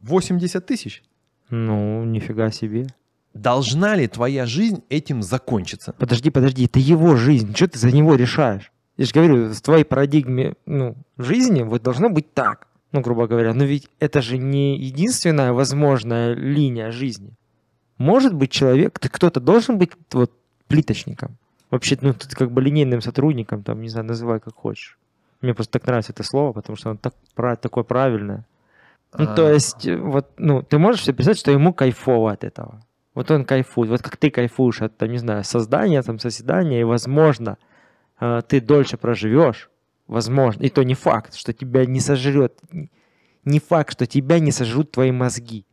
80 тысяч? Ну, нифига себе. Должна ли твоя жизнь этим закончиться? Подожди, подожди, это его жизнь, что ты за него решаешь? Я же говорю, в твоей парадигме, ну, жизни вот должно быть так, ну, грубо говоря. Но ведь это же не единственная возможная линия жизни. Может быть, человек, кто-то должен быть вот плиточником. Вообще, ну, ты как бы линейным сотрудником, там, не знаю, называй как хочешь. Мне просто так нравится это слово, потому что оно так, такое правильное. Ну, а. то есть, э, вот, ну, ты можешь себе представить, что ему кайфово от этого. Вот он кайфует. Вот как ты кайфуешь от, там, не знаю, создания, там, соседания, и, возможно, э, ты дольше проживешь, возможно, и то не факт, что тебя не сожрет, не факт, что тебя не сожрут твои мозги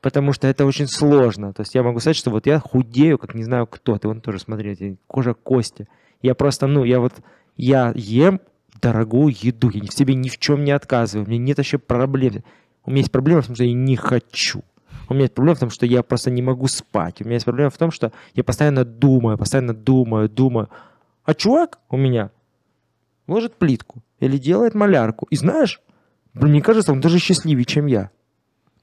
потому что это очень сложно. То есть я могу сказать, что вот я худею, как не знаю кто. Ты вон тоже смотрите, кожа кости. Я просто, ну, я вот, я ем дорогую еду, я в себе ни в чем не отказываю, у меня нет вообще проблем. У меня есть проблема в том, что я не хочу. У меня есть проблема в том, что я просто не могу спать. У меня есть проблема в том, что я постоянно думаю, постоянно думаю, думаю. А чувак у меня ложит плитку или делает малярку. И знаешь, мне кажется, он даже счастливее, чем я.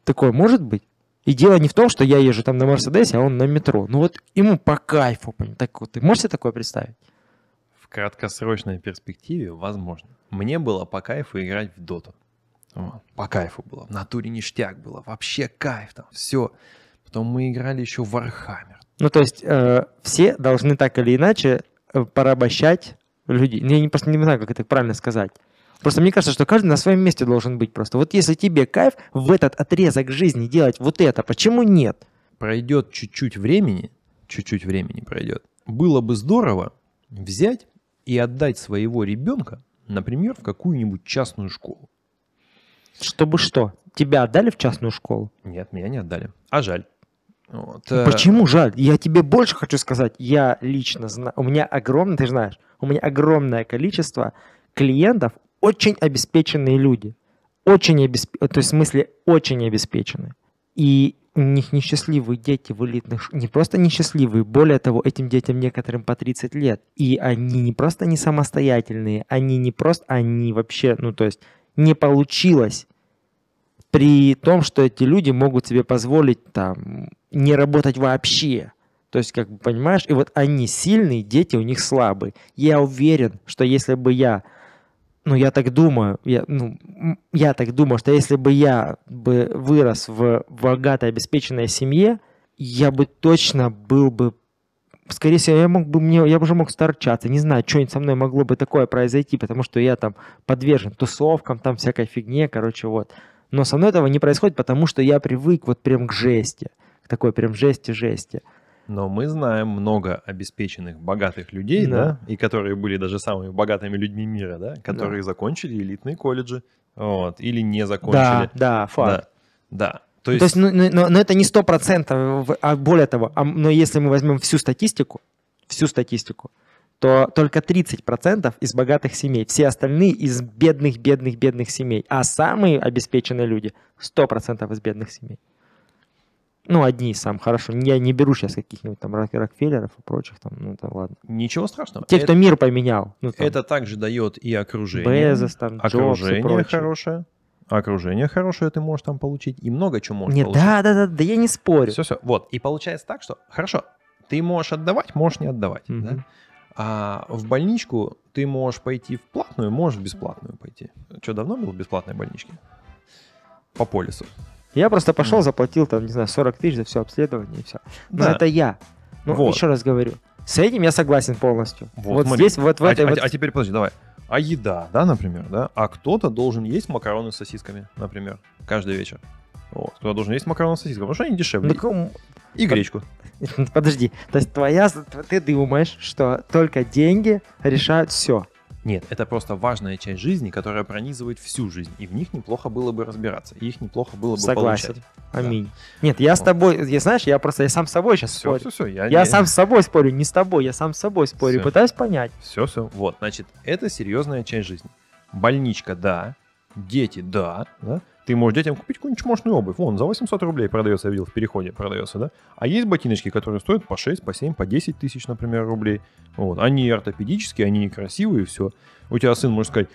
Такое может быть? И дело не в том, что я езжу там на Мерседесе, а он на метро. Ну вот ему по кайфу. Так вот, ты можешь себе такое представить? В краткосрочной перспективе возможно. Мне было по кайфу играть в доту. По кайфу было. В натуре ништяк было. Вообще кайф там. Все. Потом мы играли еще в Warhammer. Ну, то есть э, все должны так или иначе э, порабощать людей. Я не, просто не знаю, как это правильно сказать. Просто мне кажется, что каждый на своем месте должен быть просто. Вот если тебе кайф в этот отрезок жизни делать вот это, почему нет? Пройдет чуть-чуть времени, чуть-чуть времени пройдет. Было бы здорово взять и отдать своего ребенка, например, в какую-нибудь частную школу. Чтобы что? Тебя отдали в частную школу? Нет, меня не отдали. А жаль. Вот. Ну э, почему жаль? Я тебе больше хочу сказать. Я лично знаю, у меня огромное, ты знаешь, у меня огромное количество клиентов, очень обеспеченные люди. Очень обеспеченные, э, то есть в смысле очень обеспеченные. И у них несчастливые дети в элитных, не просто несчастливые, более того, этим детям некоторым по 30 лет. И они не просто не самостоятельные, они не просто, они вообще, ну то есть не получилось при том, что эти люди могут себе позволить там не работать вообще. То есть, как бы понимаешь, и вот они сильные, дети у них слабые. Я уверен, что если бы я ну, я так думаю, я, ну, я так думаю, что если бы я бы вырос в богатой обеспеченной семье, я бы точно был бы, скорее всего, я мог бы, мне, я уже мог старчаться, не знаю, что-нибудь со мной могло бы такое произойти, потому что я там подвержен тусовкам, там всякой фигне, короче, вот. Но со мной этого не происходит, потому что я привык вот прям к жести, к такой прям жести-жести. Но мы знаем много обеспеченных, богатых людей, да. да, и которые были даже самыми богатыми людьми мира, да, которые да. закончили элитные колледжи, вот, или не закончили. Да, да, факт. Да, да. То есть, То есть но, ну, ну, но, но это не сто процентов, э, а более того, а, но если мы возьмем всю статистику, всю статистику, то только 30% из богатых семей, все остальные из бедных, бедных, бедных семей, а самые обеспеченные люди 100% из бедных семей. Ну, одни из самых хорошо. Я не беру сейчас каких-нибудь там Рок Рокфеллеров и прочих, там, ну это ладно. Ничего страшного. Те, это, кто мир поменял. Ну, там, это также дает и окружение. Безос, там, окружение Джобс и хорошее. Окружение хорошее ты можешь там получить, и много чего можешь Нет, получить. Да, да, да, да, я не спорю. Все, все. Вот. И получается так, что хорошо, ты можешь отдавать, можешь не отдавать. Mm-hmm. Да? А в больничку ты можешь пойти в платную, можешь в бесплатную пойти. Что, давно был в бесплатной больничке? По полису. Я просто пошел, заплатил там, не знаю, 40 тысяч за все обследование и все. Но да. это я. Ну, вот. еще раз говорю. С этим я согласен полностью. Вот, вот здесь, вот в а этой... А, вот... а теперь подожди, давай. А еда, да, например, да? А кто-то должен есть макароны с сосисками, например, каждый вечер. Вот, кто-то должен есть макароны с сосисками, потому что они дешевле. Так, и гречку. Подожди, то есть твоя, ты думаешь, что только деньги решают все. Нет, это просто важная часть жизни, которая пронизывает всю жизнь, и в них неплохо было бы разбираться, и их неплохо было бы Согласен. получать. Аминь. Да. Нет, я вот. с тобой, я, знаешь, я просто я сам с собой сейчас все, спорю. Все, все, я я не... сам с собой спорю, не с тобой, я сам с собой спорю, все. пытаюсь понять. Все, все. Вот, значит, это серьезная часть жизни. Больничка, да. Дети, да. да? ты можешь детям купить какую-нибудь чмошную обувь. Вон, за 800 рублей продается, я видел, в переходе продается, да? А есть ботиночки, которые стоят по 6, по 7, по 10 тысяч, например, рублей. Вот. Они ортопедические, они красивые все. У тебя сын может сказать,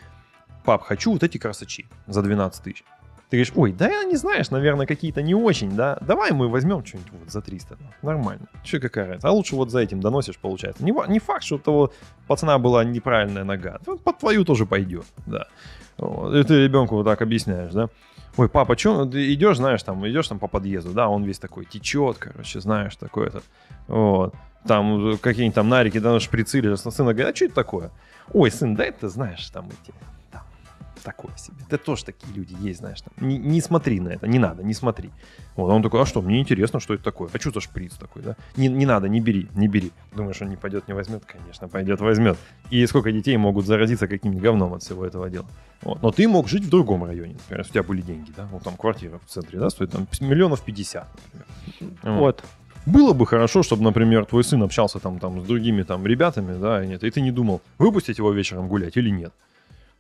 пап, хочу вот эти красачи за 12 тысяч. Ты говоришь, ой, да я не знаешь, наверное, какие-то не очень, да? Давай мы возьмем что-нибудь вот за 300. Ну, нормально. Че какая разница? А лучше вот за этим доносишь, получается. Не, не факт, что у того пацана была неправильная нога. Под твою тоже пойдет, да. Вот. И ты ребенку вот так объясняешь, да? ой, папа, что, ты идешь, знаешь, там, идешь там по подъезду, да, он весь такой течет, короче, знаешь, такой этот, вот, там какие-нибудь там нарики, да, шприцы или сын говорит, а что это такое? Ой, сын, да это знаешь, там эти такое себе. Это тоже такие люди есть, знаешь. Там. Не, не смотри на это, не надо, не смотри. Вот, а он такой, а что, мне интересно, что это такое. А что за шприц такой, да? Не, не надо, не бери, не бери. Думаешь, он не пойдет, не возьмет? Конечно, пойдет, возьмет. И сколько детей могут заразиться каким-нибудь говном от всего этого дела. Вот. Но ты мог жить в другом районе, например, если у тебя были деньги, да? Вот там квартира в центре, да, стоит там миллионов пятьдесят, например. Вот. вот. Было бы хорошо, чтобы, например, твой сын общался там, там с другими там ребятами, да, и, нет, и ты не думал, выпустить его вечером гулять или нет.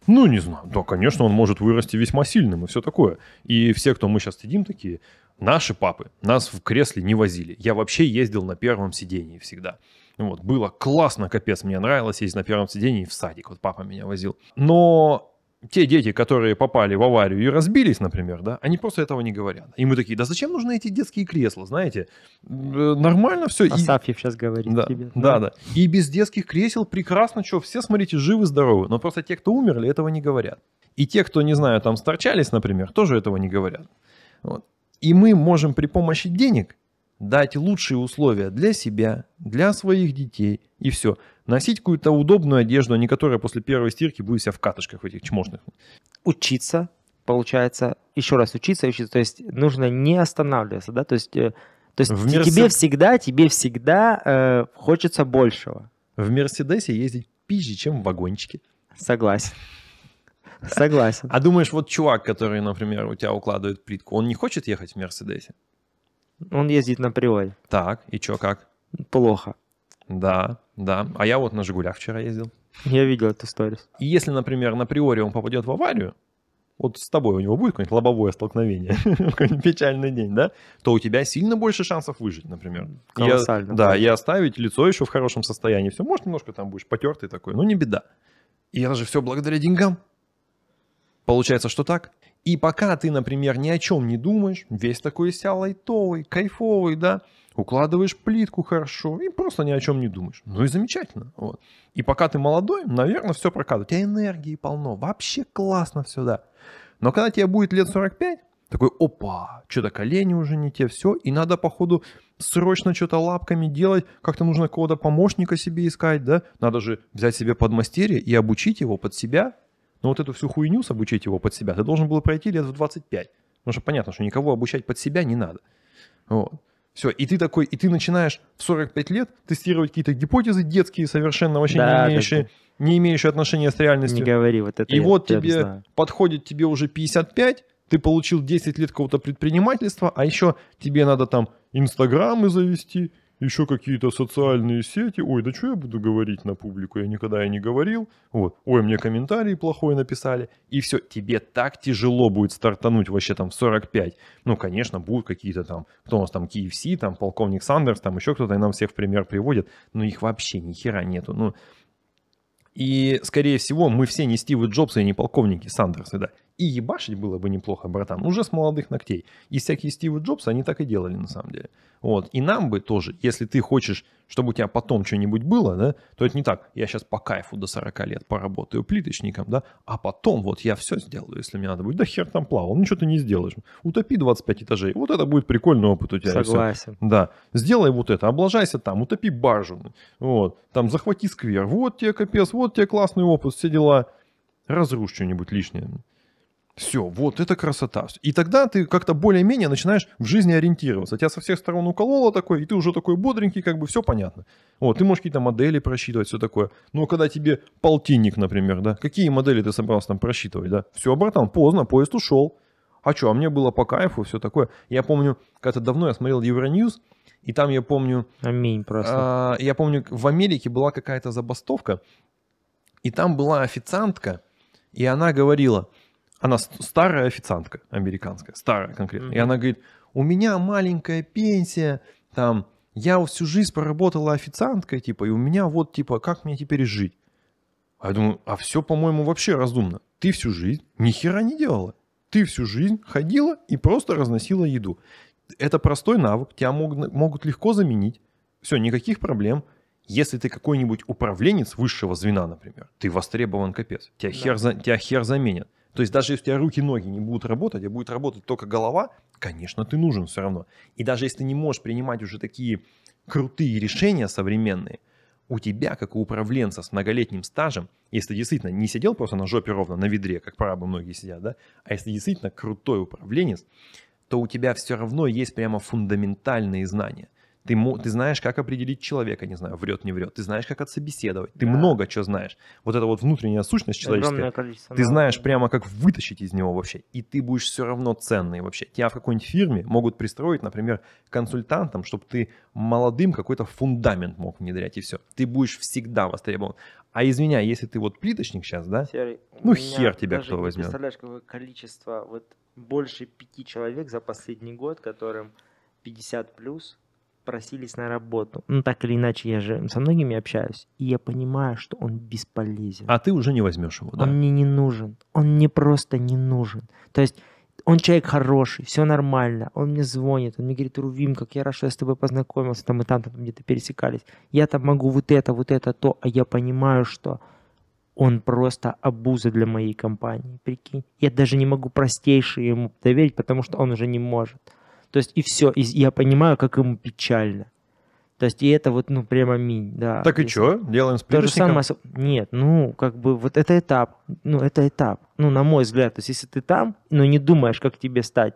Ну, не знаю. Да, конечно, он может вырасти весьма сильным и все такое. И все, кто мы сейчас сидим такие, наши папы нас в кресле не возили. Я вообще ездил на первом сидении всегда. Вот, было классно, капец, мне нравилось ездить на первом сидении в садик, вот папа меня возил. Но те дети, которые попали в аварию и разбились, например, да, они просто этого не говорят. И мы такие, да зачем нужны эти детские кресла, знаете? Э, нормально все. Асафьев и... сейчас говорит да, тебе. Да, да, да. И без детских кресел прекрасно, что все, смотрите, живы, здоровы. Но просто те, кто умерли, этого не говорят. И те, кто, не знаю, там сторчались, например, тоже этого не говорят. Вот. И мы можем при помощи денег дать лучшие условия для себя, для своих детей и все. Носить какую-то удобную одежду, а не которая после первой стирки будет себя в катышках в этих чмошных. Учиться, получается, еще раз учиться, учиться. То есть нужно не останавливаться, да? То есть, э, то есть в тебе всегда, тебе всегда э, хочется большего. В Мерседесе ездить пизже, чем в вагончике. Согласен. Согласен. А думаешь, вот чувак, который, например, у тебя укладывает плитку, он не хочет ехать в Мерседесе? Он ездит на приоре. Так, и чё, как? Плохо. Да. Да, а я вот на «Жигулях» вчера ездил. Я видел эту сторис. И если, например, на приоре он попадет в аварию, вот с тобой у него будет какое-нибудь лобовое столкновение, какой-нибудь печальный день, да, то у тебя сильно больше шансов выжить, например. Колоссально. И, да, и оставить лицо еще в хорошем состоянии. Все, может, немножко там будешь потертый такой, но не беда. И это же все благодаря деньгам. Получается, что так? И пока ты, например, ни о чем не думаешь, весь такой ся лайтовый, кайфовый, да, укладываешь плитку хорошо и просто ни о чем не думаешь. Ну и замечательно. Вот. И пока ты молодой, наверное, все прокатывает. У тебя энергии полно, вообще классно все, да. Но когда тебе будет лет 45, такой, опа, что-то колени уже не те, все, и надо, походу, срочно что-то лапками делать, как-то нужно кого-то помощника себе искать, да, надо же взять себе подмастерье и обучить его под себя, но вот эту всю хуйню с обучить его под себя ты должен был пройти лет в 25, потому что понятно, что никого обучать под себя не надо, вот. Все, и ты такой, и ты начинаешь в 45 лет тестировать какие-то гипотезы детские, совершенно вообще да, не, имеющие, так... не имеющие отношения с реальностью. Не говори, вот это И я вот тебе знаю. подходит тебе уже 55, ты получил 10 лет какого-то предпринимательства, а еще тебе надо там инстаграмы завести, еще какие-то социальные сети. Ой, да что я буду говорить на публику, я никогда и не говорил. Вот. Ой, мне комментарии плохой написали. И все, тебе так тяжело будет стартануть вообще там в 45. Ну, конечно, будут какие-то там, кто у нас там, KFC, там, полковник Сандерс, там еще кто-то, и нам всех в пример приводит, но их вообще ни хера нету. Ну, и, скорее всего, мы все не Стивы Джобсы и не полковники Сандерсы, да. И ебашить было бы неплохо, братан, уже с молодых ногтей. И всякие Стивы Джобс, они так и делали на самом деле. Вот. И нам бы тоже, если ты хочешь, чтобы у тебя потом что-нибудь было, да, то это не так, я сейчас по кайфу до 40 лет поработаю плиточником, да, а потом вот я все сделаю, если мне надо будет. Да хер там плавал, ничего ну, ты не сделаешь. Утопи 25 этажей, вот это будет прикольный опыт у тебя. Согласен. Да. Сделай вот это, облажайся там, утопи баржу, вот, там захвати сквер, вот тебе капец, вот тебе классный опыт, все дела. Разрушь что-нибудь лишнее. Все, вот это красота. И тогда ты как-то более-менее начинаешь в жизни ориентироваться. Тебя со всех сторон укололо такое, и ты уже такой бодренький, как бы все понятно. Вот, ты можешь какие-то модели просчитывать, все такое. Но ну, а когда тебе полтинник, например, да, какие модели ты собрался там просчитывать, да? Все, братан, поздно, поезд ушел. А что, а мне было по кайфу, все такое. Я помню, когда-то давно я смотрел Евроньюз, и там я помню... Аминь просто. А, я помню, в Америке была какая-то забастовка, и там была официантка, и она говорила – она старая официантка американская, старая конкретно. Mm-hmm. И она говорит, у меня маленькая пенсия, там, я всю жизнь проработала официанткой, типа, и у меня вот, типа, как мне теперь жить? А я думаю, а все, по-моему, вообще разумно. Ты всю жизнь ни хера не делала. Ты всю жизнь ходила и просто разносила еду. Это простой навык, тебя могут, могут легко заменить. Все, никаких проблем. Если ты какой-нибудь управленец высшего звена, например, ты востребован капец. Тебя, да. хер, тебя хер заменят. То есть даже если у тебя руки-ноги не будут работать, а будет работать только голова, конечно, ты нужен все равно. И даже если ты не можешь принимать уже такие крутые решения современные, у тебя, как у управленца с многолетним стажем, если ты действительно не сидел просто на жопе ровно, на ведре, как парабы многие сидят, да, а если действительно крутой управленец, то у тебя все равно есть прямо фундаментальные знания – ты, ты знаешь, как определить человека, не знаю, врет, не врет. Ты знаешь, как отсобеседовать. Ты да. много чего знаешь. Вот эта вот внутренняя сущность человеческая. Ты знаешь прямо, как вытащить из него вообще. И ты будешь все равно ценный вообще. Тебя в какой-нибудь фирме могут пристроить, например, консультантом, чтобы ты молодым какой-то фундамент мог внедрять, и все. Ты будешь всегда востребован. А из меня, если ты вот плиточник сейчас, да? Серый, ну хер тебя кто возьмет. Представляешь, какое количество вот больше пяти человек за последний год, которым 50 плюс, просились на работу. Ну, так или иначе, я же со многими общаюсь, и я понимаю, что он бесполезен. А ты уже не возьмешь его, да? Он мне не нужен. Он мне просто не нужен. То есть он человек хороший, все нормально. Он мне звонит, он мне говорит, Рувим, как я рад, что я с тобой познакомился, там и там, там где-то пересекались. Я там могу вот это, вот это, то, а я понимаю, что он просто обуза для моей компании, прикинь. Я даже не могу простейшие ему доверить, потому что он уже не может. То есть и все, и я понимаю, как ему печально. То есть, и это вот, ну, прямо минь, да. Так и что? Делаем с То же самое. Нет, ну, как бы, вот это этап. Ну, это этап. Ну, на мой взгляд. То есть, если ты там, но ну, не думаешь, как тебе стать,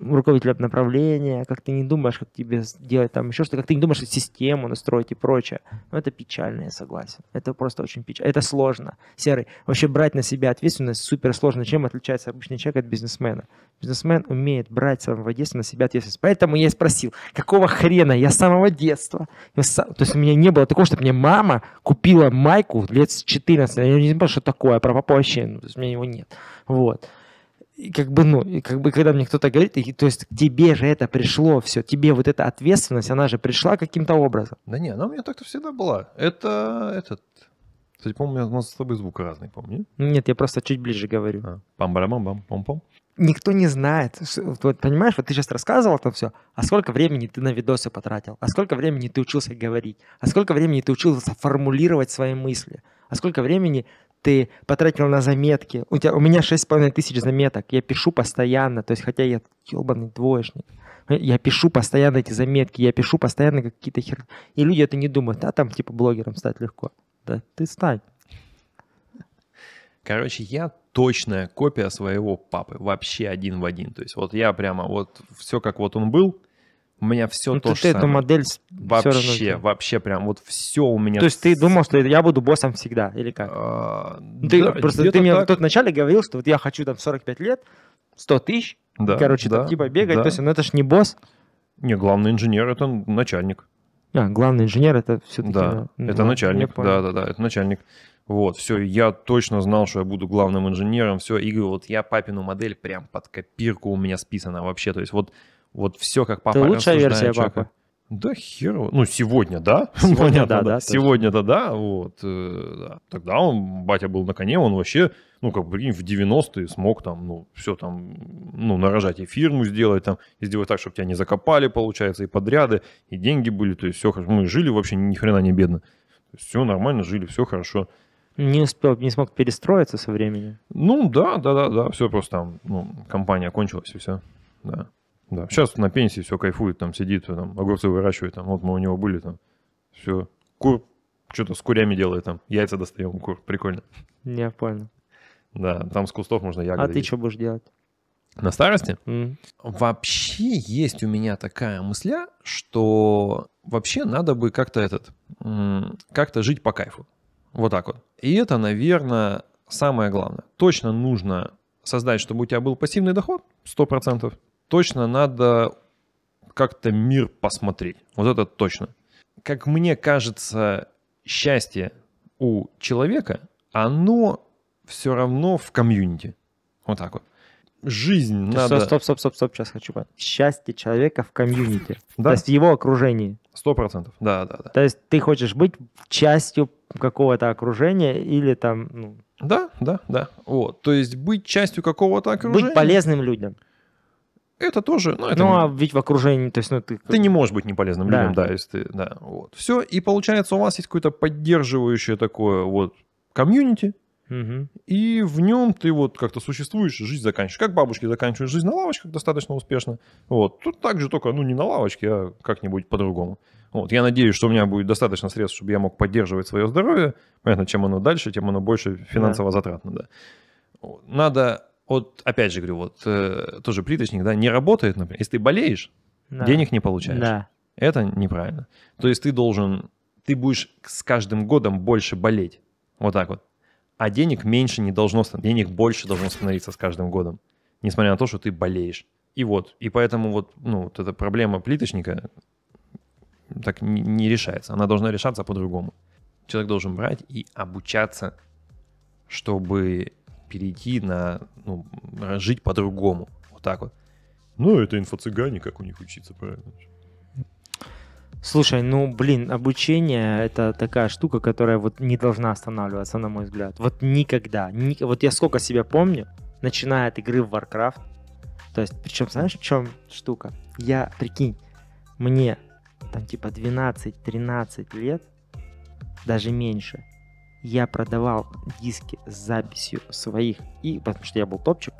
руководителя направления, как ты не думаешь, как тебе сделать там еще что-то, как ты не думаешь, систему настроить и прочее. Но ну, это печально, я согласен. Это просто очень печально. Это сложно. Серый, вообще брать на себя ответственность супер сложно. Чем отличается обычный человек от бизнесмена? Бизнесмен умеет брать самого детства на себя ответственность. Поэтому я и спросил, какого хрена я с самого детства? Сам... То есть у меня не было такого, чтобы мне мама купила майку лет с 14. Я не знаю, что такое, про вообще, ну, то есть у меня его нет. Вот и как бы, ну, и как бы, когда мне кто-то говорит, и, то есть тебе же это пришло все, тебе вот эта ответственность, она же пришла каким-то образом. Да не, она у меня так-то всегда была. Это этот... Кстати, помню, у нас с тобой звук разный, помню. Нет, ну, я просто чуть ближе говорю. А, пам барам бам пом пом Никто не знает. Вот, понимаешь, вот ты сейчас рассказывал там все, а сколько времени ты на видосы потратил, а сколько времени ты учился говорить, а сколько времени ты учился формулировать свои мысли, а сколько времени ты потратил на заметки. У, тебя, у меня 6,5 тысяч заметок. Я пишу постоянно. То есть, хотя я ебаный двоечник. Я пишу постоянно эти заметки, я пишу постоянно какие-то хер... И люди это не думают, а там типа блогером стать легко. Да ты стань. Короче, я точная копия своего папы, вообще один в один. То есть вот я прямо вот все как вот он был, у меня все ну, то ты, же ты самое. эту модель вообще, все равно... вообще прям вот все у меня. То есть ты думал, что я буду боссом всегда или как? А, ну, ты да, просто ты мне так... в тот начале говорил, что вот я хочу там 45 лет, 100 тысяч, да, короче, да, там типа бегать, да. то есть, ну это ж не босс. Не, главный инженер это начальник. А, главный инженер это все-таки... Ну, ну, да, да это начальник, да-да-да, это начальник. Вот, все, я точно знал, что я буду главным инженером, все, и говорю, вот я папину модель прям под копирку у меня списана вообще, то есть вот вот все как папа Это лучшая версия человека. папы. Да хер Ну, сегодня, да? Сегодня, да, да. сегодня да, да, вот. Э, Тогда он, батя был на коне, он вообще, ну, как бы, в 90-е смог там, ну, все там, ну, нарожать и фирму сделать там, и сделать так, чтобы тебя не закопали, получается, и подряды, и деньги были, то есть все хорошо. Мы жили вообще ни хрена не бедно. Все нормально, жили, все хорошо. Не успел, не смог перестроиться со временем. Ну, да, да, да, да, все просто там, ну, компания кончилась и все, да. Да. Сейчас на пенсии все кайфует, там сидит, там огурцы выращивает, там вот мы у него были, там все. Кур что-то с курями делает, там яйца достаем кур, прикольно. Я понял. Да, там с кустов можно ягоды. А ты есть. что будешь делать? На старости? Mm. Вообще есть у меня такая мысля, что вообще надо бы как-то этот, как-то жить по кайфу. Вот так вот. И это, наверное, самое главное. Точно нужно создать, чтобы у тебя был пассивный доход, 100% точно надо как-то мир посмотреть. Вот это точно. Как мне кажется, счастье у человека, оно все равно в комьюнити. Вот так вот. Жизнь Ты надо... Стоп, стоп, стоп, стоп, стоп. сейчас хочу понять. Счастье человека в комьюнити. Да? То есть в его окружении. Сто процентов, да, да, да. То есть ты хочешь быть частью какого-то окружения или там... Ну... Да, да, да. Вот. То есть быть частью какого-то окружения. Быть полезным людям это тоже... Ну, это ну а ведь в окружении, то есть, ну, ты... Ты не можешь быть неполезным людям, да, если ты... Да, вот. Все, и получается у вас есть какое-то поддерживающее такое вот комьюнити, Угу. И в нем ты вот как-то существуешь, жизнь заканчиваешь. Как бабушки заканчивают жизнь на лавочках достаточно успешно. Вот. Тут также только, ну, не на лавочке, а как-нибудь по-другому. Вот. Я надеюсь, что у меня будет достаточно средств, чтобы я мог поддерживать свое здоровье. Понятно, чем оно дальше, тем оно больше финансово да. затратно. Да. Надо от, опять же говорю, вот э, тоже плиточник, да, не работает, например, если ты болеешь, да. денег не получаешь. Да. Это неправильно. То есть ты должен, ты будешь с каждым годом больше болеть, вот так вот. А денег меньше не должно становиться, денег больше должно становиться с каждым годом, несмотря на то, что ты болеешь. И вот, и поэтому вот, ну, вот эта проблема плиточника так не решается. Она должна решаться по-другому. Человек должен брать и обучаться, чтобы перейти на, ну, жить по-другому. Вот так вот. Ну, это инфо-цыгане, как у них учиться, правильно? Слушай, ну, блин, обучение — это такая штука, которая вот не должна останавливаться, на мой взгляд. Вот никогда. Ни... Вот я сколько себя помню, начиная от игры в Warcraft, то есть, причем, знаешь, в чем штука? Я, прикинь, мне там типа 12-13 лет, даже меньше, я продавал диски с записью своих, и потому что я был топчик,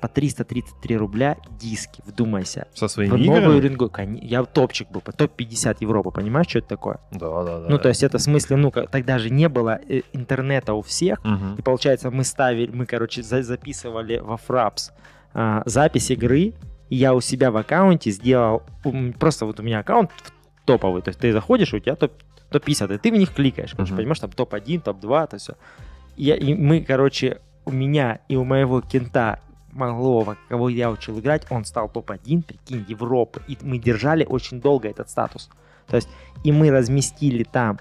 по 333 рубля диски, вдумайся. Со своими в новую ринго... Я топчик был, по топ-50 Европы, понимаешь, что это такое? Да, да, да. Ну, то есть это в смысле, ну, тогда же не было э, интернета у всех, угу. и получается мы ставили, мы, короче, записывали во Фрапс а, запись игры, и я у себя в аккаунте сделал, просто вот у меня аккаунт топовый, то есть ты заходишь, у тебя топ топ-50, и ты в них кликаешь, короче, понимаешь, там топ-1, топ-2, то все. Я, и мы, короче, у меня и у моего кента Малова, кого я учил играть, он стал топ-1, прикинь, Европы. И мы держали очень долго этот статус. То есть, и мы разместили там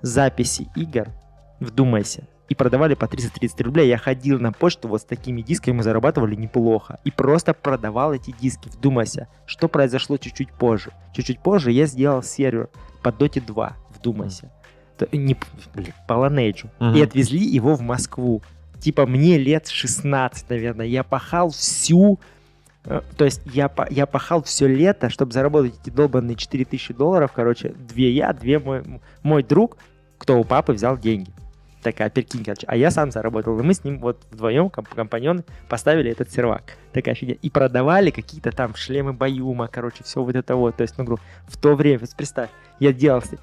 записи игр, вдумайся, и продавали по 330 рублей. Я ходил на почту вот с такими дисками, мы зарабатывали неплохо. И просто продавал эти диски, вдумайся, что произошло чуть-чуть позже. Чуть-чуть позже я сделал сервер по Dota 2 вдумайся. Не, блин, по Ланейджу. Угу. И отвезли его в Москву. Типа мне лет 16, наверное. Я пахал всю... Э, то есть я, я пахал все лето, чтобы заработать эти долбанные 4000 долларов. Короче, две я, две мой, мой друг, кто у папы взял деньги. Такая, перкинь, короче. А я сам заработал. И мы с ним вот вдвоем, комп компаньоны, поставили этот сервак. Такая фигня. И продавали какие-то там шлемы Баюма, короче, все вот это вот. То есть, ну, гру, в то время, представь, я делался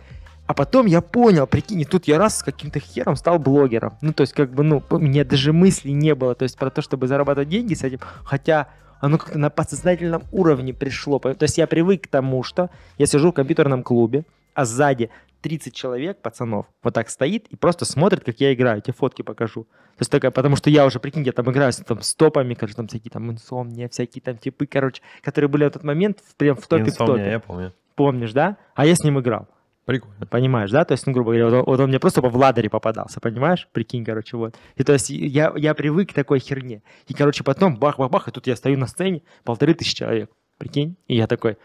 а потом я понял, прикинь, и тут я раз с каким-то хером стал блогером. Ну, то есть, как бы, ну, у меня даже мыслей не было, то есть, про то, чтобы зарабатывать деньги с этим. Хотя оно как-то на подсознательном уровне пришло. То есть я привык к тому, что я сижу в компьютерном клубе, а сзади 30 человек, пацанов, вот так стоит и просто смотрит, как я играю. Эти фотки покажу. То есть такая, потому что я уже, прикинь, я там играю с, там, стопами, топами, короче, там всякие там инсомния, всякие там типы, короче, которые были в тот момент прям в топе-в топе. я помню. Помнишь, да? А я с ним играл. Прикольно. Понимаешь, да? То есть, ну, грубо говоря, вот он, вот он мне просто по Владаре попадался, понимаешь? Прикинь, короче, вот. И то есть я, я привык к такой херне. И, короче, потом бах-бах-бах, и тут я стою на сцене, полторы тысячи человек. Прикинь? И я такой,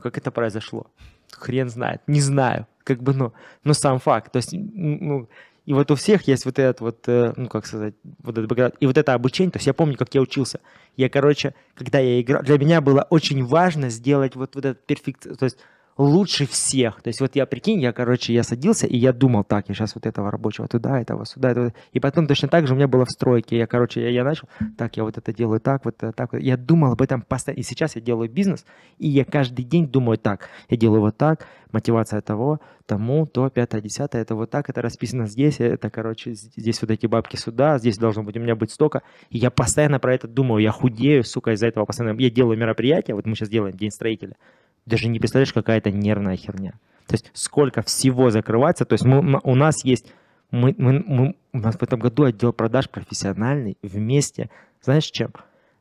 как это произошло? Хрен знает, не знаю. Как бы, ну, но ну, сам факт. То есть, ну, и вот у всех есть вот этот вот, э, ну, как сказать, вот этот И вот это обучение, то есть я помню, как я учился. Я, короче, когда я играл, для меня было очень важно сделать вот, вот этот перфект, то есть лучше всех. То есть вот я, прикинь, я, короче, я садился, и я думал, так, я сейчас вот этого рабочего туда, этого сюда, этого. и потом точно так же у меня было в стройке. Я, короче, я, я начал, так, я вот это делаю так, вот э, так. Я думал об этом постоянно. И сейчас я делаю бизнес, и я каждый день думаю так. Я делаю вот так, мотивация того, тому, то, пятое, десятое, это вот так, это расписано здесь, это, короче, здесь вот эти бабки сюда, здесь должно быть у меня быть столько. И я постоянно про это думаю, я худею, сука, из-за этого постоянно. Я делаю мероприятия, вот мы сейчас делаем День строителя, даже не представляешь, какая это нервная херня. То есть сколько всего закрывается. То есть мы, у нас есть... Мы, мы, мы, у нас в этом году отдел продаж профессиональный вместе, знаешь, чем?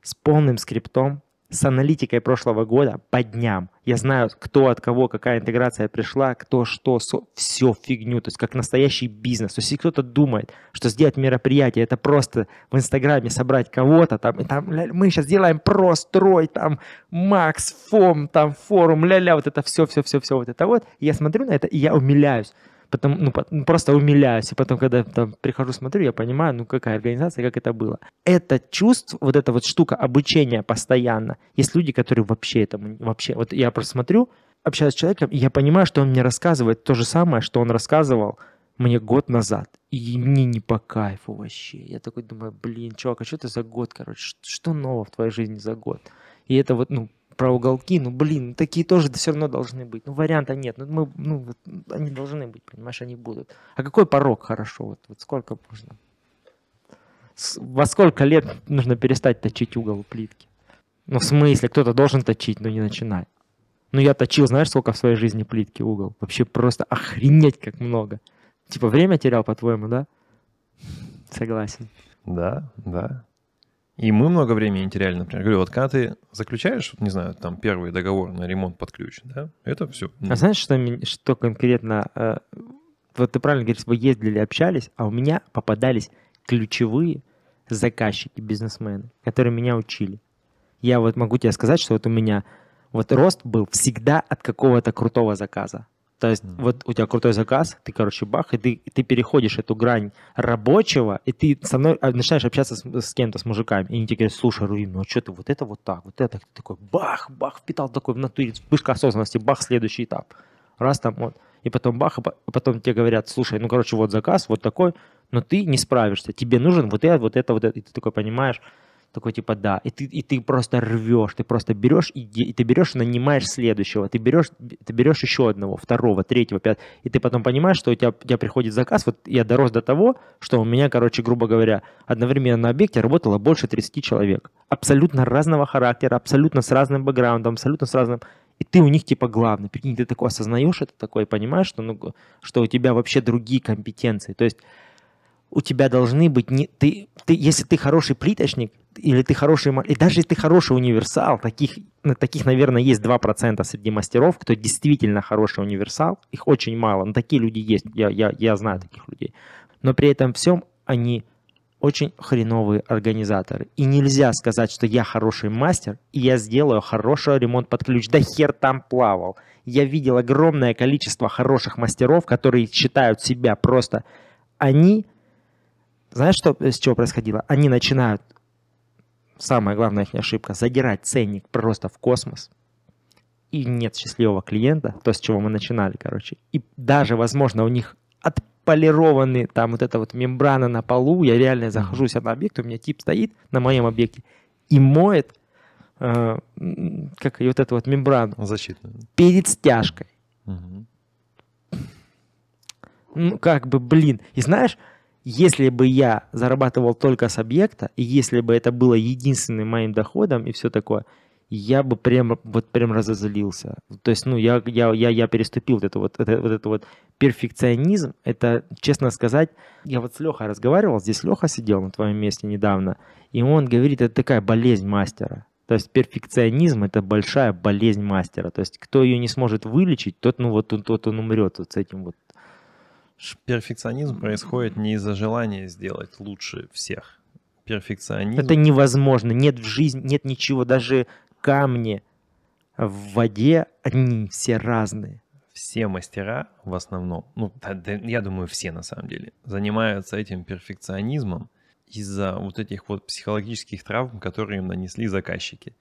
С полным скриптом, с аналитикой прошлого года по дням. Я знаю, кто от кого, какая интеграция пришла, кто что, со, все фигню. То есть как настоящий бизнес. То есть если кто-то думает, что сделать мероприятие, это просто в Инстаграме собрать кого-то, там, и там мы сейчас делаем прострой, там Макс, Фом, там форум, ля-ля, вот это все, все, все, все, вот это вот. И я смотрю на это, и я умиляюсь. Потом, ну, ну, просто умиляюсь. И потом, когда там прихожу, смотрю, я понимаю, ну, какая организация, как это было. Это чувство, вот эта вот штука обучения постоянно. Есть люди, которые вообще этому, вообще, вот я просто смотрю, общаюсь с человеком, и я понимаю, что он мне рассказывает то же самое, что он рассказывал мне год назад. И мне не по кайфу вообще. Я такой думаю, блин, чувак, а что это за год, короче? Что нового в твоей жизни за год? И это вот, ну, про уголки, ну блин, ну, такие тоже все равно должны быть. Ну варианта нет, ну мы, ну вот, они должны быть, понимаешь, они будут. А какой порог хорошо, вот, вот сколько можно? С, во сколько лет нужно перестать точить угол плитки? Ну в смысле, кто-то должен точить, но не начинает. Ну я точил, знаешь, сколько в своей жизни плитки угол? Вообще просто охренеть как много. Типа время терял, по-твоему, да? Согласен. Да, да. И мы много времени теряли, например. Говорю, вот когда ты заключаешь, не знаю, там первый договор на ремонт под ключ, да, это все. А знаешь, что, что конкретно, э, вот ты правильно говоришь, вы ездили, общались, а у меня попадались ключевые заказчики, бизнесмены, которые меня учили. Я вот могу тебе сказать, что вот у меня вот рост был всегда от какого-то крутого заказа. То есть mm-hmm. вот у тебя крутой заказ, ты, короче, бах, и ты, ты переходишь эту грань рабочего, и ты со мной а, начинаешь общаться с, с кем-то, с мужиками, и они тебе говорят, слушай, Руим, ну а что ты вот это вот так, вот это, ты такой бах, бах, впитал такой в натуре, вспышка осознанности, бах, следующий этап. Раз там вот, и потом бах, и потом тебе говорят, слушай, ну, короче, вот заказ, вот такой, но ты не справишься, тебе нужен вот это, вот это, вот это, и ты такой понимаешь, такой типа да, и ты, и ты просто рвешь, ты просто берешь и, и ты берешь и нанимаешь следующего, ты берешь, ты берешь еще одного, второго, третьего, пятого, и ты потом понимаешь, что у тебя, у тебя приходит заказ, вот я дорос до того, что у меня, короче, грубо говоря, одновременно на объекте работало больше 30 человек, абсолютно разного характера, абсолютно с разным бэкграундом, абсолютно с разным, и ты у них типа главный, прикинь, ты такой осознаешь это такое, понимаешь, что, ну, что у тебя вообще другие компетенции, то есть у тебя должны быть не ты, ты если ты хороший плиточник или ты хороший и даже если ты хороший универсал таких ну, таких наверное есть 2% среди мастеров кто действительно хороший универсал их очень мало но такие люди есть я я я знаю таких людей но при этом всем они очень хреновые организаторы. И нельзя сказать, что я хороший мастер, и я сделаю хороший ремонт под ключ. Да хер там плавал. Я видел огромное количество хороших мастеров, которые считают себя просто... Они знаешь, что, э, с чего происходило? Они начинают, самая главная их ошибка, задирать ценник просто в космос. И нет счастливого клиента, то, с чего мы начинали, короче. И даже, возможно, у них отполированы там вот эта вот мембрана на полу. Я реально захожу захожусь на объект, у меня тип стоит на моем объекте и моет э, как и вот эту вот мембрану. Ну, защитную. Перед стяжкой. Угу. Ну, как бы, блин. И знаешь, если бы я зарабатывал только с объекта, и если бы это было единственным моим доходом и все такое, я бы прям вот прям разозлился. То есть, ну, я, я, я, я переступил вот это вот, это, вот это вот перфекционизм. Это, честно сказать, я вот с Лехой разговаривал, здесь Леха сидел на твоем месте недавно, и он говорит, это такая болезнь мастера. То есть перфекционизм это большая болезнь мастера. То есть кто ее не сможет вылечить, тот, ну вот тот, тот он умрет вот с этим вот перфекционизм происходит не из-за желания сделать лучше всех. Перфекционизм... Это невозможно. Нет в жизни, нет ничего. Даже камни в воде, они все разные. Все мастера в основном, ну, да, да, я думаю, все на самом деле, занимаются этим перфекционизмом из-за вот этих вот психологических травм, которые им нанесли заказчики.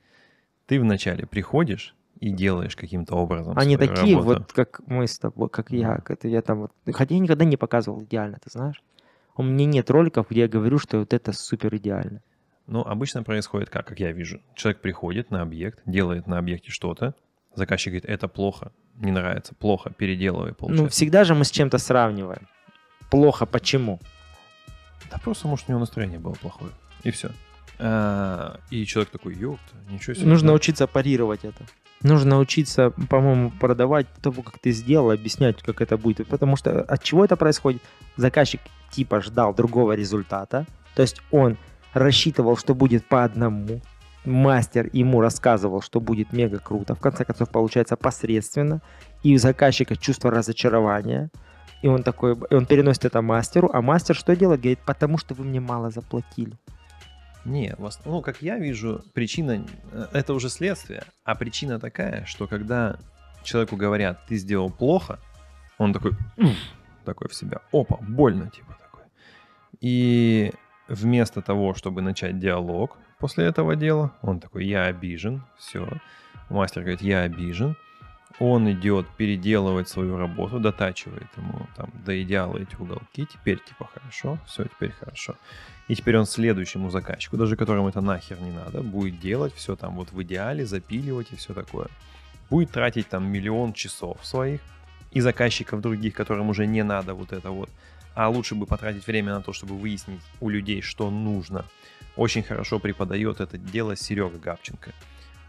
Ты вначале приходишь, и делаешь каким-то образом. Они такие работу. вот, как мы с тобой, как я, это я там вот, хотя я никогда не показывал идеально, ты знаешь. У меня нет роликов, где я говорю, что вот это супер идеально. Ну, обычно происходит как, как я вижу. Человек приходит на объект, делает на объекте что-то, заказчик говорит, это плохо, не нравится, плохо, переделывай, ну, получается. Ну, всегда же мы с чем-то сравниваем. Плохо, почему? Да просто, может, у него настроение было плохое, и все. А, и человек такой, ёпта, ничего себе. Нужно учиться парировать это. Нужно учиться, по-моему, продавать того, как ты сделал, объяснять, как это будет. Потому что э, от чего это происходит? Заказчик типа ждал другого результата. То есть он рассчитывал, что будет по одному. Мастер ему рассказывал, что будет мега круто. В конце концов, получается посредственно. И у заказчика чувство разочарования. И он такой, он переносит это мастеру. А мастер что делает? Говорит, потому что вы мне мало заплатили. Не, в основном, ну, как я вижу, причина, э, это уже следствие, а причина такая, что когда человеку говорят, ты сделал плохо, он такой, такой в себя, опа, больно, типа такой. И вместо того, чтобы начать диалог после этого дела, он такой, я обижен, все. Мастер говорит, я обижен. Он идет переделывать свою работу, дотачивает ему там до идеала эти уголки. Теперь типа хорошо, все, теперь хорошо. И теперь он следующему заказчику, даже которому это нахер не надо, будет делать все там вот в идеале, запиливать и все такое. Будет тратить там миллион часов своих и заказчиков других, которым уже не надо вот это вот. А лучше бы потратить время на то, чтобы выяснить у людей, что нужно. Очень хорошо преподает это дело Серега Габченко.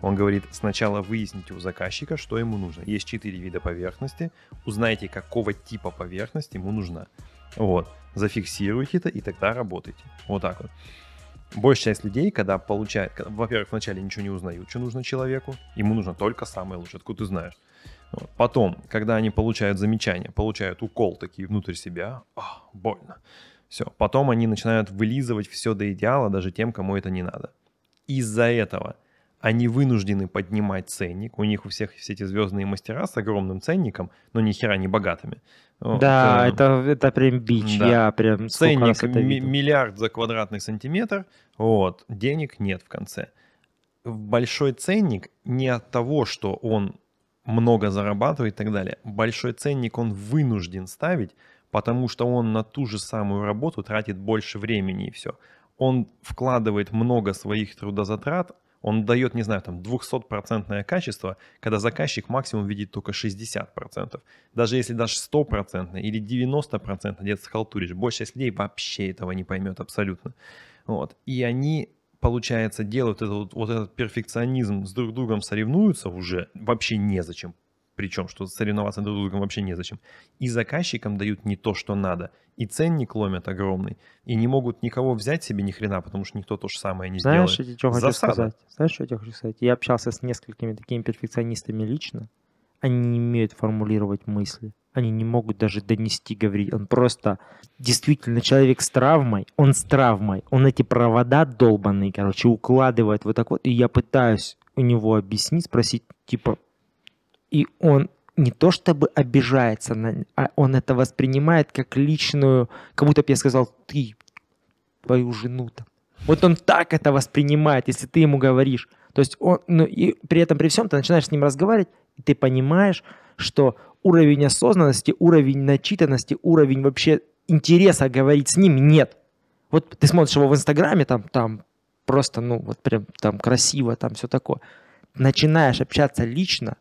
Он говорит, сначала выясните у заказчика, что ему нужно. Есть четыре вида поверхности. Узнайте, какого типа поверхность ему нужна. Вот. Зафиксируйте это, и тогда работайте. Вот так вот. Большая часть людей, когда получают, во-первых, вначале ничего не узнают, что нужно человеку, ему нужно только самое лучшее, откуда ты знаешь. Вот. Потом, когда они получают замечания, получают укол такие внутрь себя, а, больно. Все. Потом они начинают вылизывать все до идеала, даже тем, кому это не надо. Из-за этого – они вынуждены поднимать ценник. У них у всех все эти звездные мастера с огромным ценником, но ни хера не богатыми. Да, вот, это, это прям бич. Да. Я прям Ценник это видел. миллиард за квадратный сантиметр. Вот, денег нет в конце. Большой ценник не от того, что он много зарабатывает и так далее. Большой ценник он вынужден ставить, потому что он на ту же самую работу тратит больше времени и все. Он вкладывает много своих трудозатрат, он дает, не знаю, там 200-процентное качество, когда заказчик максимум видит только 60%. Даже если дашь 100% или 90% где-то схалтуришь, больше людей вообще этого не поймет абсолютно. Вот. И они получается, делают этот, вот этот перфекционизм, с друг другом соревнуются уже, вообще незачем причем, что соревноваться друг с другом вообще незачем. И заказчикам дают не то, что надо. И ценник ломят огромный. И не могут никого взять себе ни хрена, потому что никто то же самое не Знаешь, сделает. Я тебе, хочу сказать? Знаешь, что я тебе хочу сказать? Я общался с несколькими такими перфекционистами лично. Они не умеют формулировать мысли. Они не могут даже донести, говорить. Он просто действительно человек с травмой. Он с травмой. Он эти провода долбанные, короче, укладывает вот так вот. И я пытаюсь у него объяснить, спросить, типа, и он не то чтобы обижается, на, а он это воспринимает как личную, как будто бы я сказал, ты, твою жену то. Вот он так это воспринимает, если ты ему говоришь. То есть он, ну, и при этом, при всем, ты начинаешь с ним разговаривать, и ты понимаешь, что уровень осознанности, уровень начитанности, уровень вообще интереса говорить с ним нет. Вот ты смотришь его в Инстаграме, там, там просто, ну, вот прям там красиво, там все такое. Начинаешь общаться лично,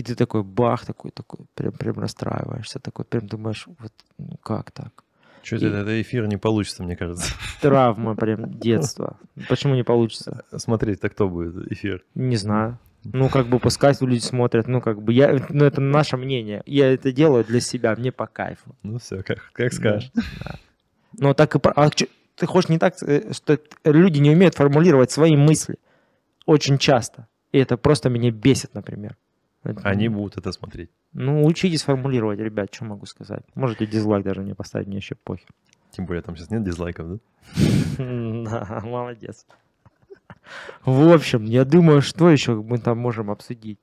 и ты такой бах, такой, такой, прям, прям расстраиваешься, такой, прям думаешь, вот ну как так? Что-то и... это эфир не получится, мне кажется. Травма прям детства. Почему не получится? Э, смотреть так кто будет эфир? Не знаю. Ну, как бы пускай люди смотрят, ну, как бы я, ну, это наше мнение. Я это делаю для себя, мне по кайфу. Ну, все, как, как скажешь. Да. Но так и... А ты хочешь не так, э, что люди не умеют формулировать свои мысли очень часто. И это просто меня бесит, например. Поэтому... Они будут это смотреть. Ну, учитесь формулировать, ребят, что могу сказать. Можете дизлайк даже мне поставить, мне еще похер. Тем более там сейчас нет дизлайков, да? Да, молодец. В общем, я думаю, что еще мы там можем обсудить.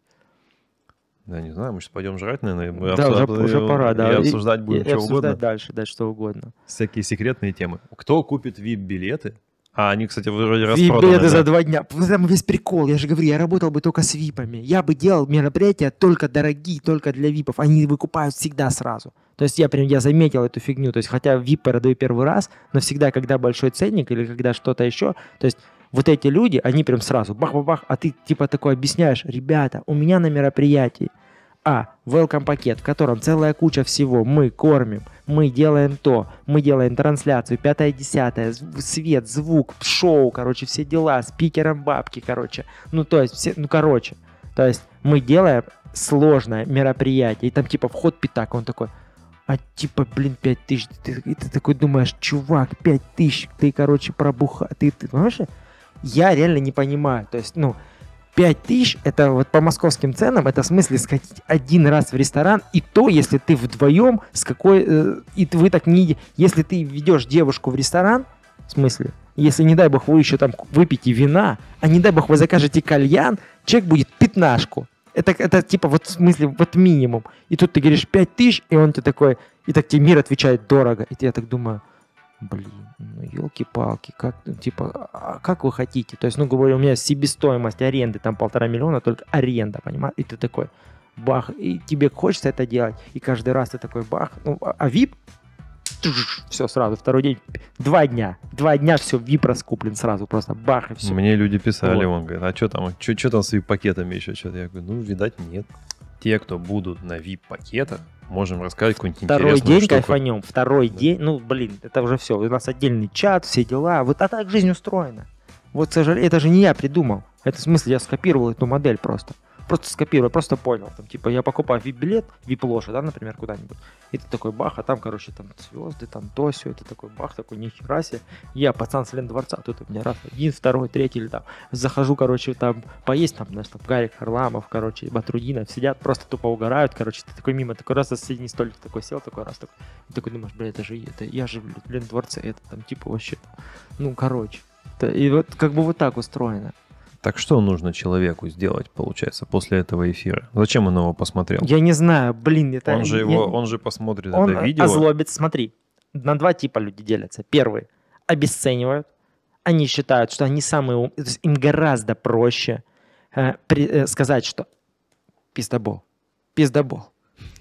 Да, не знаю, мы сейчас пойдем жрать, наверное. Мы да, уже, уже пора, да. И обсуждать будем и, что и обсуждать угодно. дальше, да, что угодно. Всякие секретные темы. Кто купит VIP-билеты а они, кстати, вроде распроданы. Билеты да? за два дня. Там весь прикол. Я же говорю, я работал бы только с випами. Я бы делал мероприятия только дорогие, только для випов. Они выкупают всегда сразу. То есть я прям я заметил эту фигню. То есть хотя вип продаю первый раз, но всегда, когда большой ценник или когда что-то еще, то есть вот эти люди, они прям сразу бах-бах-бах, а ты типа такой объясняешь, ребята, у меня на мероприятии – а. Welcome пакет, в котором целая куча всего. Мы кормим, мы делаем то, мы делаем трансляцию, пятое, десятое, свет, звук, шоу, короче, все дела, спикером бабки, короче. Ну, то есть, все, ну, короче. То есть, мы делаем сложное мероприятие, и там, типа, вход пятак, он такой, а типа, блин, 5 тысяч, ты, ты, ты такой думаешь, чувак, 5 тысяч, ты, короче, пробуха, ты, ты, понимаешь? Я реально не понимаю, то есть, ну, 5 тысяч, это вот по московским ценам, это в смысле сходить один раз в ресторан, и то, если ты вдвоем с какой... Э, и вы так не... Если ты ведешь девушку в ресторан, в смысле, если, не дай бог, вы еще там выпьете вина, а не дай бог, вы закажете кальян, чек будет пятнашку. Это, это типа вот в смысле вот минимум. И тут ты говоришь 5 тысяч, и он тебе такой... И так тебе мир отвечает дорого. И я так думаю, блин, ну елки-палки, как, ну, типа, а, а как вы хотите? То есть, ну, говорю, у меня себестоимость аренды там полтора миллиона, только аренда, понимаешь? И ты такой, бах, и тебе хочется это делать, и каждый раз ты такой, бах, ну, а VIP, а все сразу, второй день, два дня, два дня все, VIP раскуплен сразу, просто бах и все. Мне люди писали, вот. он говорит, а что там, что там с VIP-пакетами еще, что-то, я говорю, ну, видать, нет те, кто будут на VIP-пакетах, можем рассказать какую-нибудь Второй день штуку. кайфанем, второй да. день, ну, блин, это уже все, у нас отдельный чат, все дела, вот а так жизнь устроена. Вот, к сожалению, это же не я придумал. Это в смысле я скопировал эту модель просто просто скопировал, просто понял. Там, типа, я покупаю VIP билет VIP ложа да, например, куда-нибудь. И ты такой, бах, а там, короче, там звезды, там то, все, это такой, бах, такой, нихера себе. Я, пацан с Лен-Дворца, тут у меня раз, один, второй, третий, или там, захожу, короче, там, поесть, там, знаешь, там, Гарик Харламов, короче, Батрудинов сидят, просто тупо угорают, короче, ты такой мимо, такой раз за соседний столик такой сел, такой раз, такой, и такой думаешь, блин, это же, это, я же, блин, Лендворце, это там, типа, вообще, ну, короче. И вот, как бы вот так устроено. Так что нужно человеку сделать, получается, после этого эфира? Зачем он его посмотрел? Я не знаю, блин, это... Он же его, я... он же посмотрит он это видео. озлобит, смотри. На два типа люди делятся. Первые обесценивают. Они считают, что они самые ум... им гораздо проще э, при, э, сказать, что пиздобол, пиздобол.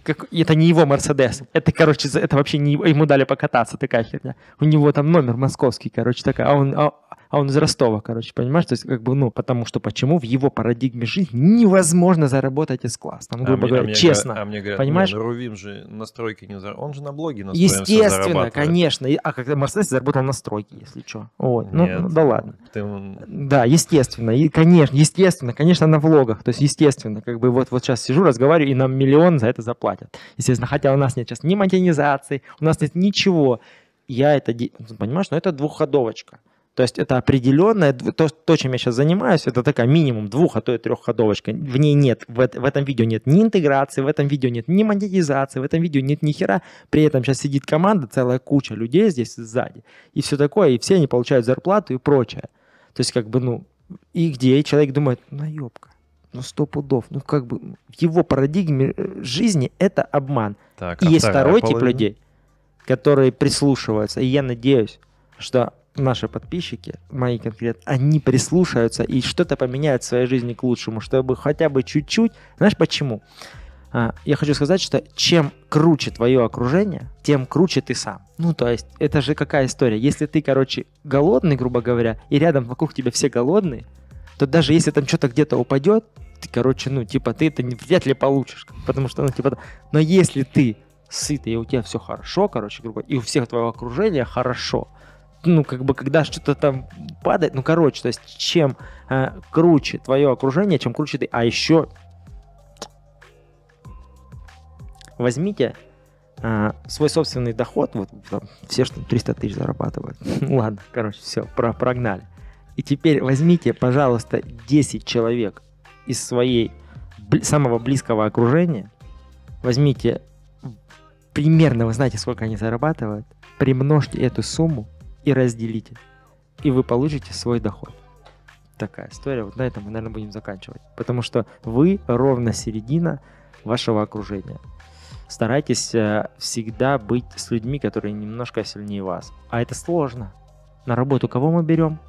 Как, это не его Мерседес. Это, короче, это вообще не ему дали покататься, такая херня. У него там номер московский, короче, такая. А он, а, а он из Ростова, короче, понимаешь? То есть, как бы, ну, потому что почему в его парадигме жизни невозможно заработать из класса, там, ну, грубо а говоря, мне, честно. А мне говорят, понимаешь? Ну, Рувим же на стройке не заработал, он же на блоге на Естественно, конечно. А когда Мерседес заработал на стройке, если что. Вот, ну, Нет, ну, да ладно. Ты... Да, естественно, и, конечно, естественно, конечно, на влогах, то есть, естественно, как бы вот, вот сейчас сижу, разговариваю, и нам миллион за это заплатят. Естественно, хотя у нас нет сейчас ни монетизации, у нас нет ничего. Я это, ну, понимаешь, но это двухходовочка. То есть это определенное, то, то, чем я сейчас занимаюсь, это такая минимум двух, а то и трехходовочка. В ней нет, в, в этом видео нет ни интеграции, в этом видео нет ни монетизации, в этом видео нет ни хера. При этом сейчас сидит команда, целая куча людей здесь сзади. И все такое, и все они получают зарплату и прочее. То есть как бы, ну, и где? И человек думает, на «Ну, ёбка, ну, сто пудов. Ну, как бы в его парадигме э, жизни это обман. Так, и а есть второй половина? тип людей, которые прислушиваются. И я надеюсь, что наши подписчики, мои конкретно, они прислушаются и что-то поменяют в своей жизни к лучшему, чтобы хотя бы чуть-чуть. Знаешь почему? А, я хочу сказать, что чем круче твое окружение, тем круче ты сам. Ну, то есть, это же какая история? Если ты, короче, голодный, грубо говоря, и рядом вокруг тебя все голодные, то даже если там что-то где-то упадет, ты, короче, ну, типа, ты это вряд ли получишь, потому что, ну, типа, но если ты сытый, и у тебя все хорошо, короче, грубо, и у всех твоего окружения хорошо, ну, как бы, когда что-то там падает, ну, короче, то есть, чем э, круче твое окружение, чем круче ты, а еще возьмите э, свой собственный доход, вот там, все, что 300 тысяч зарабатывают, ладно, короче, все, про прогнали. И теперь возьмите, пожалуйста, 10 человек из своей самого близкого окружения, возьмите примерно, вы знаете, сколько они зарабатывают, примножьте эту сумму и разделите, и вы получите свой доход. Такая история. Вот на этом мы, наверное, будем заканчивать. Потому что вы ровно середина вашего окружения. Старайтесь э, всегда быть с людьми, которые немножко сильнее вас. А это сложно. На работу кого мы берем?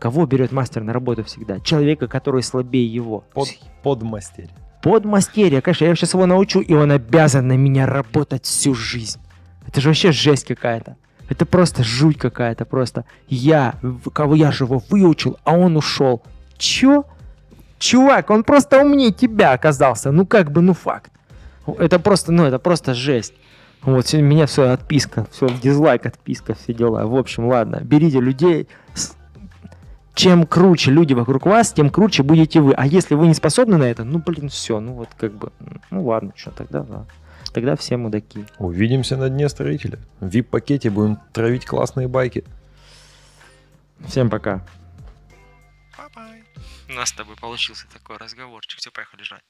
Кого берет мастер на работу всегда? Человека, который слабее его. Под, подмастерье. Подмастерье. Конечно, я сейчас его научу, и он обязан на меня работать всю жизнь. Это же вообще жесть какая-то. Это просто жуть какая-то, просто я, кого я же его выучил, а он ушел. Чё? Чувак, он просто умнее тебя оказался. Ну как бы, ну факт. Это просто, ну это просто жесть. Вот, у меня все отписка, все дизлайк, отписка, все дела. В общем, ладно, берите людей. Чем круче люди вокруг вас, тем круче будете вы. А если вы не способны на это, ну, блин, все, ну вот как бы, ну ладно, что тогда, да тогда все мудаки. Увидимся на дне строителя. В VIP-пакете будем травить классные байки. Всем пока. bye У нас с тобой получился такой разговорчик. Все, поехали жрать.